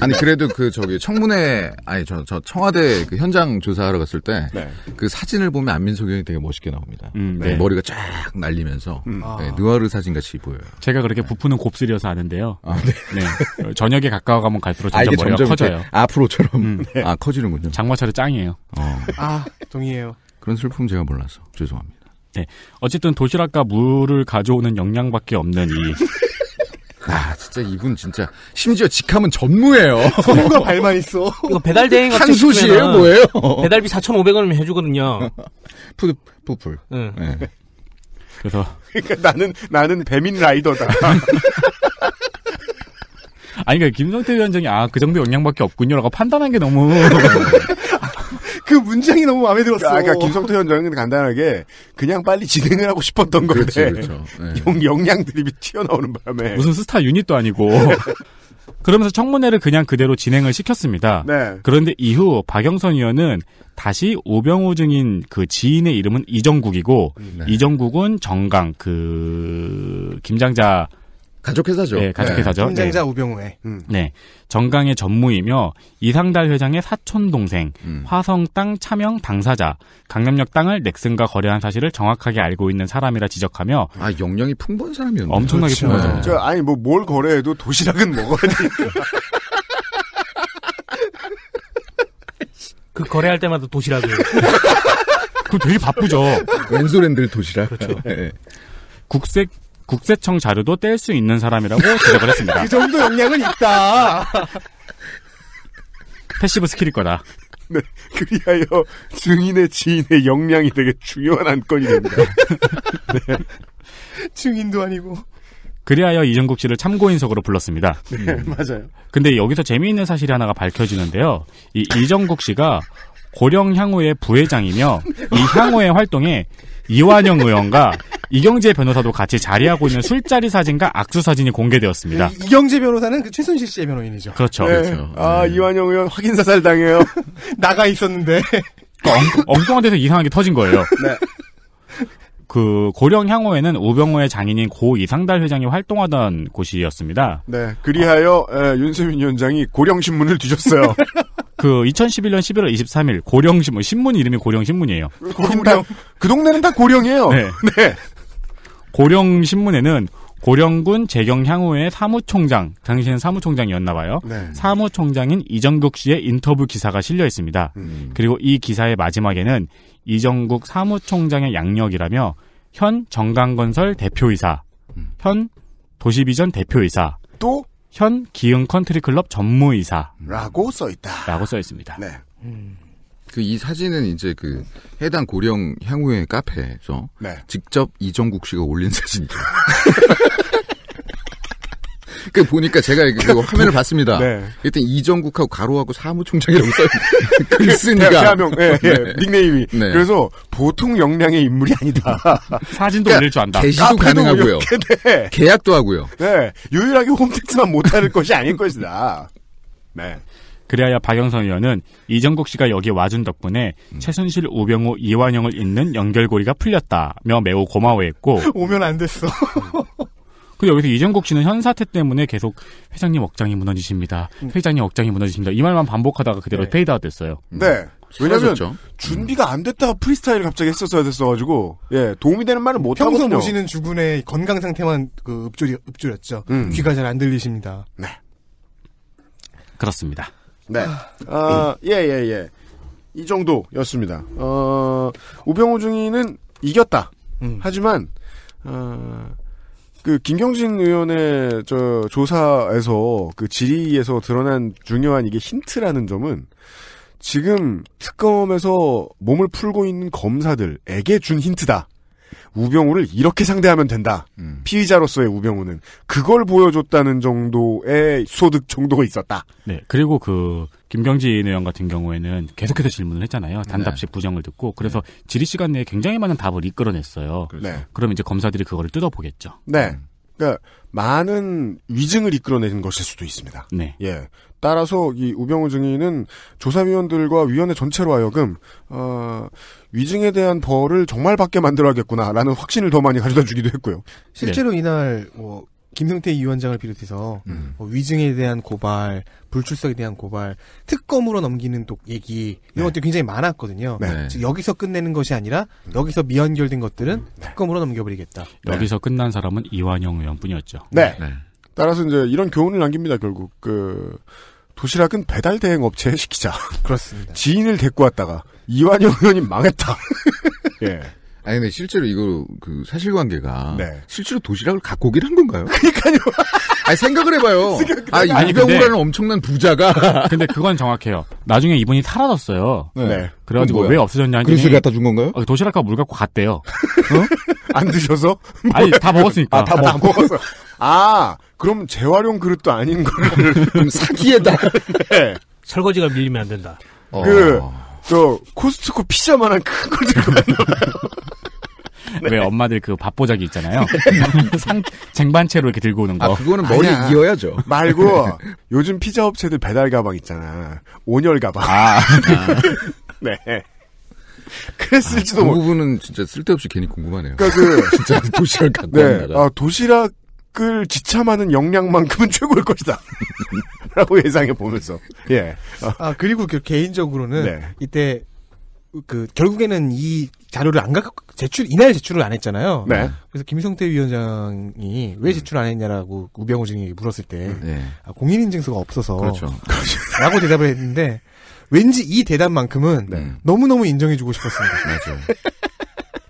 E: 아니 그래도 그 저기 청문회 아니 저, 저 청와대 그 현장 조사하러 갔을 때그 네. 사진을 보면 안민석 의원이 되게 멋있게 나옵니다. 음, 네. 네. 머리가 쫙
C: 날리면서 음. 네, 아. 느와르 사진 같이 보여요. 제가 그렇게 네. 부푸는 곱슬이어서 아는데요. 아, 네. 저녁에 가까워가면 갈수록 아, 점점 아, 머리가 점점 커져요. 앞으로처럼 음. 아 커지는군요. 장마철에 짱이에요. 어.
D: 아 동의해요.
C: 그런 슬픔 제가 몰라서 죄송합니다. 네. 어쨌든 도시락과 물을 가져오는 영양밖에 없는 이 아, 진짜 이분 진짜 심지어 직함은 전무예요. 손과
D: 발만 있어. 이거 배달 대행 같은 한솥이에요,
E: 뭐예요? 배달비 4 5 0 0원이 해주거든요. 푸드
B: 푸풀. 응. 네. 그래서 그러니까 나는 나는 배민 라이더다.
C: 아니 그러니까 김성태 위원장이 아 그 정도 역량밖에 없군요라고 판단한 게 너무 네.
B: 그 문장이 너무 마음에 들었어. 아까 그러니까, 그러니까 김성태 현장은 간단하게 그냥 빨리 진행을 하고 싶었던 건데 그렇죠, 그렇 네. 영양 드립이 튀어나오는 바람에
C: 무슨 스타 유닛도 아니고 그러면서 청문회를 그냥 그대로 진행을 시켰습니다. 네. 그런데 이후 박영선 의원은 다시 오병호 증인 그 지인의 이름은 이정국이고 네. 이정국은 정강 그 김장자 가족회사죠. 네, 가족회사죠. 통쟁자 네.
D: 네. 우병우회. 음.
C: 네. 정강의 전무이며 이상달 회장의 사촌 동생, 음. 화성 땅 차명 당사자, 강남역 땅을 넥슨과 거래한 사실을 정확하게 알고 있는 사람이라 지적하며 아, 영영이 풍부한 사람이었네. 엄청나게 그렇죠. 풍부한 사람.
B: 네. 아니 뭐 뭘 거래해도 도시락은 먹어야 되니까.
C: 그 거래할 때마다 도시락을. 그 되게 바쁘죠. 왼소엔들 도시락. 그렇죠. 네. 국색 국세청 자료도 뗄 수 있는 사람이라고 지적을 했습니다. 그 정도
D: 역량은 있다.
C: 패시브 스킬일 거다. 네,
B: 그리하여 증인의 지인의 역량이 되게 중요한 안건이 됩니다. 네.
A: 증인도 아니고.
C: 그리하여 이정국 씨를 참고인석으로 불렀습니다.
A: 네, 음. 맞아요.
C: 근데 여기서 재미있는 사실이 하나가 밝혀지는데요. 이 이정국 씨가 고령 향후의 부회장이며 이 향후의 활동에 이완영 의원과 이경재 변호사도 같이 자리하고 있는 술자리 사진과 악수 사진이 공개되었습니다. 이,
D: 이경재 변호사는
B: 그 최순실 씨의 변호인이죠.
C: 그렇죠. 네. 그렇죠. 아
B: 네. 이완영 의원 확인 사살 당해요. 나가 있었는데 그
C: 엉뚱한 데서 이상한 게 터진 거예요. 네. 그 고령 향호에는 우병우의 장인인 고 이상달 회장이 활동하던 곳이었습니다.
B: 네, 그리하여 어. 예, 에, 윤세민 위원장이 고령 신문을 뒤졌어요.
C: 그 2011년 11월 23일 고령신문 신문 이름이 고령신문이에요. 고령 그 동네는 다 고령이에요. 네. 네. 고령신문에는 고령군 재경향후의 사무총장, 당신은 사무총장이었나 봐요. 네. 사무총장인 이정국 씨의 인터뷰 기사가 실려 있습니다. 음. 그리고 이 기사의 마지막에는 이정국 사무총장의 양력이라며 현 정강건설 대표이사, 음. 현 도시비전 대표이사, 또현 기흥 컨트리클럽 전무이사라고 써 있다라고 써 있습니다. 네.
B: 그
E: 이 사진은 이제 그 해당 고령 향후의 카페에서 네. 직접 이정국 씨가 올린 사진이니다 그 보니까 제가 그 화면을 봤습니다. 네. 일단 이정국하고 가로하고 사무총장이라고 써 그 글쓴이가 대명 예, 예, 네. 닉네임이 네. 그래서
B: 보통 역량의 인물이 아니다. 사진도 그러니까 올릴 줄 안다. 게시도 가능하고요. 네.
C: 계약도 하고요.
B: 네, 유일하게 홈택스만 못하는 것이 아닐 것이다. 네.
C: 그래야 박영선 의원은 이정국 씨가 여기 와준 덕분에 음. 최순실, 우병우, 이완영을 잇는 연결고리가 풀렸다며 매우 고마워했고 오면 안 됐어. 그 여기서 이정국 씨는 현 사태 때문에 계속 회장님 억장이 무너지십니다. 음. 회장님 억장이 무너지십니다. 이 말만 반복하다가 그대로 네. 페이드아웃 됐어요.
B: 음. 네. 왜냐면 준비가 안 됐다 프리스타일 을 갑자기 했었어야 됐어가지고 예 도움이 되는 말은 못
D: 평소 하거든요. 보시는 주군의 건강 상태만 그 읍조리 읍조렸죠. 음. 귀가
C: 잘 안
B: 들리십니다.
C: 네 그렇습니다. 네아
B: 예예예 예, 예. 이 정도였습니다. 어 우병우 중위는 이겼다. 음. 하지만 어, 그 김경진 의원의 저 조사에서 그 질의에서 드러난 중요한 이게 힌트라는 점은 지금 특검에서 몸을 풀고 있는 검사들에게 준 힌트다. 우병우를 이렇게 상대하면 된다. 음. 피의자로서의 우병우는 그걸 보여줬다는 정도의
C: 소득 정도가 있었다. 네. 그리고 그 김경진 의원 같은 경우에는 계속해서 질문을 했잖아요. 네. 단답식 네. 부정을 듣고 네. 그래서 네. 질의 시간 내에 굉장히 많은 답을 이끌어냈어요. 그렇죠. 네. 그럼 이제 검사들이 그거를 뜯어보겠죠.
B: 네. 음. 그러니까 많은 위증을 이끌어내는 것일 수도 있습니다. 네. 예. 따라서 이 우병우 증인은 조사위원들과 위원회 전체로 하여금 어, 위증에 대한 벌을 정말 받게 만들어야겠구나라는 확신을 더 많이 가져다 주기도 했고요. 실제로
D: 네. 이날 뭐 김성태 위원장을 비롯해서 음. 어, 위증에 대한 고발, 불출석에 대한 고발, 특검으로 넘기는 독 얘기 이런 네. 것들이 굉장히 많았거든요. 네. 즉 여기서 끝내는 것이 아니라 음. 여기서 미연결된 것들은 음. 네. 특검으로
C: 넘겨버리겠다. 네. 여기서 끝난 사람은 이완영 의원뿐이었죠. 네.
B: 네. 따라서 이제 이런 교훈을 남깁니다. 결국 그 도시락은 배달 대행 업체에 시키자. 그렇습니다. 지인을 데리고 왔다가 이완영 의원이 망했다. 예. 아니 근데 실제로 이거 그
E: 사실관계가 네. 실제로 도시락을 갖고 오긴 한 건가요? 그러니까요. 아니 생각을 해봐요. 아 이병우라는
C: 엄청난 부자가. 근데 그건 정확해요. 나중에 이분이 사라졌어요. 네. 네. 그래가지고 왜 없어졌냐 했더니 그릇을 갖다 준 건가요? 어, 도시락과 물 갖고 갔대요. 어?
E: 안
B: 드셔서? 아니 다 먹었으니까. 아, 다, 아, 다 먹었어. 아 그럼 재활용 그릇도 아닌 거를 음, 사기에다. 네.
C: 설거지가 밀리면 안 된다.
B: 어... 그저 코스트코 피자만한 큰 걸 들고 다녀요.
C: 네. 왜 엄마들 그 밥보자기 있잖아요. 네. 상 쟁반채로 이렇게 들고 오는 아, 거. 아, 그거는 머리 이어야죠. 말고
B: 요즘 피자 업체들 배달 가방 있잖아. 온열 가방. 아. 아. 네. 그랬을지도 모르고. 아, 그 부분은 진짜 쓸데없이 괜히 궁금하네요. 그러니까 그 진짜 도시락 갖고 네. 나가. 아 도시락 댓글 지참하는 역량만큼은 최고일 것이다. 라고 예상해 보면서. 예. 아, 그리고 그 개인적으로는 네.
D: 이때 그 결국에는 이 자료를 안 갖고 제출 이날 제출을 안 했잖아요. 네. 그래서 김성태 위원장이 왜 음. 제출 안 했냐라고 우병우 진에게 물었을 때 네. 아, 공인인증서가 없어서 그렇죠. 라고 대답을 했는데 왠지 이 대답만큼은 네. 너무너무 인정해주고 싶었습니다. 맞아요.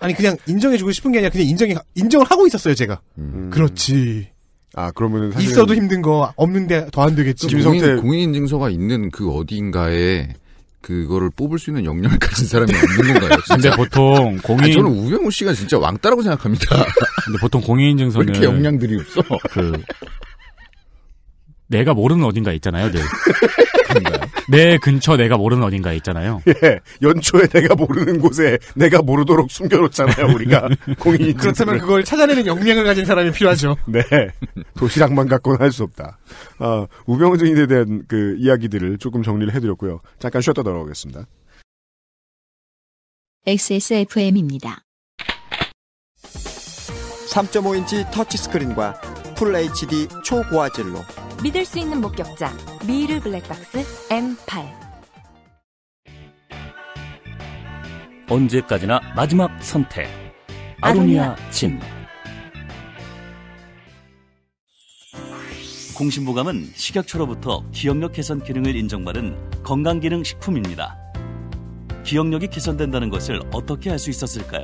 D: 아니 그냥 인정해주고 싶은 게 아니라 그냥 인정 인정을 하고 있었어요 제가. 음.
B: 그렇지. 아 그러면 있어도
D: 힘든 거 없는데 더 안 되겠지. 김성태
E: 공인인증서가 있는 그 어디인가에 그거를 뽑을 수 있는 역량을 가진 사람이 없는 건가요? 진짜? 근데 보통 공인 아니, 저는 우병우 씨가 진짜 왕따라고 생각합니다.
C: 근데 보통 공인인증서는 왜 이렇게 역량들이 없어? 그 내가 모르는 어딘가 있잖아요. 늘. 내 근처 내가 모르는 어딘가에 있잖아요.
A: 예,
B: 연초에 내가 모르는 곳에 내가 모르도록 숨겨놓잖아요, 우리가. 공인 그렇다면 그걸 찾아내는 역량을 가진 사람이 필요하죠. 네. 도시락만 갖고는 할 수 없다. 어, 우병우증인에 대한 그 이야기들을 조금 정리를 해드렸고요. 잠깐 쉬었다 돌아오겠습니다.
E: XSFM입니다.
D: 3.5인치 터치스크린과 풀 HD 초고화질로 믿을 수 있는 목격자 미르 블랙박스 M8
C: 언제까지나 마지막 선택 아로니아 침 공신보감은 식약처로부터 기억력 개선 기능을 인정받은 건강기능 식품입니다. 기억력이 개선된다는 것을 어떻게 알 수 있었을까요?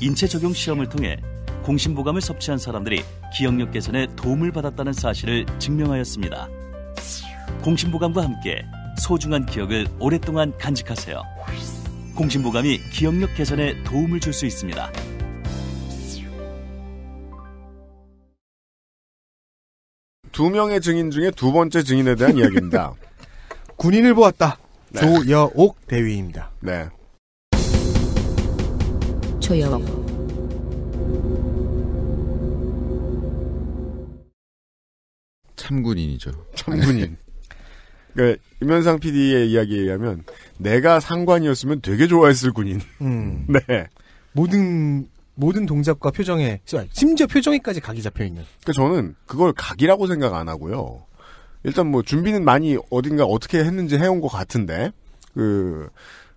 C: 인체 적용 시험을 통해 공신보감을 섭취한 사람들이 기억력 개선에 도움을 받았다는 사실을 증명하였습니다. 공신보감과 함께 소중한 기억을 오랫동안 간직하세요. 공신보감이 기억력 개선에 도움을 줄 수 있습니다.
B: 두 명의 증인 중에 두 번째 증인에 대한 이야기입니다. 군인을 보았다. 네. 조여옥 대위입니다. 네.
A: 조여옥
E: 참군인이죠.
B: 참군인. 그러 임현상 PD의 이야기에 의하면 내가 상관이었으면 되게 좋아했을 군인. 음. 네. 모든 모든 동작과 표정에 심지어 표정에까지 각이 잡혀 있는. 그 그러니까 저는 그걸 각이라고 생각 안 하고요. 일단 뭐 준비는 많이 어딘가 어떻게 했는지 해온 것 같은데 그,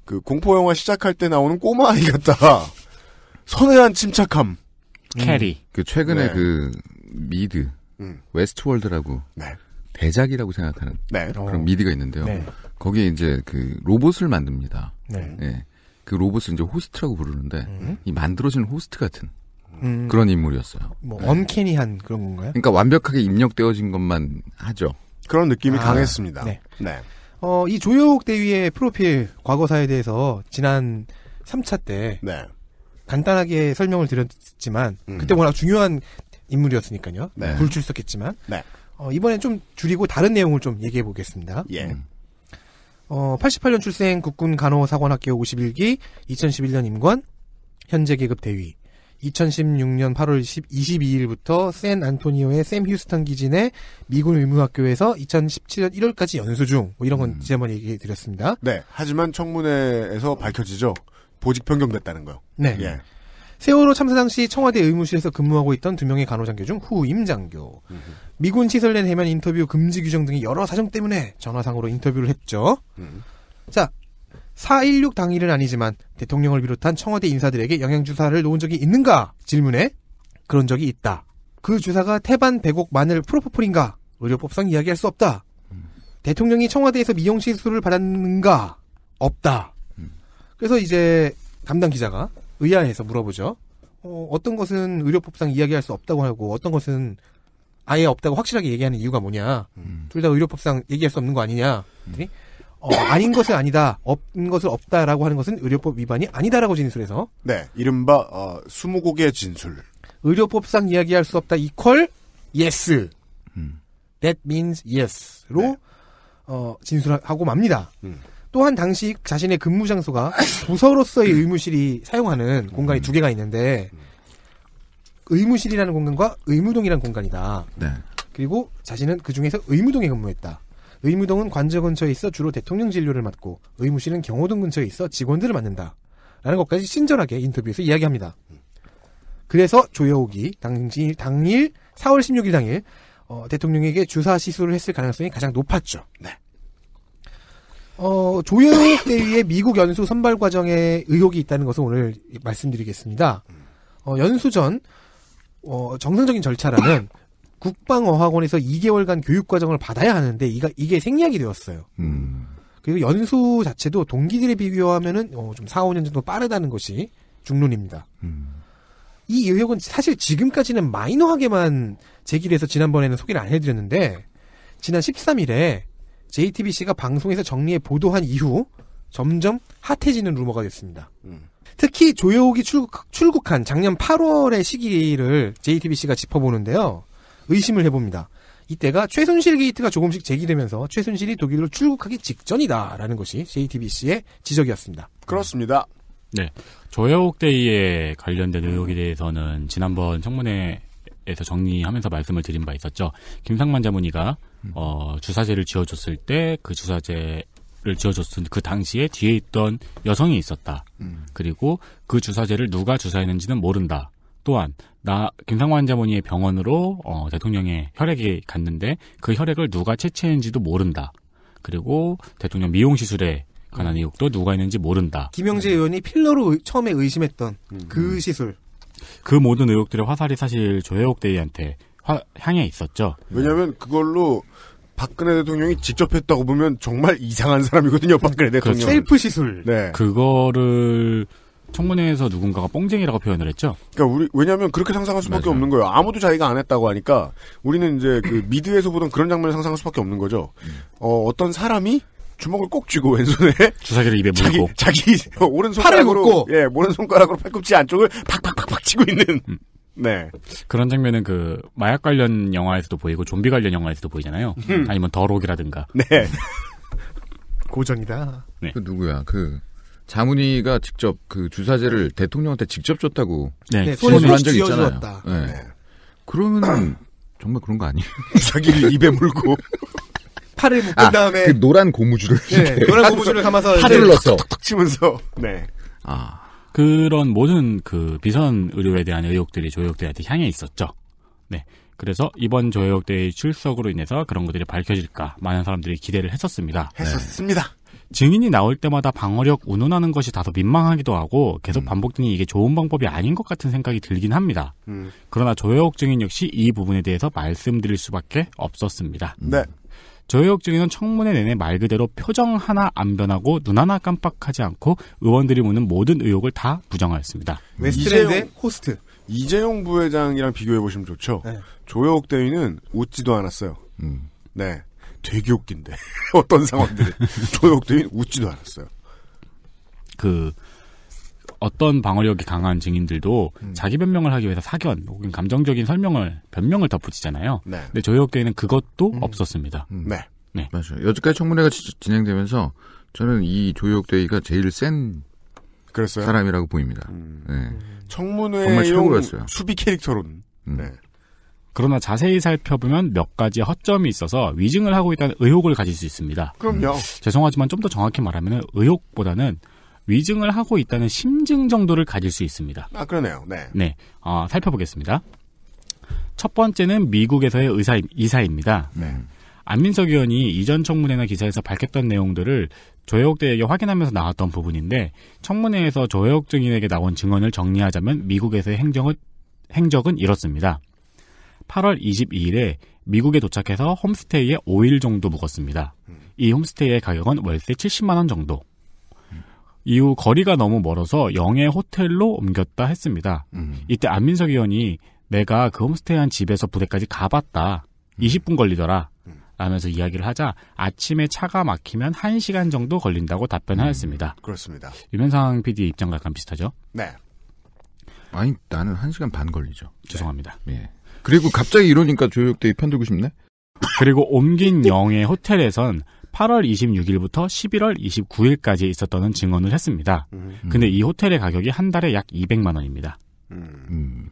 B: 그 공포 영화 시작할 때 나오는 꼬마 아이 같다. 선회한 침착함.
A: 캐리. 음. 그 최근에 네.
E: 그 미드 음. 웨스트월드라고 네. 대작이라고 생각하는 네. 그런 미디가 있는데요. 네. 거기에 이제 그 로봇을 만듭니다. 네. 예. 그 로봇을 이제 호스트라고 부르는데 음. 이 만들어진 호스트 같은 음. 그런 인물이었어요.
D: 뭐 언캐니한 네. 그런 건가요? 그러니까
E: 완벽하게 입력되어진 것만
B: 하죠. 그런 느낌이 아, 강했습니다. 네.
D: 네. 어, 이 조효옥 대위의 프로필 과거사에 대해서 지난 3차 때 네. 간단하게 설명을 드렸지만 음. 그때 워낙 중요한 인물이었으니까요. 네. 굴줄 썼겠지만 네. 어, 이번엔 좀 줄이고 다른 내용을 좀 얘기해 보겠습니다. 예. 음. 어, 88년 출생 국군 간호사관학교 51기, 2011년 임관, 현재 계급 대위, 2016년 8월 10, 22일부터 샌 안토니오의 샘 휴스턴 기진의 미군 의무학교에서 2017년 1월까지 연수 중, 뭐 이런 건 음.
B: 지난번에 얘기해 드렸습니다. 네. 하지만 청문회에서 밝혀지죠. 보직 변경됐다는 거요.
D: 네. 예. 세월호 참사 당시 청와대 의무실에서 근무하고 있던 두 명의 간호장교 중 후임 장교. 음흠. 미군 시설내 해면 인터뷰 금지 규정 등의 여러 사정 때문에 전화상으로 인터뷰를 했죠. 음. 자, 4.16 당일은 아니지만 대통령을 비롯한 청와대 인사들에게 영양주사를 놓은 적이 있는가? 질문에 그런 적이 있다. 그 주사가 태반, 백옥, 마늘, 프로포폴인가? 의료법상 이야기할 수 없다. 음. 대통령이 청와대에서 미용 시술을 받았는가? 없다. 음. 그래서 이제 담당 기자가 의아해서 물어보죠. 어, 어떤 것은 의료법상 이야기할 수 없다고 하고 어떤 것은 아예 없다고 확실하게 얘기하는 이유가 뭐냐. 음. 둘다 의료법상 얘기할 수 없는 거 아니냐. 음. 어, 아닌 것은 아니다. 없는 것은 없다라고 하는 것은 의료법 위반이 아니다라고 진술해서.
B: 네. 이른바 어, 20곡의
D: 진술. 의료법상 이야기할 수 없다. 이퀄 예스. s 음. That means yes로 네. 어, 진술하고 맙니다. 음. 또한 당시 자신의 근무 장소가 부서로서의 의무실이 사용하는 공간이 두 개가 있는데 의무실이라는 공간과 의무동이라는 공간이다. 네. 그리고 자신은 그 중에서 의무동에 근무했다. 의무동은 관저 근처에 있어 주로 대통령 진료를 맡고 의무실은 경호동 근처에 있어 직원들을 맡는다. 라는 것까지 친절하게 인터뷰에서 이야기합니다. 그래서 조여옥이 당시 당일 4월 16일 당일 어, 대통령에게 주사 시술을 했을 가능성이 가장 높았죠. 네. 어, 조현욱 대위의 미국 연수 선발 과정에 의혹이 있다는 것을 오늘 말씀드리겠습니다. 어, 연수 전 어, 정상적인 절차라면 국방어학원에서 2개월간 교육 과정을 받아야 하는데 이가, 이게 생략이 되었어요. 음. 그리고 연수 자체도 동기들에 비교하면은 어, 좀 4, 5년 정도 빠르다는 것이 중론입니다. 음. 이 의혹은 사실 지금까지는 마이너하게만 제기돼서 지난번에는 소개를 안 해드렸는데 지난 13일에 JTBC가 방송에서 정리해 보도한 이후 점점 핫해지는 루머가 됐습니다. 음. 특히 조여옥이 출국, 한 작년 8월의 시기를 JTBC가 짚어보는데요. 의심을 해봅니다. 이때가 최순실 게이트가 조금씩 제기되면서 최순실이 독일로 출국하기 직전이다라는 것이 JTBC의
B: 지적이었습니다. 그렇습니다.
C: 네. 조여옥 데이에 관련된 의혹에 대해서는 지난번 청문회 에서 정리하면서 말씀을 드린 바 있었죠. 김상만 자문의가 음. 어, 주사제를 지어줬을 때 그 주사제를 지어줬은 그 당시에 뒤에 있던 여성이 있었다. 음. 그리고 그 주사제를 누가 주사했는지는 모른다. 또한 나 김상만 자문의의 병원으로 어, 대통령의 혈액이 갔는데 그 혈액을 누가 채취했는지도 모른다. 그리고 대통령 미용 시술에 관한 음. 의혹도 누가 있는지 모른다.
D: 김영재 의원이 필러로 처음에 의심했던 음. 그 시술.
C: 그 모든 의혹들의 화살이 사실 조혜옥 대위한테 화, 향해 있었죠.
B: 왜냐하면 그걸로 박근혜 대통령이 직접 했다고 보면 정말 이상한 사람이거든요. 박근혜 그렇죠. 대통령. 그 셀프 시술.
C: 네. 그거를 청문회에서 누군가가 뽕쟁이라고 표현을 했죠.
B: 그러니까 우리 왜냐하면 그렇게 상상할 수밖에 맞아요. 없는 거예요. 아무도 자기가 안 했다고 하니까 우리는 이제 그 미드에서 보던 그런 장면을 상상할 수밖에 없는 거죠. 음. 어, 어떤 사람이 주먹을 꼭 쥐고 왼손에 주사기를 입에 물고 자기, 자기 오른손 팔을 묶고 예 오른손가락으로 팔꿈치 안쪽을 팍팍팍팍 치고 있는 음.
C: 네 그런 장면은 그 마약 관련 영화에서도 보이고 좀비 관련 영화에서도 보이잖아요 음. 아니면 더록이라든가
D: 네 고전이다
C: 네. 그 누구야 그
E: 자문이가 직접 그 주사제를 대통령한테 직접 줬다고 네, 네 손을 한 적이 있잖아요 네. 네. 그러면은 정말 그런 거 아니에요?
B: 자기를 입에 물고 팔을 묶은 아, 다음에 그 노란 고무줄을 네,
D: 노란 고무줄을 감아서 팔을
B: 넣어서 톡톡 치면서 네.
C: 아. 그런 모든 그 비선 의료에 대한 의혹들이 조혁대한테 향해 있었죠. 네. 그래서 이번 조혁대의 출석으로 인해서 그런 것들이 밝혀질까 많은 사람들이 기대를 했었습니다. 네.
B: 했었습니다. 네.
C: 증인이 나올 때마다 방어력 운운하는 것이 다소 민망하기도 하고 계속 음. 반복되니 이게 좋은 방법이 아닌 것 같은 생각이 들긴 합니다. 음. 그러나 조여옥 증인 역시 이 부분에 대해서 말씀드릴 수밖에 없었습니다. 네. 저해역증에는 청문회 내내 말 그대로 표정 하나 안 변하고 눈 하나 깜빡하지 않고 의원들이 묻는 모든 의혹을 다 부정하였습니다. 웨스트랜드
B: 호스트. 이재용 부회장이랑 비교해보시면 좋죠. 네. 조혜옥 대위는 웃지도 않았어요. 음. 네. 되게 웃긴데. 어떤 상황들이. 조혜옥 대위는 웃지도 않았어요.
C: 그, 어떤 방어력이 강한 증인들도 음. 자기 변명을 하기 위해서 사견 혹은 감정적인 설명을 변명을 덧붙이잖아요. 네. 근데 저희 업계에는 그것도 음. 없었습니다. 음.
E: 네. 네. 맞아요. 여지까지 청문회가 진행되면서 저는 이 조혁대위가 제일
C: 센 그랬어요? 사람이라고 보입니다. 음. 네.
B: 청문회용
C: 수비 캐릭터론. 음. 네. 그러나 자세히 살펴보면 몇 가지 허점이 있어서 위증을 하고 있다는 의혹을 가질 수 있습니다. 그럼요. 음. 죄송하지만 좀 더 정확히 말하면 의혹보다는 위증을 하고 있다는 심증 정도를 가질 수 있습니다. 아 그러네요. 네. 네. 어, 살펴보겠습니다. 첫 번째는 미국에서의 의사 이사입니다. 네. 안민석 의원이 이전 청문회나 기사에서 밝혔던 내용들을 조혜옥 대에게 확인하면서 나왔던 부분인데 청문회에서 조혜옥 증인에게 나온 증언을 정리하자면 미국에서의 행정을, 행적은 이렇습니다. 8월 22일에 미국에 도착해서 홈스테이에 5일 정도 묵었습니다. 이 홈스테이의 가격은 월세 70만 원 정도. 이후 거리가 너무 멀어서 영해 호텔로 옮겼다 했습니다. 음. 이때 안민석 의원이 내가 그 홈스테이한 집에서 부대까지 가봤다. 음. 20분 걸리더라. 음. 라면서 이야기를 하자 아침에 차가 막히면 1시간 정도 걸린다고 답변하였습니다. 음. 그렇습니다. 유면상 PD의 입장과 약간 비슷하죠? 네. 아니 나는 1시간 반 걸리죠. 네. 죄송합니다. 네. 예. 그리고 갑자기 이러니까 조육대에 편들고 싶네? 그리고 옮긴 영해 호텔에선 8월 26일부터 11월 29일까지 있었다는 증언을 했습니다. 음. 근데 이 호텔의 가격이 한 달에 약 200만 원입니다. 음. 음.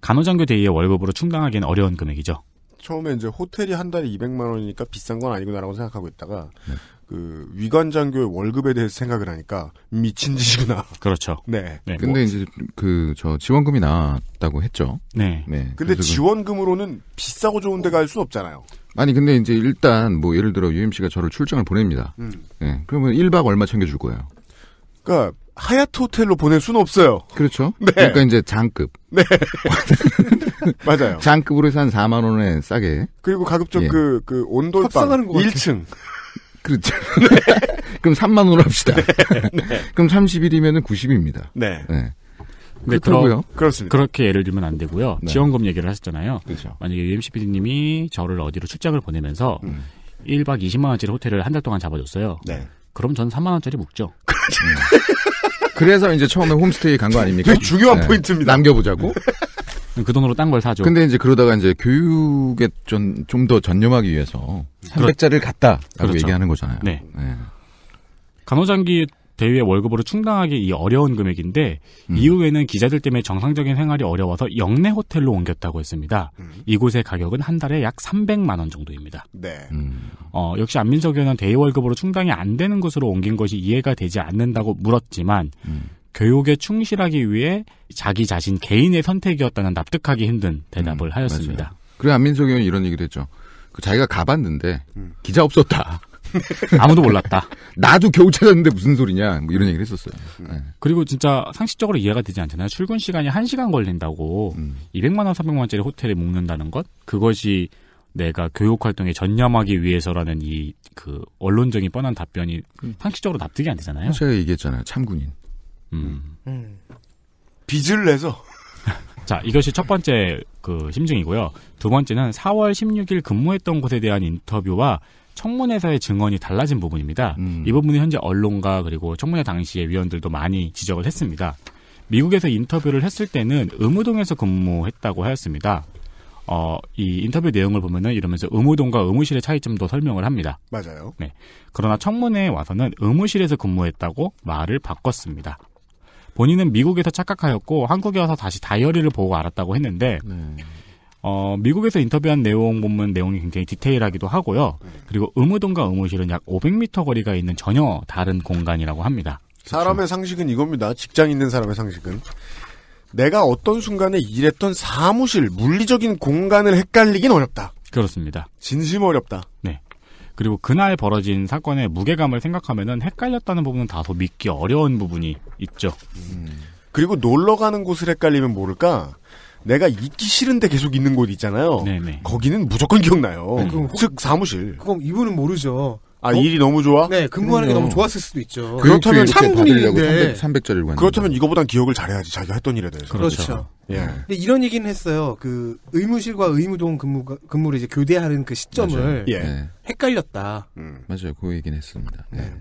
C: 간호장교 대위의 월급으로 충당하기는 어려운 금액이죠.
B: 처음에 이제 호텔이 한 달에 200만 원이니까 비싼 건 아니구나라고 생각하고 있다가 네. 그 위관장교의 월급에 대해서 생각을 하니까
E: 미친 짓이구나. 그렇죠. 네. 네. 근데 뭐, 이제 그 저 지원금이 나왔다고 했죠. 네. 네. 근데 그
B: 지원금으로는 비싸고 좋은 데 갈 수 없잖아요.
E: 아니 근데 이제 일단 뭐 예를 들어 유임 씨가 저를 출장을 보냅니다. 음. 네. 그러면 1박 얼마 챙겨 줄 거예요?
B: 그러니까 하얏트 호텔로 보낼 수는 없어요. 그렇죠. 네. 그러니까 이제 장급. 네. 맞아요.
E: 장급으로 해서 한 4만 원에 싸게. 그리고 가급적 예.
B: 그, 그 온돌방 1층. 그렇죠.
E: 네. 그럼 3만 원으로 합시다. 네. 네. 그럼 30일이면 90입니다.
C: 네. 네. 네, 그렇고요. 그렇습니다. 그렇게 예를 들면 안 되고요. 네. 지원금 얘기를 하셨잖아요. 그렇죠. 만약에 UMC PD님이 저를 어디로 출장을 보내면서 음. 1박 20만 원짜리 호텔을 한 달 동안 잡아줬어요. 네. 그럼 전 3만 원짜리 묵죠. 음. 그래서 이제 처음에 홈스테이 간 거 아닙니까? 중요한 네. 포인트입니다. 남겨보자고. 네. 그 돈으로 딴 걸 사죠. 근데
E: 이제 그러다가 이제 교육에 좀좀더 전념하기 위해서
C: 300자를 갔다라고 그렇죠. 얘기하는 거잖아요. 네. 네. 간호장기 대위의 월급으로 충당하기 이 어려운 금액인데 음. 이후에는 기자들 때문에 정상적인 생활이 어려워서 영내 호텔로 옮겼다고 했습니다. 음. 이곳의 가격은 한 달에 약 300만 원 정도입니다. 네. 음. 어, 역시 안민석 의원은 대위 월급으로 충당이 안 되는 것으로 옮긴 것이 이해가 되지 않는다고 물었지만 음. 교육에 충실하기 위해 자기 자신 개인의 선택이었다는 납득하기 힘든 대답을 음, 하였습니다. 맞아요. 그래 안민석 의원이 이런 얘기를 했죠. 그 자기가 가봤는데 음. 기자 없었다.
A: 아무도
C: 몰랐다. 나도 겨우 찾았는데 무슨 소리냐. 뭐 이런 얘기를 했었어요. 음. 네. 그리고 진짜 상식적으로 이해가 되지 않잖아요. 출근 시간이 1시간 걸린다고 음. 200만원, 300만원짜리 호텔에 묵는다는 것? 그것이 내가 교육 활동에 전념하기 위해서라는 이 그 언론적인 뻔한 답변이 음. 상식적으로 납득이 안 되잖아요. 제가 얘기했잖아요. 참군인. 음. 음. 빚을 내서. 자, 이것이 첫 번째 그 심증이고요. 두 번째는 4월 16일 근무했던 곳에 대한 인터뷰와 청문회사의 증언이 달라진 부분입니다. 음. 이 부분은 현재 언론과 그리고 청문회 당시의 위원들도 많이 지적을 했습니다. 미국에서 인터뷰를 했을 때는 의무동에서 근무했다고 하였습니다. 어, 이 인터뷰 내용을 보면은 이러면서 의무동과 의무실의 차이점도 설명을 합니다. 맞아요. 네. 그러나 청문회에 와서는 의무실에서 근무했다고 말을 바꿨습니다. 본인은 미국에서 착각하였고 한국에 와서 다시 다이어리를 보고 알았다고 했는데 네. 어, 미국에서 인터뷰한 내용 보면 내용이 굉장히 디테일하기도 하고요. 네. 그리고 의무동과 의무실은 약 500m 거리가 있는 전혀 다른 공간이라고 합니다. 사람의
B: 상식은 이겁니다. 직장 있는 사람의 상식은. 내가 어떤 순간에 일했던 사무실,
C: 물리적인 공간을 헷갈리긴 어렵다. 그렇습니다. 진심 어렵다. 네. 그리고 그날 벌어진 사건의 무게감을 생각하면은 헷갈렸다는 부분은 다소 믿기 어려운 부분이 있죠. 음. 그리고 놀러 가는 곳을 헷갈리면 모를까?
B: 내가 있기 싫은데 계속 있는 곳 있잖아요. 네네. 거기는 무조건 기억나요. 네. 즉 사무실. 그럼 이분은 모르죠. 아 어? 일이 너무 좋아? 네 근무하는 그럼요. 게 너무
A: 좋았을 수도 있죠. 그렇다면 참군인데 300, 짜리로 그렇다면
B: 이거보단 기억을 잘해야지 자기가 했던 일에 대해서. 그렇죠. 그렇죠. 예. 음.
D: 근데 이런 얘기는 했어요. 그 의무실과 의무동 근무 근무를 이제 교대하는 그 시점을 예. 네.
C: 헷갈렸다. 음. 맞아요. 그 얘기는 했습니다. 네. 네.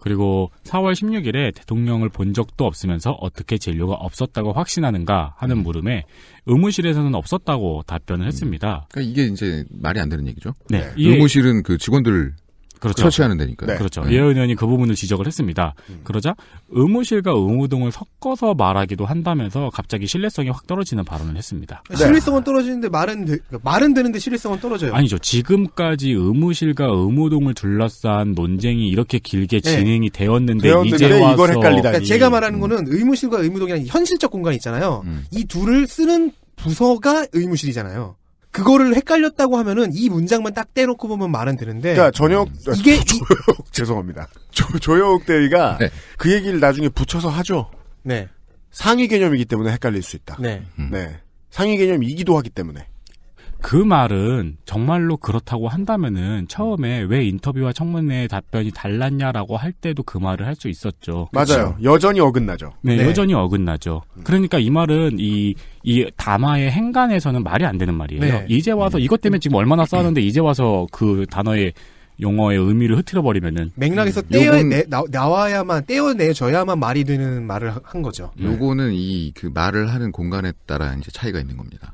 C: 그리고 4월 16일에 대통령을 본 적도 없으면서 어떻게 진료가 없었다고 확신하는가 하는 음. 물음에 의무실에서는 없었다고 답변을 음. 했습니다. 그러니까 이게 이제 말이 안 되는 얘기죠. 네. 네. 의무실은 그 직원들
E: 그렇죠. 처치하는 데니까 네. 그렇죠. 네. 예은
C: 의원이 그 부분을 지적을 했습니다. 음. 그러자 의무실과 의무동을 섞어서 말하기도 한다면서 갑자기 신뢰성이 확 떨어지는 발언을 했습니다. 네. 신뢰성은
D: 떨어지는데 말은 되, 그러니까 말은 되는데 신뢰성은 떨어져요. 아니죠.
C: 지금까지 의무실과 의무동을 둘러싼 논쟁이 이렇게 길게 네. 진행이 되었는데, 되었는데 이제 와서 이걸 헷갈리다. 그러니까 제가
D: 말하는 음. 거는 의무실과 의무동이란 현실적 공간 이 있잖아요. 음. 이 둘을 쓰는 부서가 의무실이잖아요. 그거를 헷갈렸다고 하면은 이 문장만 딱 떼놓고 보면 말은 되는데. 그러니까 전역 음. 이게 조,
B: 조, 죄송합니다. 조, 조역 대위가 네. 그 얘기를 나중에 붙여서 하죠. 네. 상위 개념이기 때문에 헷갈릴 수 있다. 네. 음. 네. 상위 개념이기도 하기 때문에.
C: 그 말은 정말로 그렇다고 한다면은 처음에 음. 왜 인터뷰와 청문회의 답변이 달랐냐라고 할 때도 그 말을 할 수 있었죠. 맞아요.
B: 그렇 여전히 어긋나죠. 네, 네, 여전히
C: 어긋나죠. 음. 그러니까 이 말은 이, 이 담화의 행간에서는 말이 안 되는 말이에요. 네. 이제 와서 음. 이것 때문에 지금 얼마나 싸웠는데 이제 와서 그 단어의 용어의 의미를 흐트려 버리면은 맥락에서 떼어
D: 요건... 내, 나, 와야만 떼어내줘야만 말이 되는 말을 한 거죠.
E: 요거는 이 그 말을 하는 공간에 따라 이제 차이가
C: 있는 겁니다.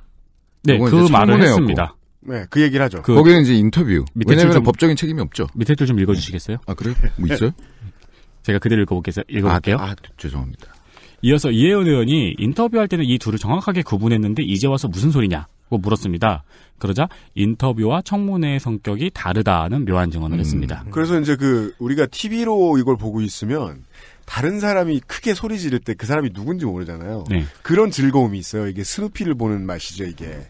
C: 네, 그 말을 했습니다. 네, 그 얘기를 하죠. 그 거기는 이제 인터뷰. 왜냐하면 법적인 책임이 없죠. 밑에 줄좀 읽어주시겠어요? 아 그래요? 뭐 있어요? 제가 그대로 읽어볼게요. 읽어볼게요. 아, 아, 죄송합니다. 이어서 이혜원 의원이 인터뷰할 때는 이 둘을 정확하게 구분했는데 이제 와서 무슨 소리냐고 물었습니다. 그러자 인터뷰와 청문회의 성격이 다르다는 묘한 증언을 음. 했습니다.
B: 그래서 이제 그 우리가 TV로 이걸 보고 있으면 다른 사람이 크게 소리 지를 때 그 사람이 누군지 모르잖아요. 네. 그런 즐거움이 있어요. 이게 스누피를 보는 맛이죠, 이게.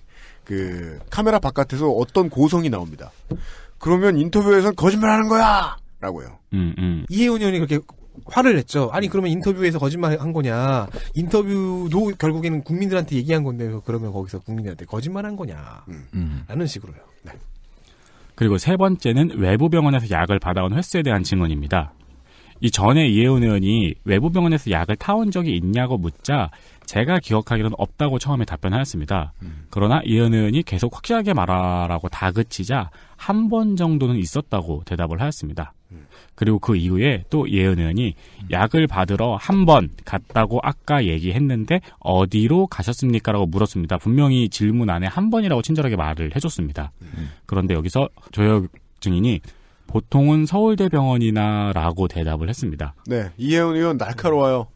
B: 그 카메라 바깥에서 어떤 고성이 나옵니다. 그러면 인터뷰에선 거짓말하는 거야! 라고요. 음, 음. 이혜훈 의원이 그렇게 화를 냈죠.
D: 아니 음. 그러면 인터뷰에서 거짓말한 거냐? 인터뷰도 결국에는 국민들한테 얘기한 건데 그러면 거기서 국민들한테 거짓말한 거냐? 음. 라는 식으로요. 네.
C: 그리고 세 번째는 외부 병원에서 약을 받아온 횟수에 대한 증언입니다. 이 전에 이혜훈 의원이 외부 병원에서 약을 타온 적이 있냐고 묻자 제가 기억하기로는 없다고 처음에 답변하였습니다. 음. 그러나 이의원이 계속 확실하게 말하라고 다그치자 한 번 정도는 있었다고 대답을 하였습니다. 음. 그리고 그 이후에 또예은원이 음. 약을 받으러 한 번 갔다고 아까 얘기했는데 어디로 가셨습니까라고 물었습니다. 분명히 질문 안에 한 번이라고 친절하게 말을 해줬습니다. 음. 그런데 여기서 조혁 증인이 보통은 서울대병원이나라고 대답을 했습니다.
B: 네, 이혜원 의원 날카로워요.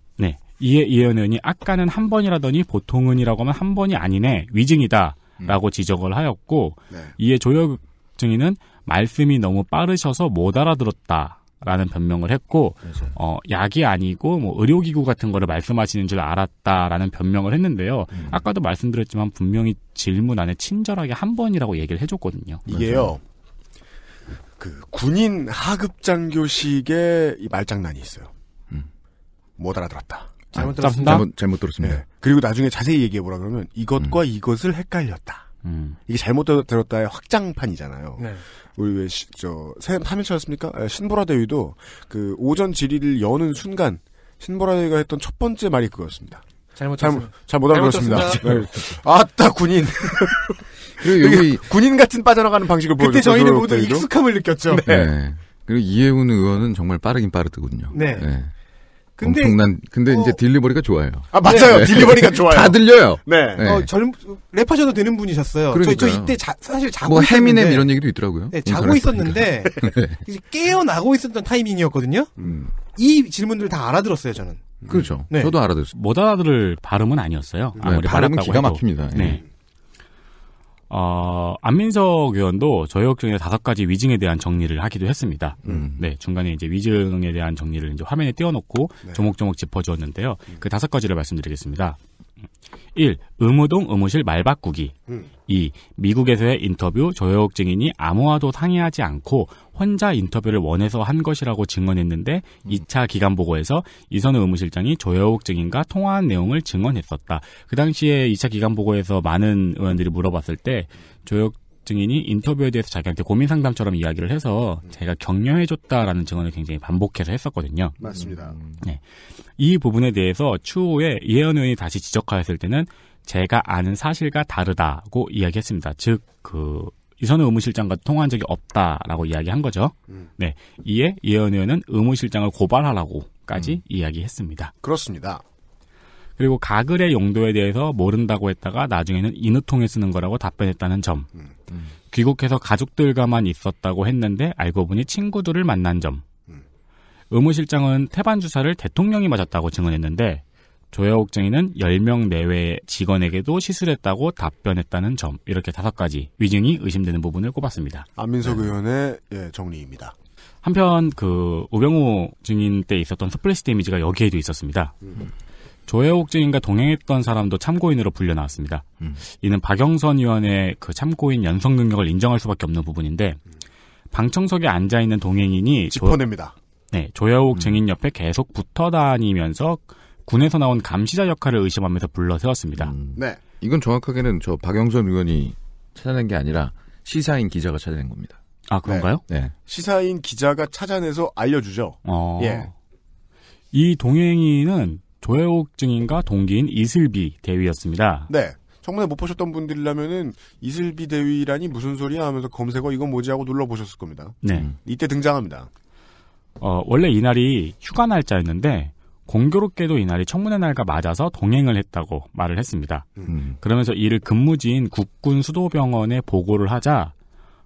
C: 이에 이의원이 아까는 한 번이라더니 보통은이라고 하면 한 번이 아니네 위증이다 라고 음. 지적을 하였고 네. 이에 조혁 증인은 말씀이 너무 빠르셔서 못 알아들었다 라는 변명을 했고 그렇죠. 어, 약이 아니고 뭐 의료기구 같은 거를 말씀하시는 줄 알았다라는 변명을 했는데요. 음. 아까도 말씀드렸지만 분명히 질문 안에 친절하게 한 번이라고 얘기를 해줬거든요. 이게요. 그 군인 하급 장교식의 말장난이 있어요. 음.
B: 못 알아들었다.
E: 잘못 아, 들었습니다. 잘못, 잘못 들었습니다.
B: 네. 그리고 나중에 자세히 얘기해 보라 그러면 이것과 음. 이것을 헷갈렸다. 음. 이게 잘못 들었다의 확장판이잖아요. 네. 우리 왜저 3일차였습니까? 아, 신보라 대위도 그 오전 질의를 여는 순간 신보라 대위가 했던 첫 번째 말이 그거였습니다. 잘못 잘못, 잘못 알아습니다 네, 아따 군인. 그리고 여기 군인 같은 빠져나가는 방식을 보여줬 그때 저희는 모두 익숙함을 느꼈죠.
E: 네. 네. 그리고 이해훈 의원은 정말 빠르긴 빠르더군요. 네. 네. 근데 엄청난 근데 어... 이제 딜리버리가 좋아요. 아 맞아요, 네. 딜리버리가 좋아요. 다 들려요. 네, 네. 어,
D: 젊 랩하셔도 되는 분이셨어요. 그러니까요. 저, 저 이때 자, 사실 자고 뭐 해미넴 이런 얘기도 있더라고요. 네, 자고 있었는데 네. 이제 깨어나고 있었던 타이밍이었거든요. 음. 이 질문들 다 알아들었어요, 저는.
C: 그렇죠. 네. 저도 알아들었어요. 못 알아들을 발음은 아니었어요. 네, 발음은 기가 막힙니다. 네. 예. 어, 안민석 의원도 저희 걱정에 다섯 가지 위증에 대한 정리를 하기도 했습니다. 음. 음. 네, 중간에 이제 위증에 대한 정리를 이제 화면에 띄워놓고 네. 조목조목 짚어주었는데요. 음. 그 다섯 가지를 말씀드리겠습니다. 1. 의무동 의무실 말바꾸기. 음. 2. 미국에서의 인터뷰 조저옥 증인이 아무와도 상의하지 않고 혼자 인터뷰를 원해서 한 것이라고 증언했는데 음. 2차 기간 보고에서 이선우 의무실장이 조여옥 증인과 통화한 내용을 증언했었다. 그 당시에 2차 기간 보고에서 많은 의원들이 물어봤을 때 조여옥 증인이 인터뷰에 대해서 자기한테 고민 상담처럼 이야기를 해서 제가 격려해줬다라는 증언을 굉장히 반복해서 했었거든요. 맞습니다. 네. 이 부분에 대해서 추후에 이혜연 의원이 다시 지적하였을 때는 제가 아는 사실과 다르다고 이야기했습니다. 즉, 그, 이선우 의무실장과 통화한 적이 없다라고 이야기한 거죠. 음. 네. 이에 이현 의원은 의무실장을 고발하라고까지 음. 이야기했습니다. 그렇습니다. 그리고 가글의 용도에 대해서 모른다고 했다가 나중에는 인후통에 쓰는 거라고 답변했다는 점. 음. 음. 귀국해서 가족들과만 있었다고 했는데 알고 보니 친구들을 만난 점. 음. 의무실장은 태반 주사를 대통령이 맞았다고 증언했는데 조여옥쟁이는 10명 내외의 직원에게도 시술했다고 답변했다는 점 이렇게 다섯 가지 위증이 의심되는 부분을 꼽았습니다.
B: 안민석 네. 의원의 예, 정리입니다.
C: 한편 그 우병우 증인 때 있었던 스플래시 데미지가 여기에도 있었습니다. 음. 조혜옥 증인과 동행했던 사람도 참고인으로 불려 나왔습니다. 음. 이는 박영선 의원의 그 참고인 연성 능력을 인정할 수밖에 없는 부분인데 방청석에 앉아 있는 동행인이 짚어냅니다. 조, 네, 조혜옥 증인 옆에 계속 붙어 다니면서 군에서 나온 감시자 역할을 의심하면서 불러세웠습니다. 음, 네. 이건 정확하게는
E: 저 박영선 의원이 찾아낸 게 아니라 시사인 기자가 찾아낸 겁니다. 아 그런가요?
B: 네. 네. 시사인 기자가 찾아내서 알려주죠. 어... 예.
C: 이 동행인은 조혜옥 증인과 동기인 이슬비 대위였습니다.
B: 네. 청문회 못 보셨던 분들이라면은 이슬비 대위라니 무슨 소리야 하면서 검색어 이건 뭐지 하고 눌러보셨을 겁니다. 네. 이때 등장합니다.
C: 어, 원래 이날이 휴가 날짜였는데 공교롭게도 이날이 청문회 날과 맞아서 동행을 했다고 말을 했습니다. 음. 그러면서 이를 근무지인 국군 수도병원에 보고를 하자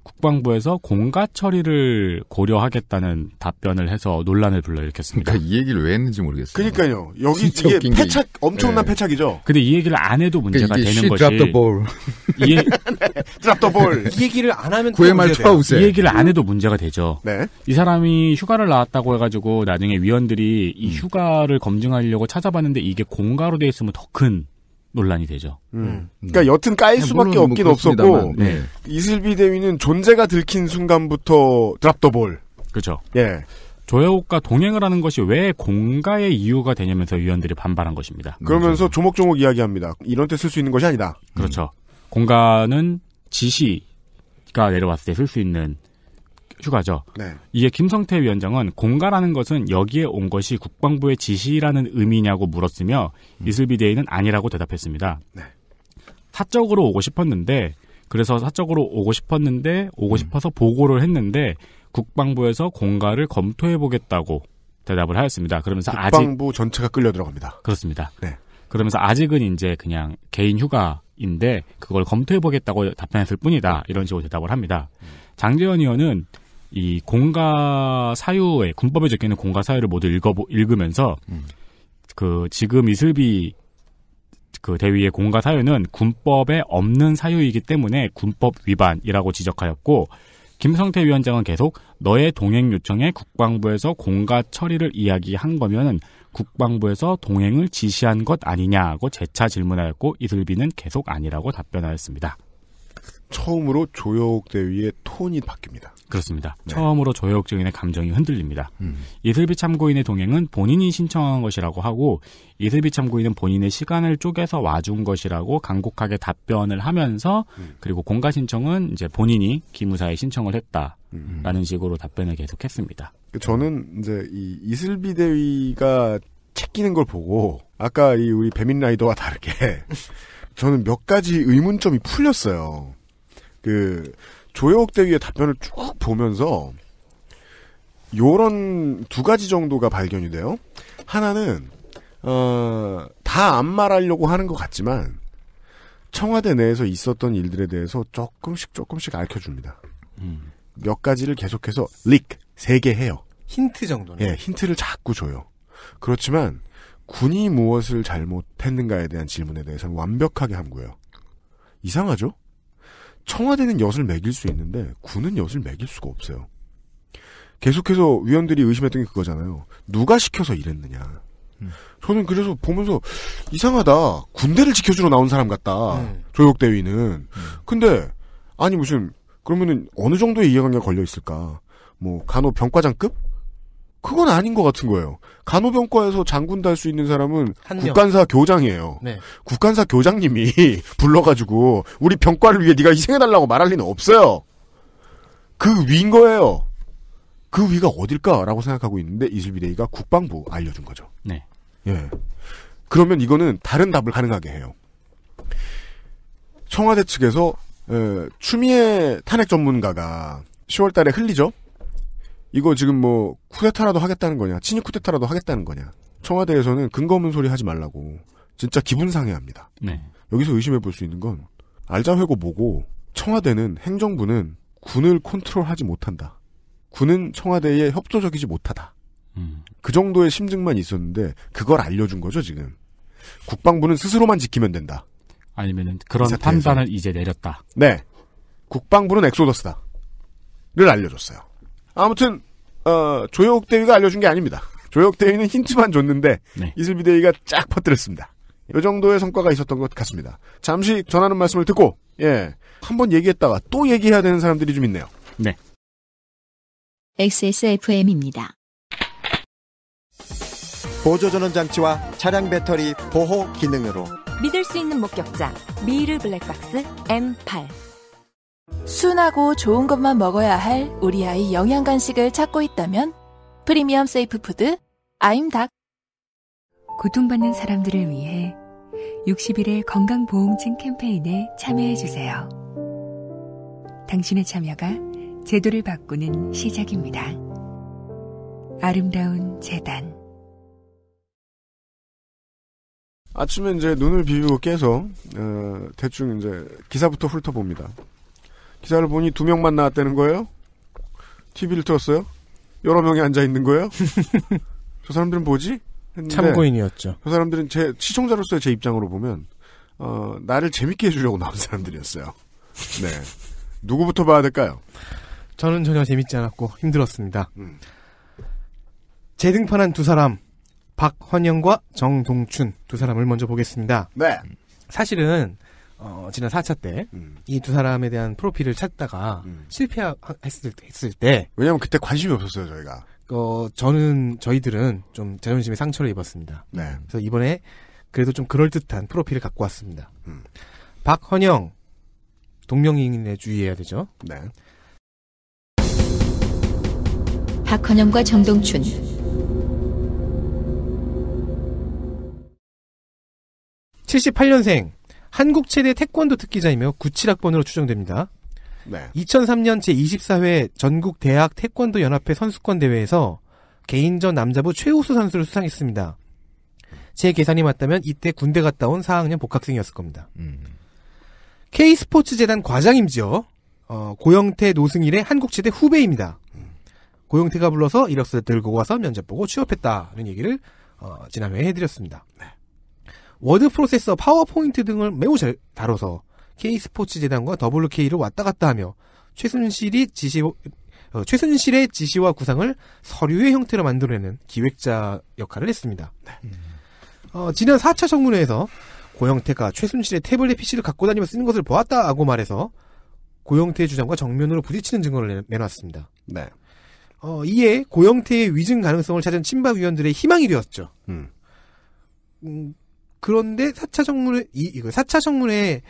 C: 국방부에서 공가 처리를 고려하겠다는 답변을 해서 논란을 불러일으켰습니다. 그러니까 이 얘기를 왜 했는지 모르겠어요.
B: 그러니까요. 여기 이게 패착 게... 엄청난 네. 패착이죠.
C: 근데 이 얘기를 안 해도 문제가 그러니까 되는 것이. 이 얘... 드랍더볼. 이
B: 얘기를 안 하면
D: 구애말 트라우스. 이 얘기를
C: 안 해도 문제가 되죠. 네. 이 사람이 휴가를 나왔다고 해가지고 나중에 위원들이 이 음. 휴가를 검증하려고 찾아봤는데 이게 공가로 돼 있으면 더큰 논란이 되죠. 음. 음.
B: 그러니까 음. 여튼 까일 수밖에 없긴 뭐 없었고 네. 이슬비 대위는 존재가 들킨 순간부터 드랍더볼.
C: 그렇죠. 예. 조혜옥과 동행을 하는 것이 왜 공가의 이유가 되냐면서 위원들이 반발한 것입니다. 그러면서 음.
B: 조목조목 이야기합니다. 이런 때 쓸 수 있는 것이 아니다.
C: 그렇죠. 음. 공가는 지시가 내려왔을 때 쓸 수 있는 휴가죠. 네. 이에 김성태 위원장은 공가라는 것은 여기에 온 것이 국방부의 지시라는 의미냐고 물었으며 음. 이슬비데이는 아니라고 대답했습니다. 네. 사적으로 오고 싶었는데 그래서 사적으로 오고 싶었는데 오고 음. 싶어서 보고를 했는데 국방부에서 공가를 검토해 보겠다고 대답을 하였습니다. 그러면서 국방부 아직 국방부 전체가 끌려 들어갑니다. 그렇습니다. 네. 그러면서 아직은 이제 그냥 개인 휴가인데 그걸 검토해 보겠다고 답변했을 뿐이다 이런 식으로 대답을 합니다. 음. 장재현 의원은 이 공가 사유에 군법에 적혀 있는 공가 사유를 모두 읽어 읽으면서 음. 그 지금 이슬비 그 대위의 공가 사유는 군법에 없는 사유이기 때문에 군법 위반이라고 지적하였고 김성태 위원장은 계속 너의 동행 요청에 국방부에서 공가 처리를 이야기한 거면은 국방부에서 동행을 지시한 것 아니냐고 재차 질문하였고 이슬비는 계속 아니라고 답변하였습니다.
B: 처음으로 조혁 대위의 톤이 바뀝니다.
C: 그렇습니다. 네. 처음으로 조혁정인의 감정이 흔들립니다. 음. 이슬비 참고인의 동행은 본인이 신청한 것이라고 하고 이슬비 참고인은 본인의 시간을 쪼개서 와준 것이라고 간곡하게 답변을 하면서 음. 그리고 공가 신청은 이제 본인이 기무사에 신청을 했다라는 음. 식으로 답변을 계속했습니다.
B: 그 저는 이제 이 이슬비 대위가 챙기는 걸 보고 아까 이 우리 배민 라이더와 다르게 저는 몇 가지 의문점이 풀렸어요. 그 조혜옥 대위의 답변을 쭉 보면서 요런 두 가지 정도가 발견이 돼요. 하나는 어, 다 안 말하려고 하는 것 같지만 청와대 내에서 있었던 일들에 대해서 조금씩 조금씩 알려줍니다. 음. 몇 가지를 계속해서 릭 세 개 해요.
D: 힌트 정도는. 예,
B: 힌트를 자꾸 줘요. 그렇지만 군이 무엇을 잘못했는가에 대한 질문에 대해서는 완벽하게 함구해요. 이상하죠? 청와대는 엿을 매길 수 있는데 군은 엿을 매길 수가 없어요. 계속해서 위원들이 의심했던 게 그거잖아요. 누가 시켜서 이랬느냐. 음. 저는 그래서 보면서 이상하다. 군대를 지켜주러 나온 사람 같다. 음. 네. 조역대위는. 음. 근데 아니 무슨 그러면은 어느 정도의 이해관계가 걸려 있을까? 뭐 간호 병과장급? 그건 아닌 것 같은 거예요. 간호병과에서 장군 달 수 있는 사람은 국간사 교장이에요. 네. 국간사 교장님이 불러가지고 우리 병과를 위해 네가 희생해달라고 말할 리는 없어요. 그 위인 거예요. 그 위가 어딜까라고 생각하고 있는데 이슬비데이가 국방부 알려준 거죠. 네. 예. 그러면 이거는 다른 답을 가능하게 해요. 청와대 측에서 에, 추미애 탄핵 전문가가 10월달에 흘리죠. 이거 지금 뭐 쿠데타라도 하겠다는 거냐, 친일 쿠데타라도 하겠다는 거냐. 청와대에서는 근거 없는 소리 하지 말라고 진짜 기분 상해합니다. 네. 여기서 의심해 볼 수 있는 건 알자 회고 보고 청와대는 행정부는 군을 컨트롤하지 못한다. 군은 청와대에 협조적이지 못하다. 음. 그 정도의 심증만 있었는데 그걸 알려준 거죠 지금. 국방부는 스스로만 지키면 된다. 아니면은 그런 판단을
C: 이제 내렸다.
B: 네. 국방부는 엑소더스다. 를 알려줬어요. 아무튼 어, 조혁 대위가 알려준 게 아닙니다. 조혁 대위는 힌트만 줬는데 네. 이슬비 대위가 쫙 퍼뜨렸습니다. 이 정도의 성과가 있었던 것 같습니다. 잠시 전하는 말씀을 듣고 예 한번 얘기했다가 또 얘기해야 되는 사람들이 좀 있네요.
C: 네.
E: XSFM입니다.
B: 보조전원
D: 장치와 차량 배터리 보호 기능으로
E: 믿을 수 있는 목격자
D: 미르 블랙박스
A: M8
D: 순하고 좋은 것만 먹어야 할 우리 아이 영양 간식을 찾고 있다면 프리미엄 세이프 푸드 아임닭
C: 고통받는 사람들을 위해 60일의 건강보험증 캠페인에 참여해 주세요. 당신의 참여가 제도를 바꾸는
A: 시작입니다. 아름다운 재단
B: 아침에 이제 눈을 비비고 깨서 어, 대충 이제 기사부터 훑어봅니다. 기사를 보니 두 명만 나왔다는 거예요? TV를 틀었어요? 여러 명이 앉아 있는 거예요? 저 사람들은 뭐지? 참고인이었죠. 저 사람들은 제 시청자로서의 제 입장으로 보면 어, 나를 재밌게 해주려고 나온 사람들이었어요. 네. 누구부터 봐야 될까요? 저는 전혀 재밌지
D: 않았고 힘들었습니다. 음. 재등판한 두 사람 박헌영과 정동춘 두 사람을 먼저 보겠습니다. 네. 사실은 어, 지난 4차 때, 음. 이두 사람에 대한 프로필을 찾다가, 음. 실패했을 때, 했을 때. 왜냐면 그때 관심이 없었어요, 저희가. 어, 저는, 저희들은 좀 자존심에 상처를 입었습니다. 네. 그래서 이번에, 그래도 좀 그럴듯한 프로필을 갖고 왔습니다. 음. 박헌영, 동명이인에 주의해야 되죠. 네. 박헌영과 정동춘. 칠십팔 년생 한국 체대 태권도 특기자이며 97학번으로 추정됩니다. 네. 2003년 제24회 전국 대학 태권도 연합회 선수권 대회에서 개인전 남자부 최우수 선수를 수상했습니다. 제 계산이 맞다면 이때 군대 갔다 온 4학년 복학생이었을 겁니다. 음. K스포츠 재단 과장임지요. 어, 고영태 노승일의 한국체대 후배입니다. 음. 고영태가 불러서 이력서 들고 와서 면접 보고 취업했다는 얘기를 어, 지난회에 해드렸습니다. 네. 워드 프로세서, 파워포인트 등을 매우 잘 다뤄서 K스포츠 재단과 WK를 왔다 갔다 하며 최순실이 지시 어, 최순실의 지시와 구상을 서류의 형태로 만들어내는 기획자 역할을 했습니다. 네. 어, 지난 4차 청문회에서 고영태가 최순실의 태블릿 PC를 갖고 다니며 쓰는 것을 보았다고 말해서 고영태의 주장과 정면으로 부딪히는 증거를 내놨습니다. 네. 어, 이에 고영태의 위증 가능성을 찾은 친박 위원들의 희망이 되었죠. 음. 음, 그런데 4차 정문에 이 이거 4차 정문에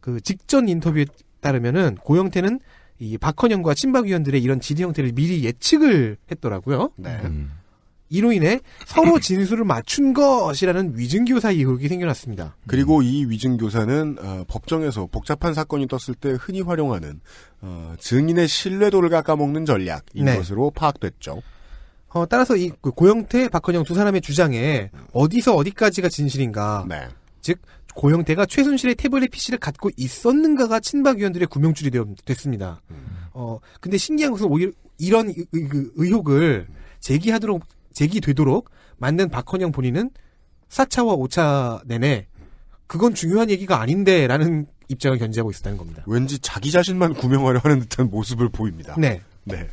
D: 그 직전 인터뷰에 따르면은 고영태는 이 박헌영과 친박 위원들의 이런 지지 형태를 미리 예측을 했더라고요. 네. 음. 이로 인해 서로 진술을 맞춘
B: 것이라는 위증교사 의혹이 생겨났습니다. 음. 그리고 이 위증교사는 어, 법정에서 복잡한 사건이 떴을 때 흔히 활용하는 어, 증인의 신뢰도를 깎아먹는 전략인 네. 것으로 파악됐죠. 어, 따라서 이 그 고영태, 박헌영 두 사람의 주장에
D: 어디서 어디까지가 진실인가. 네. 즉, 고영태가 최순실의 태블릿 PC를 갖고 있었는가가 친박 의원들의 구명줄이 되 됐습니다. 음. 어, 근데 신기한 것은 오히려 이런 의, 의 그 혹을 제기하도록, 제기되도록 만든 박헌영 본인은 4차와 5차 내내 그건 중요한 얘기가 아닌데 라는 입장을 견지하고 있었다는 겁니다.
B: 왠지 자기 자신만 구명하려 하는 듯한 모습을 보입니다. 네. 네.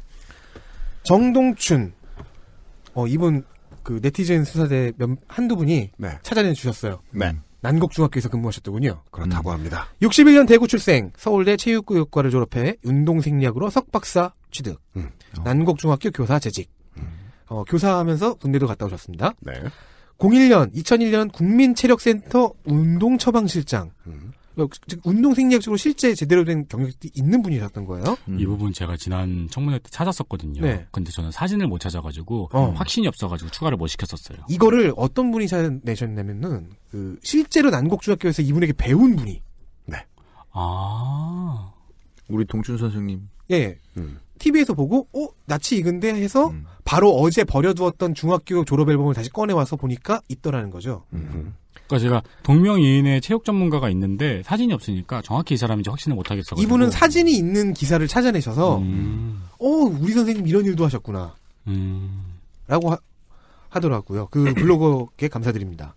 B: 정동춘, 어, 이분그 네티즌 수사대 몇, 한두
D: 분이 네. 찾아내 주셨어요. 네. 난곡중학교에서 근무하셨더군요.
B: 그렇다고 음. 합니다.
D: 61년 대구 출생, 서울대 체육교육과를 졸업해 운동생리학으로 석박사 취득, 음. 어. 난곡중학교 교사 재직, 음. 어, 교사하면서 군대도 갔다 오셨습니다. 네. 01년, 2001년 국민체력센터 운동처방실장, 음. 어, 운동
C: 생리학적으로 실제 제대로 된 경력이 있는 분이셨던 거예요? 음. 이 부분 제가 지난 청문회 때 찾았었거든요. 네. 근데 저는 사진을 못 찾아가지고 어. 확신이 없어가지고 추가를 못 시켰었어요. 이거를 어떤 분이
D: 찾아내셨냐면은 그 실제로 난곡중학교에서 이분에게 배운 분이. 네.
E: 아. 우리 동춘 선생님. 예. 음.
D: TV에서 보고 어 낯이 익은데 해서 음. 바로 어제 버려두었던 중학교 졸업 앨범을 다시 꺼내와서 보니까 있더라는
C: 거죠. 음. 그러니까 제가 동명이인의 체육 전문가가 있는데 사진이 없으니까 정확히 이 사람인지 확신을 못 하겠어요.
A: 이분은
D: 사진이 있는 기사를 찾아내셔서
A: 음. 어,
D: 우리 선생님 이런 일도 하셨구나.
A: 음.
D: 라고 하, 더라고요그 블로거께 감사드립니다.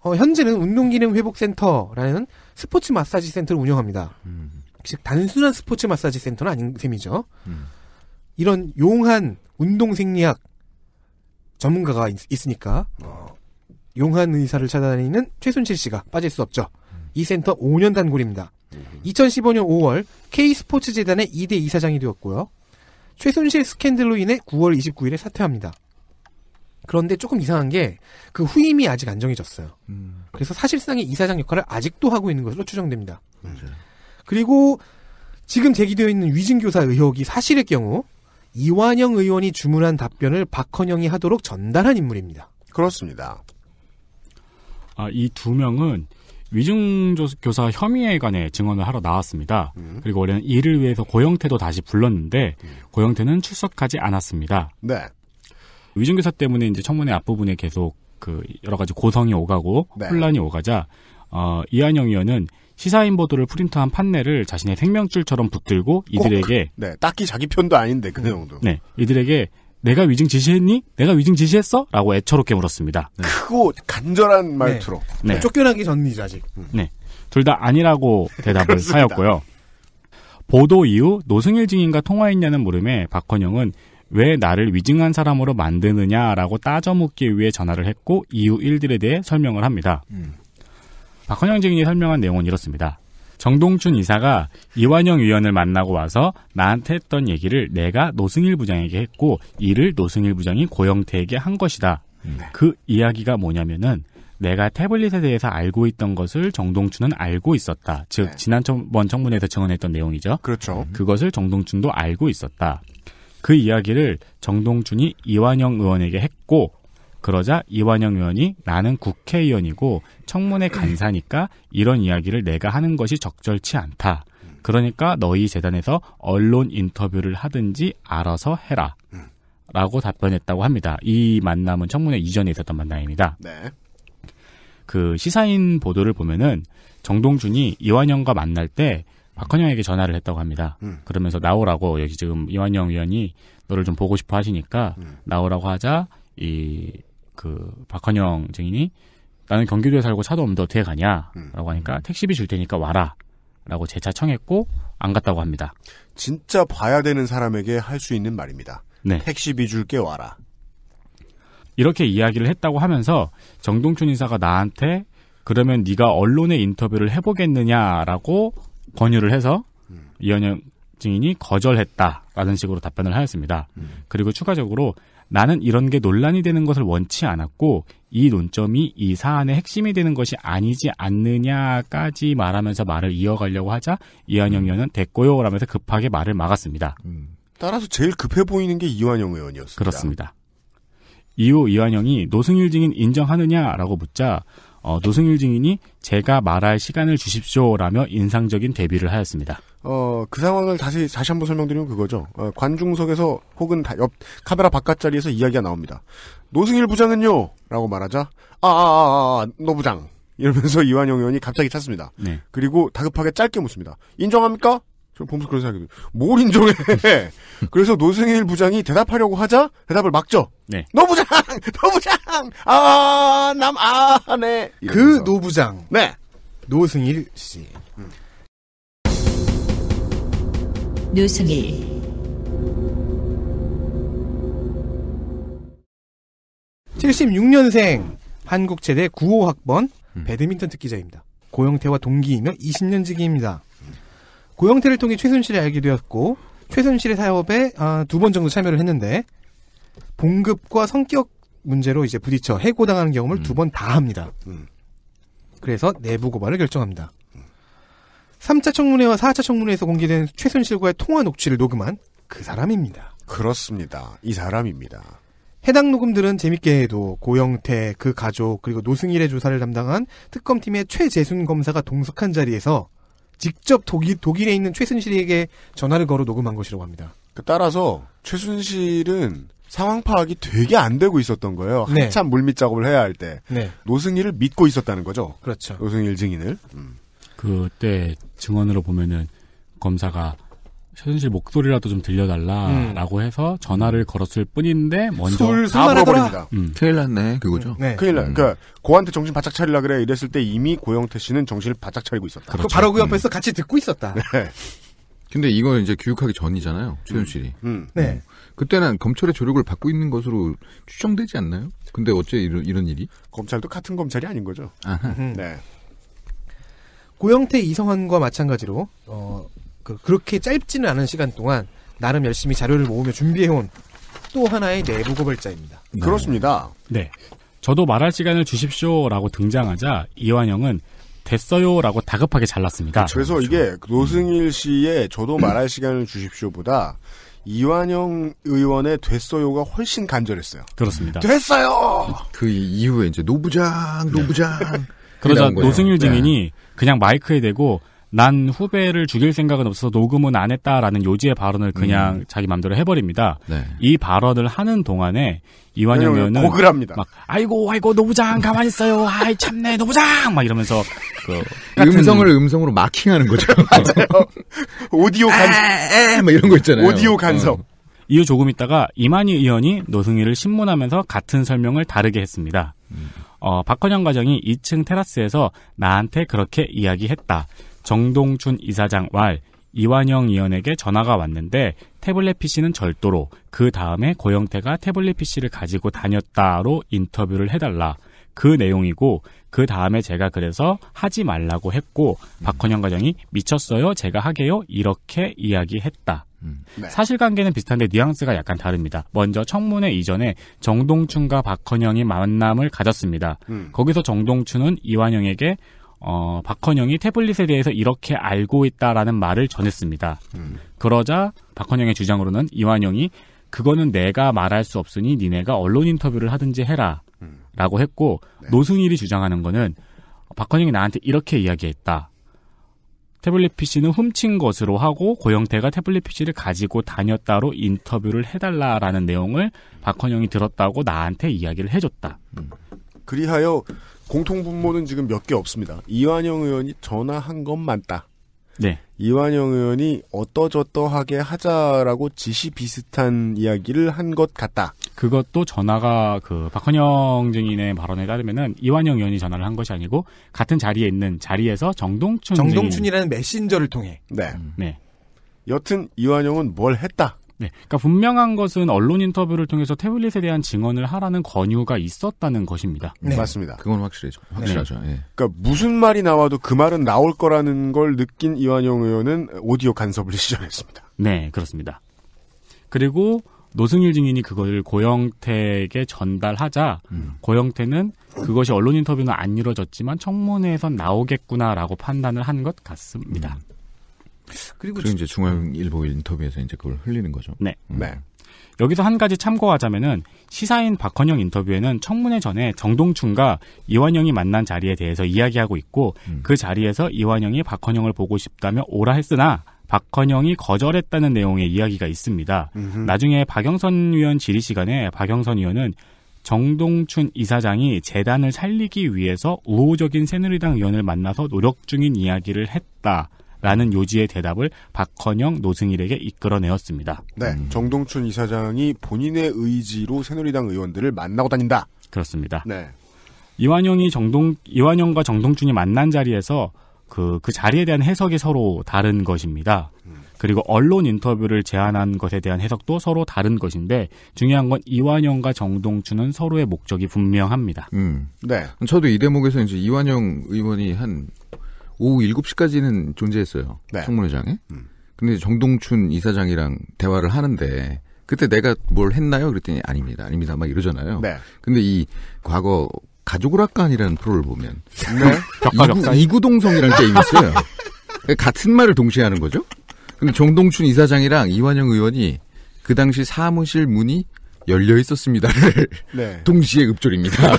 D: 어, 현재는 운동기능회복센터라는 스포츠 마사지 센터를 운영합니다. 음. 즉 단순한 스포츠 마사지 센터는 아닌 셈이죠. 음. 이런 용한 운동 생리학 전문가가 있, 으니까 어. 용한 의사를 찾아다니는 최순실 씨가 빠질 수 없죠. 이 센터 5년 단골입니다. 2015년 5월 K스포츠재단의 2대 이사장이 되었고요. 최순실 스캔들로 인해 9월 29일에 사퇴합니다. 그런데 조금 이상한 게 그 후임이 아직 안 정해졌어요. 그래서 사실상의 이사장 역할을 아직도 하고 있는 것으로 추정됩니다. 그리고 지금 제기되어 있는 위증교사 의혹이 사실일 경우 이완영 의원이 주문한 답변을 박헌영이 하도록 전달한 인물입니다. 그렇습니다.
C: 아, 이두 명은 위증교사 혐의에 관해 증언을 하러 나왔습니다. 음. 그리고 원래는 이를 위해서 고영태도 다시 불렀는데 음. 고영태는 출석하지 않았습니다. 네. 위증교사 때문에 이제 청문회 앞부분에 계속 그 여러 가지 고성이 오가고 네. 혼란이 오가자 어, 이한영 의원은 시사인 보도를 프린트한 판넬을 자신의 생명줄처럼 붙들고 이들에게 그,
B: 네, 딱히 자기 편도 아닌데 그내도 음.
C: 네, 이들에게 내가 위증 지시했니? 내가 위증 지시했어? 라고 애처롭게 물었습니다. 네.
B: 크고
D: 간절한 네. 말투로. 네. 음. 네. 쫓겨나기 전이죠, 아직.
C: 네. 둘 다 아니라고 대답을 하였고요. 보도 이후 노승일 증인과 통화했냐는 물음에 박헌영은 왜 나를 위증한 사람으로 만드느냐라고 따져 묻기 위해 전화를 했고 이후 일들에 대해 설명을 합니다. 음. 박헌영 증인이 설명한 내용은 이렇습니다. 정동춘 이사가 이완영 위원을 만나고 와서 나한테 했던 얘기를 내가 노승일 부장에게 했고 이를 노승일 부장이 고영태에게 한 것이다. 네. 그 이야기가 뭐냐면은 내가 태블릿에 대해서 알고 있던 것을 정동춘은 알고 있었다. 즉 네. 지난번 청문회에서 증언했던 내용이죠. 그렇죠. 그것을 정동춘도 알고 있었다. 그 이야기를 정동춘이 이완영 의원에게 했고 그러자 이완영 의원이 나는 국회의원이고 청문회 음. 간사니까 이런 이야기를 내가 하는 것이 적절치 않다. 그러니까 너희 재단에서 언론 인터뷰를 하든지 알아서 해라. 음. 라고 답변했다고 합니다. 이 만남은 청문회 이전에 있었던 만남입니다. 네. 그 시사인 보도를 보면은 정동준이 이완영과 만날 때 박헌영에게 전화를 했다고 합니다. 음. 그러면서 나오라고 여기 지금 이완영 의원이 너를 좀 보고 싶어 하시니까 음. 나오라고 하자 이그 박헌영 증인이 나는 경기도에 살고 차도 없는데 어떻게 가냐라고 음. 하니까 택시비 줄 테니까 와라라고 재차 청했고 안 갔다고 합니다.
B: 진짜 봐야 되는 사람에게 할 수 있는 말입니다. 네. 택시비 줄게 와라.
C: 이렇게 이야기를 했다고 하면서 정동춘 인사가 나한테 그러면 네가 언론에 인터뷰를 해보겠느냐라고 권유를 해서 음. 이현영 증인이 거절했다라는 식으로 답변을 하였습니다. 음. 그리고 추가적으로 나는 이런 게 논란이 되는 것을 원치 않았고 이 논점이 이 사안의 핵심이 되는 것이 아니지 않느냐까지 말하면서 말을 이어가려고 하자 이완영 음. 의원은 됐고요 라면서 급하게 말을 막았습니다. 음. 따라서 제일 급해 보이는 게 이완영 의원이었습니다. 그렇습니다. 이후 이완영이 노승일 증인 인정하느냐라고 묻자 어, 노승일 증인이 제가 말할 시간을 주십시오라며 인상적인 대비를 하였습니다.
B: 어, 그 상황을 다시, 다시 한 번 설명드리면 그거죠. 어, 관중석에서 혹은 다, 옆, 카메라 바깥 자리에서 이야기가 나옵니다. 노승일 부장은요? 라고 말하자, 아, 아, 아, 아, 노 부장. 이러면서 이완영 의원이 갑자기 찾습니다. 네. 그리고 다급하게 짧게 묻습니다. 인정합니까? 저는 보면서 그런 생각이 들어요. 뭘 인정해? 그래서 노승일 부장이 대답하려고 하자 대답을 막죠. 네. 노부장, 노부장, 아, 남, 아, 네.
D: 그 노부장. 네. 노승일 씨. 음. 노승일 칠십 년생 한국체대 구호 학번 음. 배드민턴 특기자입니다. 고영태와 동기이며 2 0년 지기입니다. 고영태를 통해 최순실에 알게 되었고 최순실의 사업에 아, 어, 두번 정도 참여를 했는데 봉급과 성격 문제로 이제 부딪혀 해고당하는 경험을 음. 두번 다 합니다. 음. 그래서 내부 고발을 결정합니다. 3차 청문회와 4차 청문회에서 공개된 최순실과의 통화 녹취를 녹음한 그 사람입니다. 그렇습니다. 이 사람입니다. 해당 녹음들은 재밌게도 해 고영태, 그 가족, 그리고 노승일의 조사를 담당한 특검팀의 최재순 검사가 동석한 자리에서 직접 독일, 독일에 있는 최순실에게
B: 전화를 걸어 녹음한 것이라고 합니다. 그 따라서 최순실은 상황 파악이 되게 안 되고 있었던 거예요. 네. 한참 물밑 작업을 해야 할 때. 네. 노승일을 믿고 있었다는 거죠.
C: 그렇죠. 노승일 증인을. 음. 그때 증언으로 보면은 검사가 현실 목소리라도 좀 들려달라라고 음. 해서 전화를 걸었을 뿐인데 먼저 다 물어버립니다. 음. 음. 큰일 났네 그거죠. 네.
B: 큰일 나. 음. 그러니까 고한테 정신 바짝 차리려 그래 이랬을 때 이미 고영태 씨는 정신을 바짝 차리고 있었다. 그렇죠. 바로 그 음. 옆에서 같이 듣고 있었다. 네. 네.
E: 근데 이거 이제 교육하기 전이잖아요 최순실이. 음.
A: 네.
B: 네. 그때는
E: 검찰의 조력을 받고 있는 것으로 추정되지 않나요? 근데 어째 이런, 이런 일이? 검찰도 같은
D: 검찰이 아닌 거죠. 아하. 네. 고영태 이성환과 마찬가지로 어, 그, 그렇게 짧지는 않은 시간 동안 나름 열심히 자료를 모으며 준비해온
B: 또 하나의 내부 고발자입니다. 네. 그렇습니다.
A: 네.
C: 저도 말할 시간을 주십시오라고 등장하자 이완영은 됐어요라고 다급하게 잘랐습니다. 그래서 그렇죠.
B: 이게 노승일 씨의 저도 말할 시간을 주십시오보다 이완영 의원의 됐어요가 훨씬 간절했어요. 그렇습니다. 됐어요.
C: 그 이후에 이제 노부장,
B: 노부장. 네. 그러자 노승일 증인이
C: 네. 그냥 마이크에 대고 난 후배를 죽일 생각은 없어서 녹음은 안 했다라는 요지의 발언을 그냥 음. 자기 마음대로 해버립니다. 네. 이 발언을 하는 동안에 이완영 의원은 고글 합니다. 막 아이고 아이고 노부장 가만 있어요. 아이 참네 노부장 막 이러면서 그 음성을 음성으로 마킹하는 거죠. 맞아요. 오디오 간섭
A: 막 이런 거 있잖아요. 오디오 간섭. 어.
C: 이후 조금 있다가 이만희 의원이 노승희를 신문하면서 같은 설명을 다르게 했습니다. 음. 어, 박헌영 과장이 2층 테라스에서 나한테 그렇게 이야기했다. 정동춘 이사장 왈 이완영 의원에게 전화가 왔는데 태블릿 PC는 절도로 그 다음에 고영태가 태블릿 PC를 가지고 다녔다로 인터뷰를 해달라. 그 내용이고 그 다음에 제가 그래서 하지 말라고 했고 음. 박헌영 과장이 미쳤어요. 제가 하게요. 이렇게 이야기했다. 음. 네. 사실관계는 비슷한데 뉘앙스가 약간 다릅니다. 먼저 청문회 이전에 정동춘과 박헌영이 만남을 가졌습니다. 음. 거기서 정동춘은 이완영에게 어, 박헌영이 태블릿에 대해서 이렇게 알고 있다라는 말을 전했습니다. 음. 그러자 박헌영의 주장으로는 이완영이 그거는 내가 말할 수 없으니 니네가 언론 인터뷰를 하든지 해라. 라고 했고 네. 노승일이 주장하는 거는 박헌영이 나한테 이렇게 이야기했다. 태블릿 PC는 훔친 것으로 하고 고영태가 태블릿 PC를 가지고 다녔다로 인터뷰를 해달라라는 내용을 박헌영이 들었다고 나한테 이야기를 해줬다. 음.
B: 그리하여 공통분모는 지금 몇 개 없습니다. 이완영 의원이 전화한 것만다 네. 이완영 의원이 어떠저떠하게 하자라고 지시 비슷한 이야기를
C: 한 것 같다. 그것도 전화가 그 박헌영 증인의 발언에 따르면은 이완영 의원이 전화를 한 것이 아니고 같은 자리에 있는 자리에서 정동춘 정동춘이라는
D: 메신저를 통해
C: 네. 음. 네. 여튼 이완영은 뭘 했다. 네, 그러니까 분명한 것은 언론 인터뷰를 통해서 태블릿에 대한 증언을 하라는 권유가 있었다는 것입니다. 네. 네. 맞습니다. 그건 확실해죠. 확실하죠. 네. 네.
B: 그러니까 무슨 말이 나와도 그 말은 나올 거라는 걸 느낀 이완용
C: 의원은 오디오 간섭을 시전했습니다. 네, 그렇습니다. 그리고 노승일 증인이 그걸 고영택에 전달하자 음. 고영태는 그것이 언론 인터뷰는 안이루어졌지만 청문회에선 나오겠구나라고 판단을 한 것 같습니다. 음. 그리고, 그리고 이제 중앙일보 인터뷰에서 이제 그걸 흘리는 거죠. 네. 음. 네. 여기서 한 가지 참고하자면은 시사인 박헌영 인터뷰에는 청문회 전에 정동춘과 이완영이 만난 자리에 대해서 이야기하고 있고 음. 그 자리에서 이완영이 박헌영을 보고 싶다며 오라 했으나 박헌영이 거절했다는 내용의 이야기가 있습니다. 음흠. 나중에 박영선 의원 질의 시간에 박영선 의원은 정동춘 이사장이 재단을 살리기 위해서 우호적인 새누리당 의원을 만나서 노력 중인 이야기를 했다. 라는 요지의 대답을 박헌영 노승일에게 이끌어내었습니다.
B: 네. 음. 정동춘 이사장이 본인의 의지로 새누리당 의원들을 만나고 다닌다. 그렇습니다. 네.
C: 이완영이 정동 이완영과 정동춘이 만난 자리에서 그, 그 자리에 대한 해석이 서로 다른 것입니다. 음. 그리고 언론 인터뷰를 제안한 것에 대한 해석도 서로 다른 것인데 중요한 건 이완영과 정동춘은 서로의 목적이 분명합니다.
A: 음.
E: 네. 저도 이 대목에서 이제 이완영 의원이 한 오후 7시까지는 존재했어요. 네. 청문회장에. 음. 근데 정동춘 이사장이랑 대화를 하는데 그때 내가 뭘 했나요? 그랬더니 아닙니다. 아닙니다. 막 이러잖아요. 네. 근데 이 과거 가족오락관이라는 프로를 보면 네. 이구, 동성이라는 게임이 있어요. 그러니까 같은 말을 동시에 하는 거죠. 근데 정동춘 이사장이랑 이완영 의원이 그 당시 사무실 문이 열려 있었습니다를 네. 동시에 읍조립니다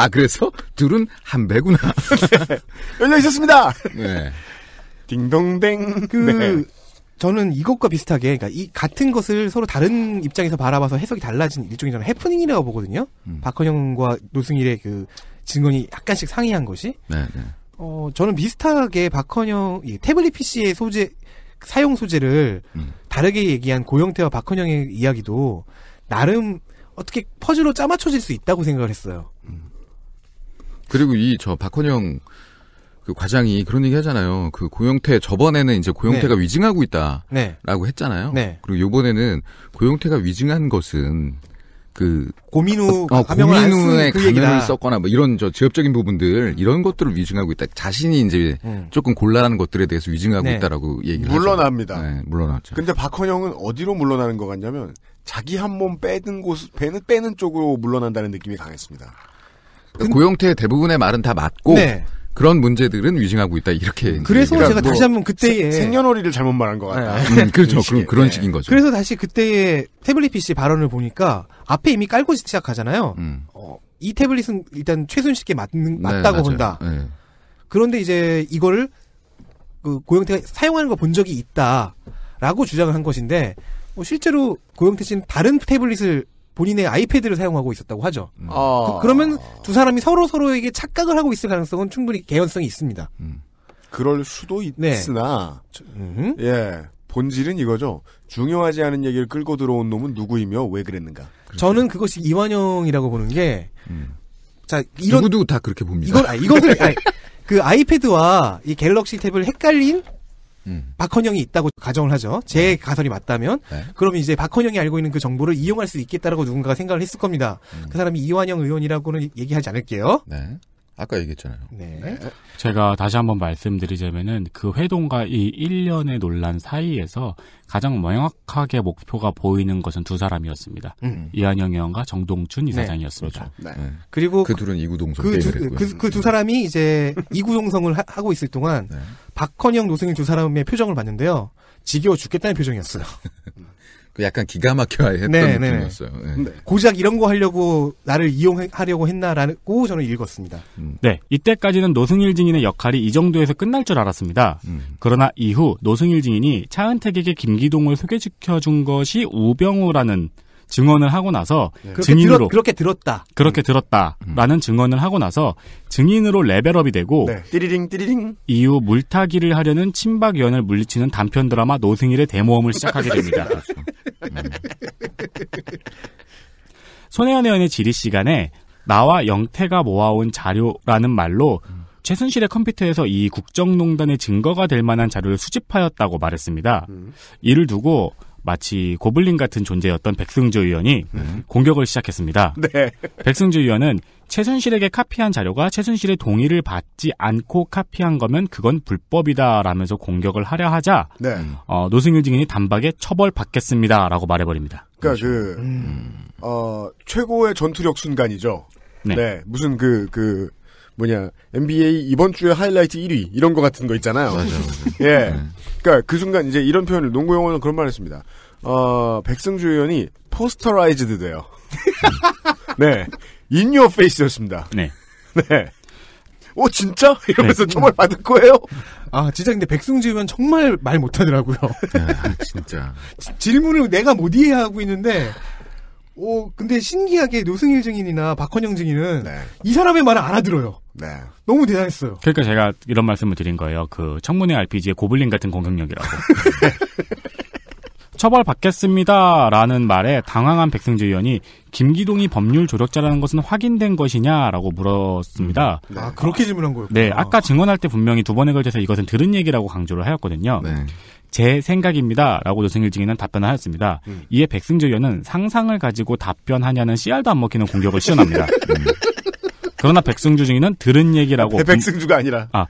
D: 아 그래서 둘은 한배구나.
B: 열려 있었습니다.
D: 네. 딩동댕. 그 네. 저는 이것과 비슷하게 그러니까 이 같은 것을 서로 다른 입장에서 바라봐서 해석이 달라진 일종의 저는 해프닝이라고 보거든요. 음. 박헌영과 노승일의 그 증언이 약간씩 상이한 것이. 네, 네. 어 저는 비슷하게 박헌영 예, 태블릿 PC의 소재 사용 소재를 음. 다르게 얘기한 고영태와 박헌영의 이야기도 나름 어떻게 퍼즐로 짜맞춰질 수 있다고 생각을 했어요.
E: 그리고 이 저 박헌영 그 과장이 그런 얘기 하잖아요. 그고영태 저번에는 이제 고영태가 네. 위증하고 있다라고 네. 했잖아요. 네. 그리고 요번에는 고영태가 위증한 것은 그
D: 고민우 어, 그 고민우의 그 가면을 썼거나
E: 뭐 이런 저 지엽적인 부분들 이런 것들을 위증하고 있다. 자신이 이제 음. 조금 곤란한 것들에 대해서 위증하고 네. 있다라고 얘기를 물러납니다. 네, 물러났죠.
B: 근데 박헌영은 어디로 물러나는 것 같냐면 자기 한 몸 빼는 곳 빼는 빼는 쪽으로 물러난다는 느낌이 강했습니다. 그 근... 고영태 대부분의 말은 다 맞고
E: 네. 그런 문제들은 위증하고 있다 이렇게 음. 그래서 제가 뭐 다시 한번 그때의 생,
D: 년월일을 잘못 말한 것 같다. 네. 음, 그렇죠.
E: 그런 그런 네. 식인 거죠.
D: 그래서 다시 그때의 태블릿 PC 발언을 보니까 앞에 이미 깔고 시작하잖아요. 음. 어, 이 태블릿은 일단 최순실께 맞는 네, 맞다고 본다. 네. 그런데 이제 이걸그 고영태가 사용하는 거 본 적이 있다라고 주장을 한 것인데 뭐 실제로 고영태 씨는 다른 태블릿을 본인의 아이패드를 사용하고 있었다고 하죠. 음. 아. 그, 러면두 사람이 서로 서로에게 착각을 하고 있을 가능성은 충분히 개연성이 있습니다. 음.
B: 그럴 수도 네. 있으나 네. 예 본질은 이거죠. 중요하지 않은 얘기를 끌고 들어온 놈은 누구이며 왜 그랬는가.
D: 그렇죠. 저는 그것이 이완영이라고 보는 게 음. 자, 이런 누구도 다 그렇게 봅니다. 이걸 아, 이것을 아, 그 아이패드와 이 갤럭시 탭을 헷갈린 음. 박헌영이 있다고 가정을 하죠. 제 네. 가설이 맞다면 네. 그러면 이제 박헌영이 알고 있는 그 정보를 이용할 수 있겠다라고 누군가가 생각을 했을 겁니다. 음. 그 사람이 이완영 의원이라고는 얘기하지
C: 않을게요. 네. 아까 얘기했잖아요. 네. 제가 다시 한번 말씀드리자면은 그 회동과 이 1년의 논란 사이에서 가장 명확하게 목표가 보이는 것은 두 사람이었습니다. 음. 이한영 의원과 정동춘 네. 이사장이었습니다. 그렇죠. 네. 그렇죠. 네. 그리고 그, 둘은 이구동성 그, 그, 그,
D: 그 두 사람이 이제 이구동성을 하, 고 있을 동안 네. 박헌영 노승일 두 사람의 표정을 봤는데요. 지겨워 죽겠다는 표정이었어요. 그 약간 기가
C: 막혀 했던 네, 네, 네, 느낌이었어요.
D: 네. 네. 고작 이런 거 하려고 나를 이용하려고 했나라고 저는 읽었습니다.
C: 음. 네, 이때까지는 노승일 증인의 역할이 이 정도에서 끝날 줄 알았습니다. 음. 그러나 이후 노승일 증인이 차은택에게 김기동을 소개시켜준 것이 우병우라는 증언을 하고 나서 네. 증인으로 그렇게, 들었, 다 그렇게 들었다라는 음. 증언을 하고 나서 증인으로 레벨업이 되고 네.
B: 띠리링 띠리링
C: 이후 물타기를 하려는 친박 원을 물리치는 단편 드라마 노승일의 대모험을 시작하게 됩니다. 그렇죠. 손혜연 의원의 질의 시간에 나와 영태가 모아온 자료라는 말로 최순실의 컴퓨터에서 이 국정농단의 증거가 될 만한 자료를 수집하였다고 말했습니다. 음. 이를 두고 마치 고블린 같은 존재였던 백승주 의원이 음. 공격을 시작했습니다. 네. 백승주 의원은 최순실에게 카피한 자료가 최순실의 동의를 받지 않고 카피한 거면 그건 불법이다라면서 공격을 하려 하자 네. 어, 노승일 증인이 단박에 처벌받겠습니다라고 말해버립니다.
B: 그러니까 그렇죠. 그 음. 어, 최고의 전투력 순간이죠.
C: 네. 네. 무슨
B: 그, 그, 뭐냐, NBA 이번 주에 하이라이트 1위, 이런 거 같은 거 있잖아요. 맞아요. 예. 네. 그니까 그 순간 이제 이런 표현을, 농구 용어는 그런 말 했습니다. 어, 백승주 의원이 포스터라이즈드 돼요. 네. 인유어 페이스였습니다. 네. 네. 오 진짜? 이러면서 네. 정말 받을 거예요? 아 진짜 근데
D: 백승주면 정말 말 못하더라고요. 아, 진짜. 질문을 내가 못 이해하고 있는데 오 근데 신기하게 노승일 증인이나 박헌영 증인은 네. 이 사람의 말을 알아들어요. 네. 너무 대단했어요.
C: 그러니까 제가 이런 말씀을 드린 거예요. 그 청문회 RPG의 고블린 같은 공격력이라고. 처벌받겠습니다라는 말에 당황한 백승주 의원이 김기동이 법률 조력자라는 것은 확인된 것이냐라고 물었습니다. 네.
D: 아, 그렇게 질문한 거예요?
C: 네, 아까 증언할 때 분명히 두 번에 걸쳐서 이것은 들은 얘기라고 강조를 하였거든요. 네. 제 생각입니다라고 노승일 증인은 답변을 하였습니다. 음. 이에 백승주 의원은 상상을 가지고 답변하냐는 씨알도 안 먹히는 공격을 시연합니다 음. 그러나 백승주 증인은 들은 얘기라고 백승주가 아니라 아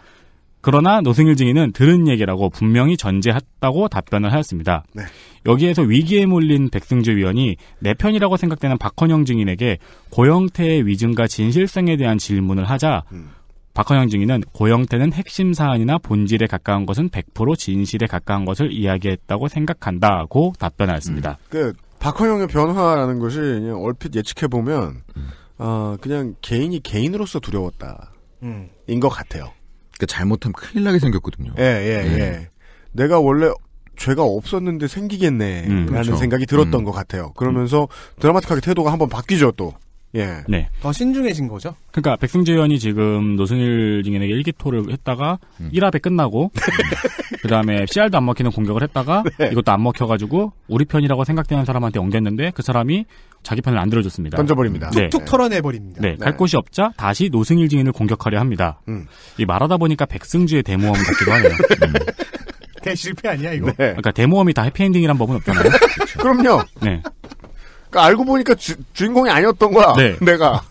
C: 그러나 노승일 증인은 들은 얘기라고 분명히 전제했다고 답변을 하였습니다. 네. 여기에서 위기에 몰린 백승주 위원이 내 편이라고 생각되는 박헌영 증인에게 고영태의 위증과 진실성에 대한 질문을 하자 음. 박헌영 증인은 고영태는 핵심 사안이나 본질에 가까운 것은 100% 진실에 가까운 것을 이야기했다고 생각한다고 답변하였습니다. 음.
B: 그 박헌영의 변화라는 것이 얼핏 예측해 보면 음. 어, 그냥 개인이 개인으로서 두려웠다. 음. 인 것 같아요. 그러니까 잘못하면 큰일 나게 생겼거든요. 예, 예, 예. 예. 내가 원래 죄가 없었는데 생기겠네라는 음, 그렇죠. 생각이 들었던 음. 것
C: 같아요. 그러면서
B: 음. 드라마틱하게 태도가 한번 바뀌죠 또.
A: 예. 네.
D: 더 신중해진 거죠.
C: 그러니까 백승재 의원이 지금 노승일 증인에게 일기토를 했다가 음. 1합에 끝나고 그다음에 CR도 안 먹히는 공격을 했다가 네. 이것도 안 먹혀가지고 우리 편이라고 생각되는 사람한테 옮겼는데 그 사람이 자기 편을 안 들어줬습니다. 던져버립니다. 네. 툭툭
D: 털어내버립니다.
C: 네. 네. 갈 곳이 없자 다시 노승일 증인을 공격하려 합니다. 음. 이 말하다 보니까 백승주의 대모험 같기도 하네요. 음.
B: 대실패 네, 아니야 이거? 네.
C: 그러니까 데모험이다 해피엔딩이란 법은 없잖아요. 그렇죠. 그럼요 네.
B: 그러니까 알고 보니까 주, 인공이 아니었던 거야. 네. 내가.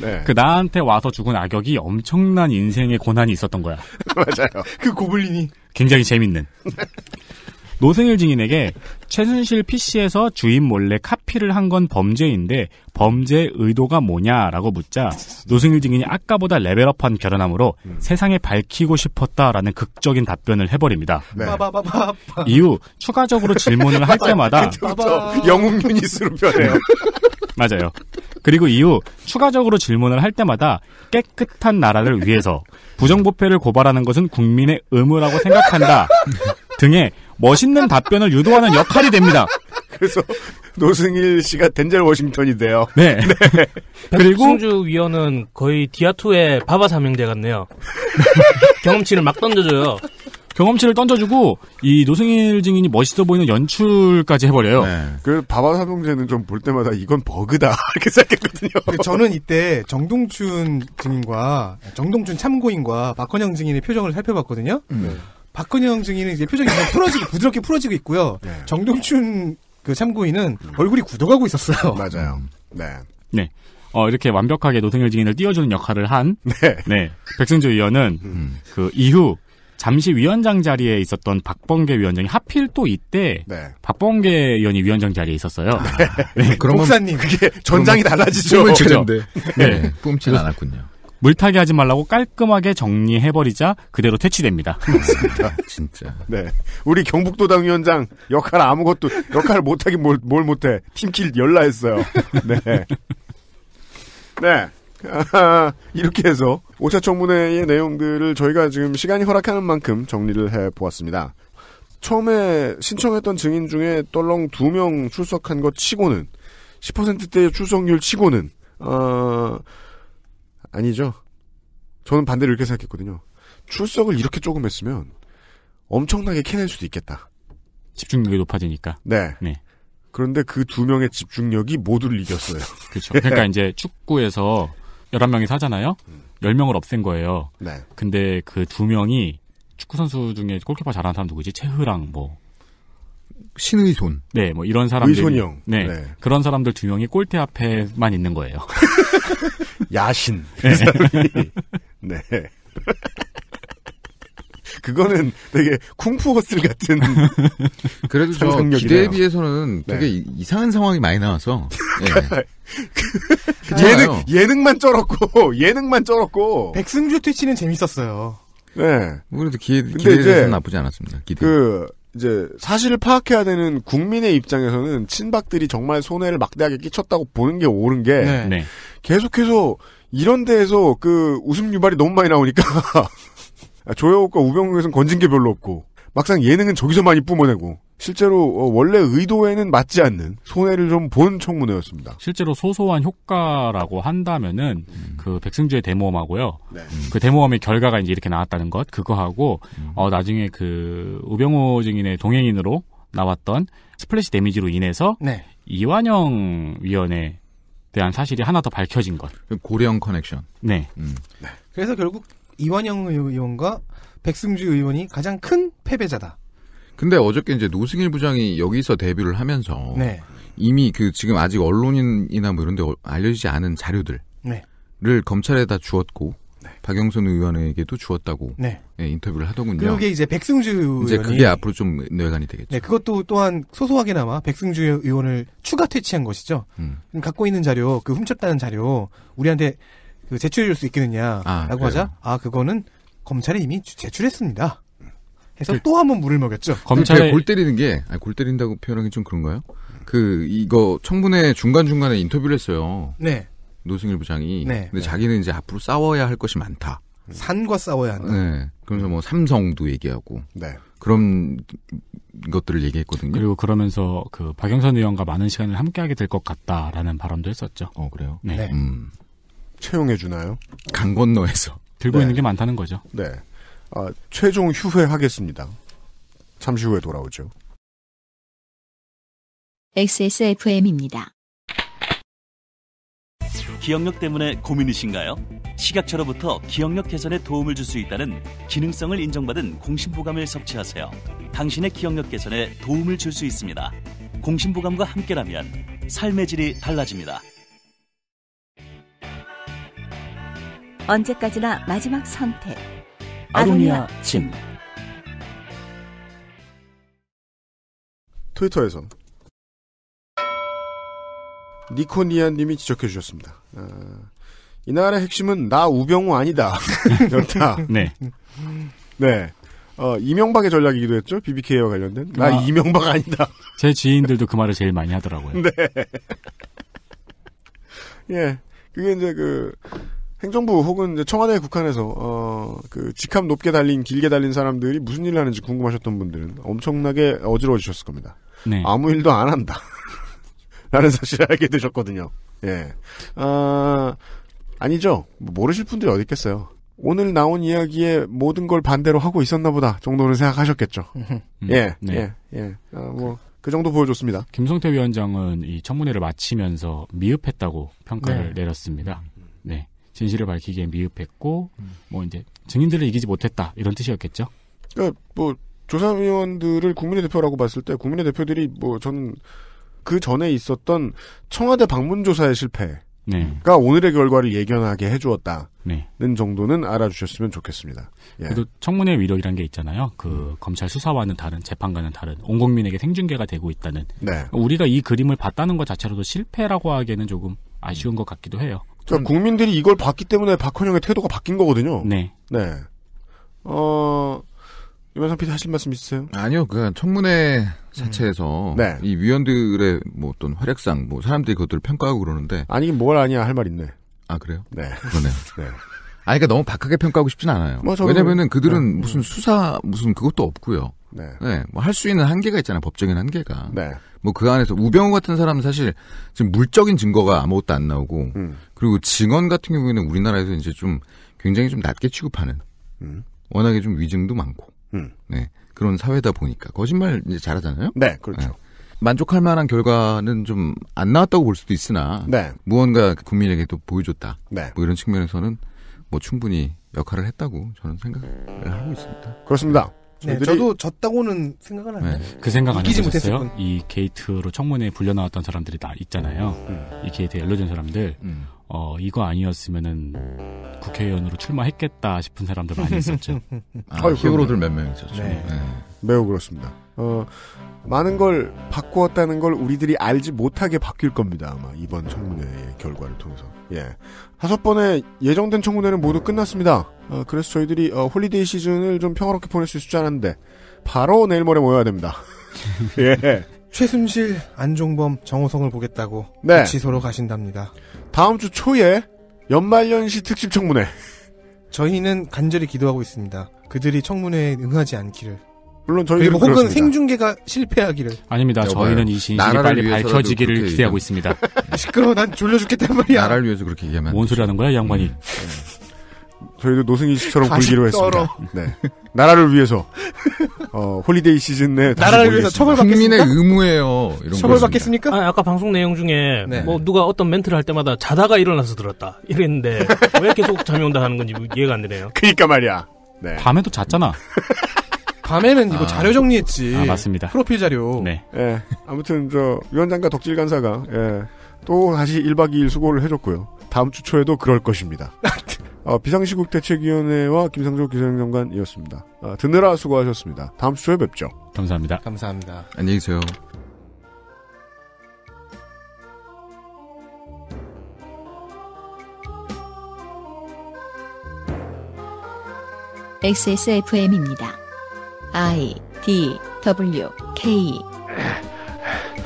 C: 네. 그 나한테 와서 죽은 악역이 엄청난 인생의 고난이 있었던 거야. 맞아요. 그 고블린이 굉장히 재밌는. 노승일 증인에게 최순실 PC에서 주인 몰래 카피를 한 건 범죄인데 범죄 의도가 뭐냐라고 묻자 노승일 증인이 아까보다 레벨업한 결혼함으로 음. 세상에 밝히고 싶었다라는 극적인 답변을 해버립니다. 네. 이후 추가적으로 질문을 할 때마다
B: 영웅
A: 유닛으로 변해요.
C: 맞아요. 그리고 이후 추가적으로 질문을 할 때마다 깨끗한 나라를 위해서 부정부패를 고발하는 것은 국민의 의무라고 생각한다 등의 멋있는 답변을 유도하는 역할이 됩니다. 그래서
B: 노승일 씨가 덴젤 워싱턴이 돼요.
C: 네. 네. 그리고 승주 위원은 거의 디아투의 바바 사명제 같네요. 경험치를 막 던져줘요. 경험치를 던져주고 이 노승일 증인이 멋있어 보이는 연출까지 해버려요. 네. 그 바바 사명제는좀 볼 때마다 이건 버그다 이렇게
D: 생각했거든요. 저는 이때 정동춘 증인과 정동춘 참고인과 박건영 증인의 표정을 살펴봤거든요. 음. 네. 박근형 증인은 이제 표정이 풀어지고 부드럽게 풀어지고 있고요. 네. 정동춘 그 참고인은 음.
B: 얼굴이 굳어가고 있었어요. 맞아요. 네.
C: 네. 어, 이렇게 완벽하게 노승열 증인을 띄워주는 역할을 한 네. 네. 백승주 의원은 음. 그 이후 잠시 위원장 자리에 있었던 박범계 위원장이 하필 또 이때 네. 박범계 의원이 위원장 자리에 있었어요. 아. 네. 네. 그럼 목사님 그게 전장이 달라지죠. 뿜 치는데. 네. 뿜질 네. 않았군요. 물타기 하지 말라고 깔끔하게 정리해버리자 그대로 퇴치됩니다. 맞습니다. 진짜. 네.
B: 우리 경북도당 위원장 역할 아무것도, 역할 못하긴 뭘, 뭘 못해. 팀킬 열라 했어요. 네. 네. 이렇게 해서 오차 청문회의 내용들을 저희가 지금 시간이 허락하는 만큼 정리를 해보았습니다. 처음에 신청했던 증인 중에 떨렁 두 명 출석한 것 치고는 10%대의 출석률 치고는 어, 아니죠. 저는 반대로 이렇게 생각했거든요. 출석을 이렇게 조금 했으면
C: 엄청나게 캐낼 수도 있겠다. 집중력이 높아지니까. 네. 네.
B: 그런데 그 두 명의 집중력이 모두를 이겼어요. 그렇죠. 그러니까 네.
C: 이제 축구에서 11명이 사잖아요. 10명을 음. 없앤 거예요. 네. 근데 그 두 명이 축구 선수 중에 골키퍼 잘하는 사람 누구지? 체흐랑 뭐
E: 신의손.
C: 네, 뭐 이런 사람들. 의손형. 네, 네, 그런 사람들 두 명이 골대 앞에만 있는 거예요. 야신. 그 네. 네. 그거는
B: 되게 쿵푸 허슬 같은. 그래도 저 기대에 비해서는 네. 되게 네. 이상한 상황이 많이 나와서. 네. 그 그렇죠. 예능 예능만 쩔었고 예능만 쩔었고. 백승주 퇴치는 재밌었어요. 네. 뭐 그래도 기회 기대에서 나쁘지 않았습니다. 기대. 그 이제 사실을 파악해야 되는 국민의 입장에서는 친박들이 정말 손해를 막대하게 끼쳤다고 보는 게 옳은 게 네. 네. 계속해서 이런 데에서 그 웃음 유발이 너무 많이 나오니까 아, 조여옥과 우병우에서는 건진 게 별로 없고 막상 예능은 저기서 많이 뿜어내고 실제로 어, 원래 의도에는 맞지 않는 손해를
C: 좀 본 청문회였습니다. 실제로 소소한 효과라고 한다면은 음. 그 백승주의 데모험하고요 네. 음. 그데모험의 결과가 이제 이렇게 나왔다는 것 그거하고 음. 어 나중에 그 우병호 증인의 동행인으로 나왔던 스플래시 데미지로 인해서 네. 이완영 위원에 대한 사실이 하나 더 밝혀진 것. 그 고령 커넥션. 네. 음.
D: 네. 그래서 결국 이완영 의원과 백승주 의원이 가장 큰 패배자다.
E: 근데 어저께 이제 노승일 부장이 여기서 데뷔를 하면서 네. 이미 그 지금 아직 언론인이나 뭐 이런 데 알려지지 않은 자료들을 네. 검찰에다 주었고 네. 박영선 의원에게도 주었다고 네. 네, 인터뷰를 하더군요. 그게 이제 백승주 의원이 이제 그게 앞으로 좀 뇌관이 되겠죠.
D: 네, 그것도 또한 소소하게나마 백승주 의원을 추가 퇴치한 것이죠. 음. 갖고 있는 자료, 그 훔쳤다는 자료 우리한테 그 제출해 줄 수 있겠느냐라고 아, 하자 아 그거는 검찰에 이미 제출했습니다. 해서 그, 또한 번 물을 먹였죠. 검찰에 그러니까 골
E: 때리는 게, 아니, 골 때린다고 표현하기 좀 그런가요? 그, 이거 청문회 중간중간에 인터뷰를 했어요. 네. 노승일 부장이. 네. 근데 네. 자기는 이제 앞으로 싸워야 할 것이 많다. 산과 싸워야 한다. 네. 그러면서 뭐 삼성도 얘기하고. 네.
C: 그런
B: 것들을 얘기했거든요.
C: 그리고 그러면서 그 박영선 의원과 많은 시간을 함께하게 될 것 같다라는 발언도 했었죠. 어, 그래요? 네. 네. 음.
B: 채용해주나요? 강 건너에서. 들고 네. 있는 게 많다는 거죠. 네. 아, 최종 휴회하겠습니다.
A: 잠시 후에 돌아오죠. XSFM입니다. 기억력 때문에 고민이신가요?
C: 식약처로부터 기억력 개선에 도움을 줄 수 있다는 기능성을 인정받은 공심보감을 섭취하세요. 당신의 기억력 개선에 도움을 줄 수 있습니다. 공심보감과 함께라면 삶의 질이 달라집니다. 언제까지나 마지막 선택. 아로니아 침
B: 트위터에선 니코니아님이 지적해 주셨습니다. 어, 이 나라의 핵심은 나 우병우 아니다. 그렇다. 네. 네. 어, 이명박의 전략이기도 했죠. BBK와
C: 관련된. 나 아, 이명박 아니다. 제 지인들도 그 말을 제일 많이 하더라고요.
B: 네. 예. 그게 이제 그, 행정부 혹은 청와대 국한에서 어, 그 직함 높게 달린 길게 달린 사람들이 무슨 일을 하는지 궁금하셨던 분들은 엄청나게 어지러워지셨을 겁니다. 네. 아무 일도 안 한다. 라는 사실을 알게 되셨거든요. 예. 아, 아니죠. 뭐 모르실 분들이 어디 있겠어요. 오늘 나온 이야기에 모든 걸 반대로 하고 있었나 보다 정도는 생각하셨겠죠. 음, 예, 네. 예, 예.
C: 아, 뭐, 그 정도 보여줬습니다. 김성태 위원장은 이 청문회를 마치면서 미흡했다고 평가를 네. 내렸습니다. 네. 진실을 밝히기에 미흡했고 음. 뭐 이제 증인들을 이기지 못했다 이런 뜻이었겠죠.
B: 그러니까 뭐 조사위원들을 국민의 대표라고 봤을 때 국민의 대표들이 뭐전그 전에 있었던 청와대 방문 조사의 실패. 네. 가 오늘의 결과를 예견하게 해주었다는 네.
C: 정도는 알아주셨으면 좋겠습니다. 예. 그래도 청문회 위력이란게 있잖아요. 그 음. 검찰 수사와는 다른 재판과는 다른 온 국민에게 생중계가 되고 있다는. 네. 우리가 이 그림을 봤다는 것 자체로도 실패라고 하기에는 조금 아쉬운 것 같기도 해요.
B: 그 국민들이 이걸 봤기 때문에 박헌영의 태도가 바뀐 거거든요. 네. 네. 어, 유명상 PD 하실 말씀 있으세요?
E: 아니요, 그냥 청문회 자체에서 음. 네. 이 위원들의 뭐 어떤 활약상, 뭐 사람들이 그것들을 평가하고 그러는데 아니 뭘 아니야 할 말 있네. 아 그래요? 네, 그러네요. 네. 아니 그니까 너무 박하게 평가하고 싶진 않아요. 뭐, 저는... 왜냐면은 그들은 네. 무슨 수사 무슨 그것도 없고요. 네. 네뭐 할 수 있는 한계가 있잖아요. 법적인 한계가. 네. 뭐 그 안에서 우병우 같은 사람은 사실 지금 물적인 증거가 아무것도 안 나오고 음. 그리고 증언 같은 경우에는 우리나라에서 이제 좀 굉장히 좀 낮게 취급하는 음. 워낙에 좀 위증도 많고 음. 네. 그런 사회다 보니까 거짓말 이제 잘하잖아요. 네, 그렇죠. 네. 만족할 만한 결과는 좀 안 나왔다고 볼 수도 있으나 네. 무언가 국민에게 또 보여줬다. 네. 뭐 이런 측면에서는
C: 뭐 충분히 역할을 했다고 저는 생각을 하고 있습니다.
B: 그렇습니다.
A: 네, 저도
D: 졌다고는 생각을 안 네, 해요. 네, 그 생각 안 해보셨어요?
C: 이 게이트로 청문회에 불려 나왔던 사람들이 다 있잖아요. 음. 이 게이트에 연루된 사람들. 음. 어, 이거 아니었으면은 국회의원으로 출마했겠다 싶은 사람들 많이 있었죠. 아, 히어로들 몇 명 있었죠. 네. 네.
B: 매우 그렇습니다. 어, 많은 걸 바꾸었다는 걸 우리들이 알지 못하게 바뀔 겁니다. 아마 이번 청문회의 결과를 통해서. 예. 다섯 번의 예정된 청문회는 모두 끝났습니다. 어, 그래서 저희들이 어, 홀리데이 시즌을 좀 평화롭게 보낼 수 있을 줄 알았는데 바로 내일 모레 모여야 됩니다. 예. 최순실, 안종범, 정호성을 보겠다고 네. 지소로 그 가신답니다. 다음 주 초에 연말연시 특집
D: 청문회. 저희는 간절히 기도하고 있습니다. 그들이 청문회에 응하지 않기를. 물론 저희 혹은 그렇습니다. 생중계가 실패하기를. 아닙니다. 여봐요. 저희는 이 진실이 빨리 밝혀지기를
C: 기대하고 있습니다. 시끄러워. 난 졸려 죽겠단 말이야. 나라를 위해서 그렇게 얘기하면. 뭔 소리 하는 거야, 양반이. 음. 저희도 노승희 씨처럼 굴기로 했습니다. 네. 나라를 위해서
B: 어, 홀리데이 시즌 내 나라를 위해서 처벌받겠습니까? 국민의 의무예요. 이런
D: 처벌받겠습니까? 아, 까 방송 내용 중에 네. 뭐 누가 어떤 멘트를 할 때마다 자다가 일어나서 들었다 이랬는데 왜 계속
C: 잠이 온다 하는 건지 이해가 안 되네요. 그니까 말이야. 네. 밤에도 잤잖아.
B: 밤에는 이거 아, 자료 정리했지. 아, 맞습니다. 프로필 자료. 네. 예. 아무튼 저 위원장과 덕질 간사가 예. 또 다시 1박 2일 수고를 해줬고요. 다음 주 초에도 그럴 것입니다. 어, 비상시국 대책위원회와 김상조 기상장관이었습니다. 어, 듣느라 수고하셨습니다. 다음 주 초에 뵙죠.
E: 감사합니다.
D: 감사합니다.
E: 안녕히 계세요.
A: XSFM입니다. I D W K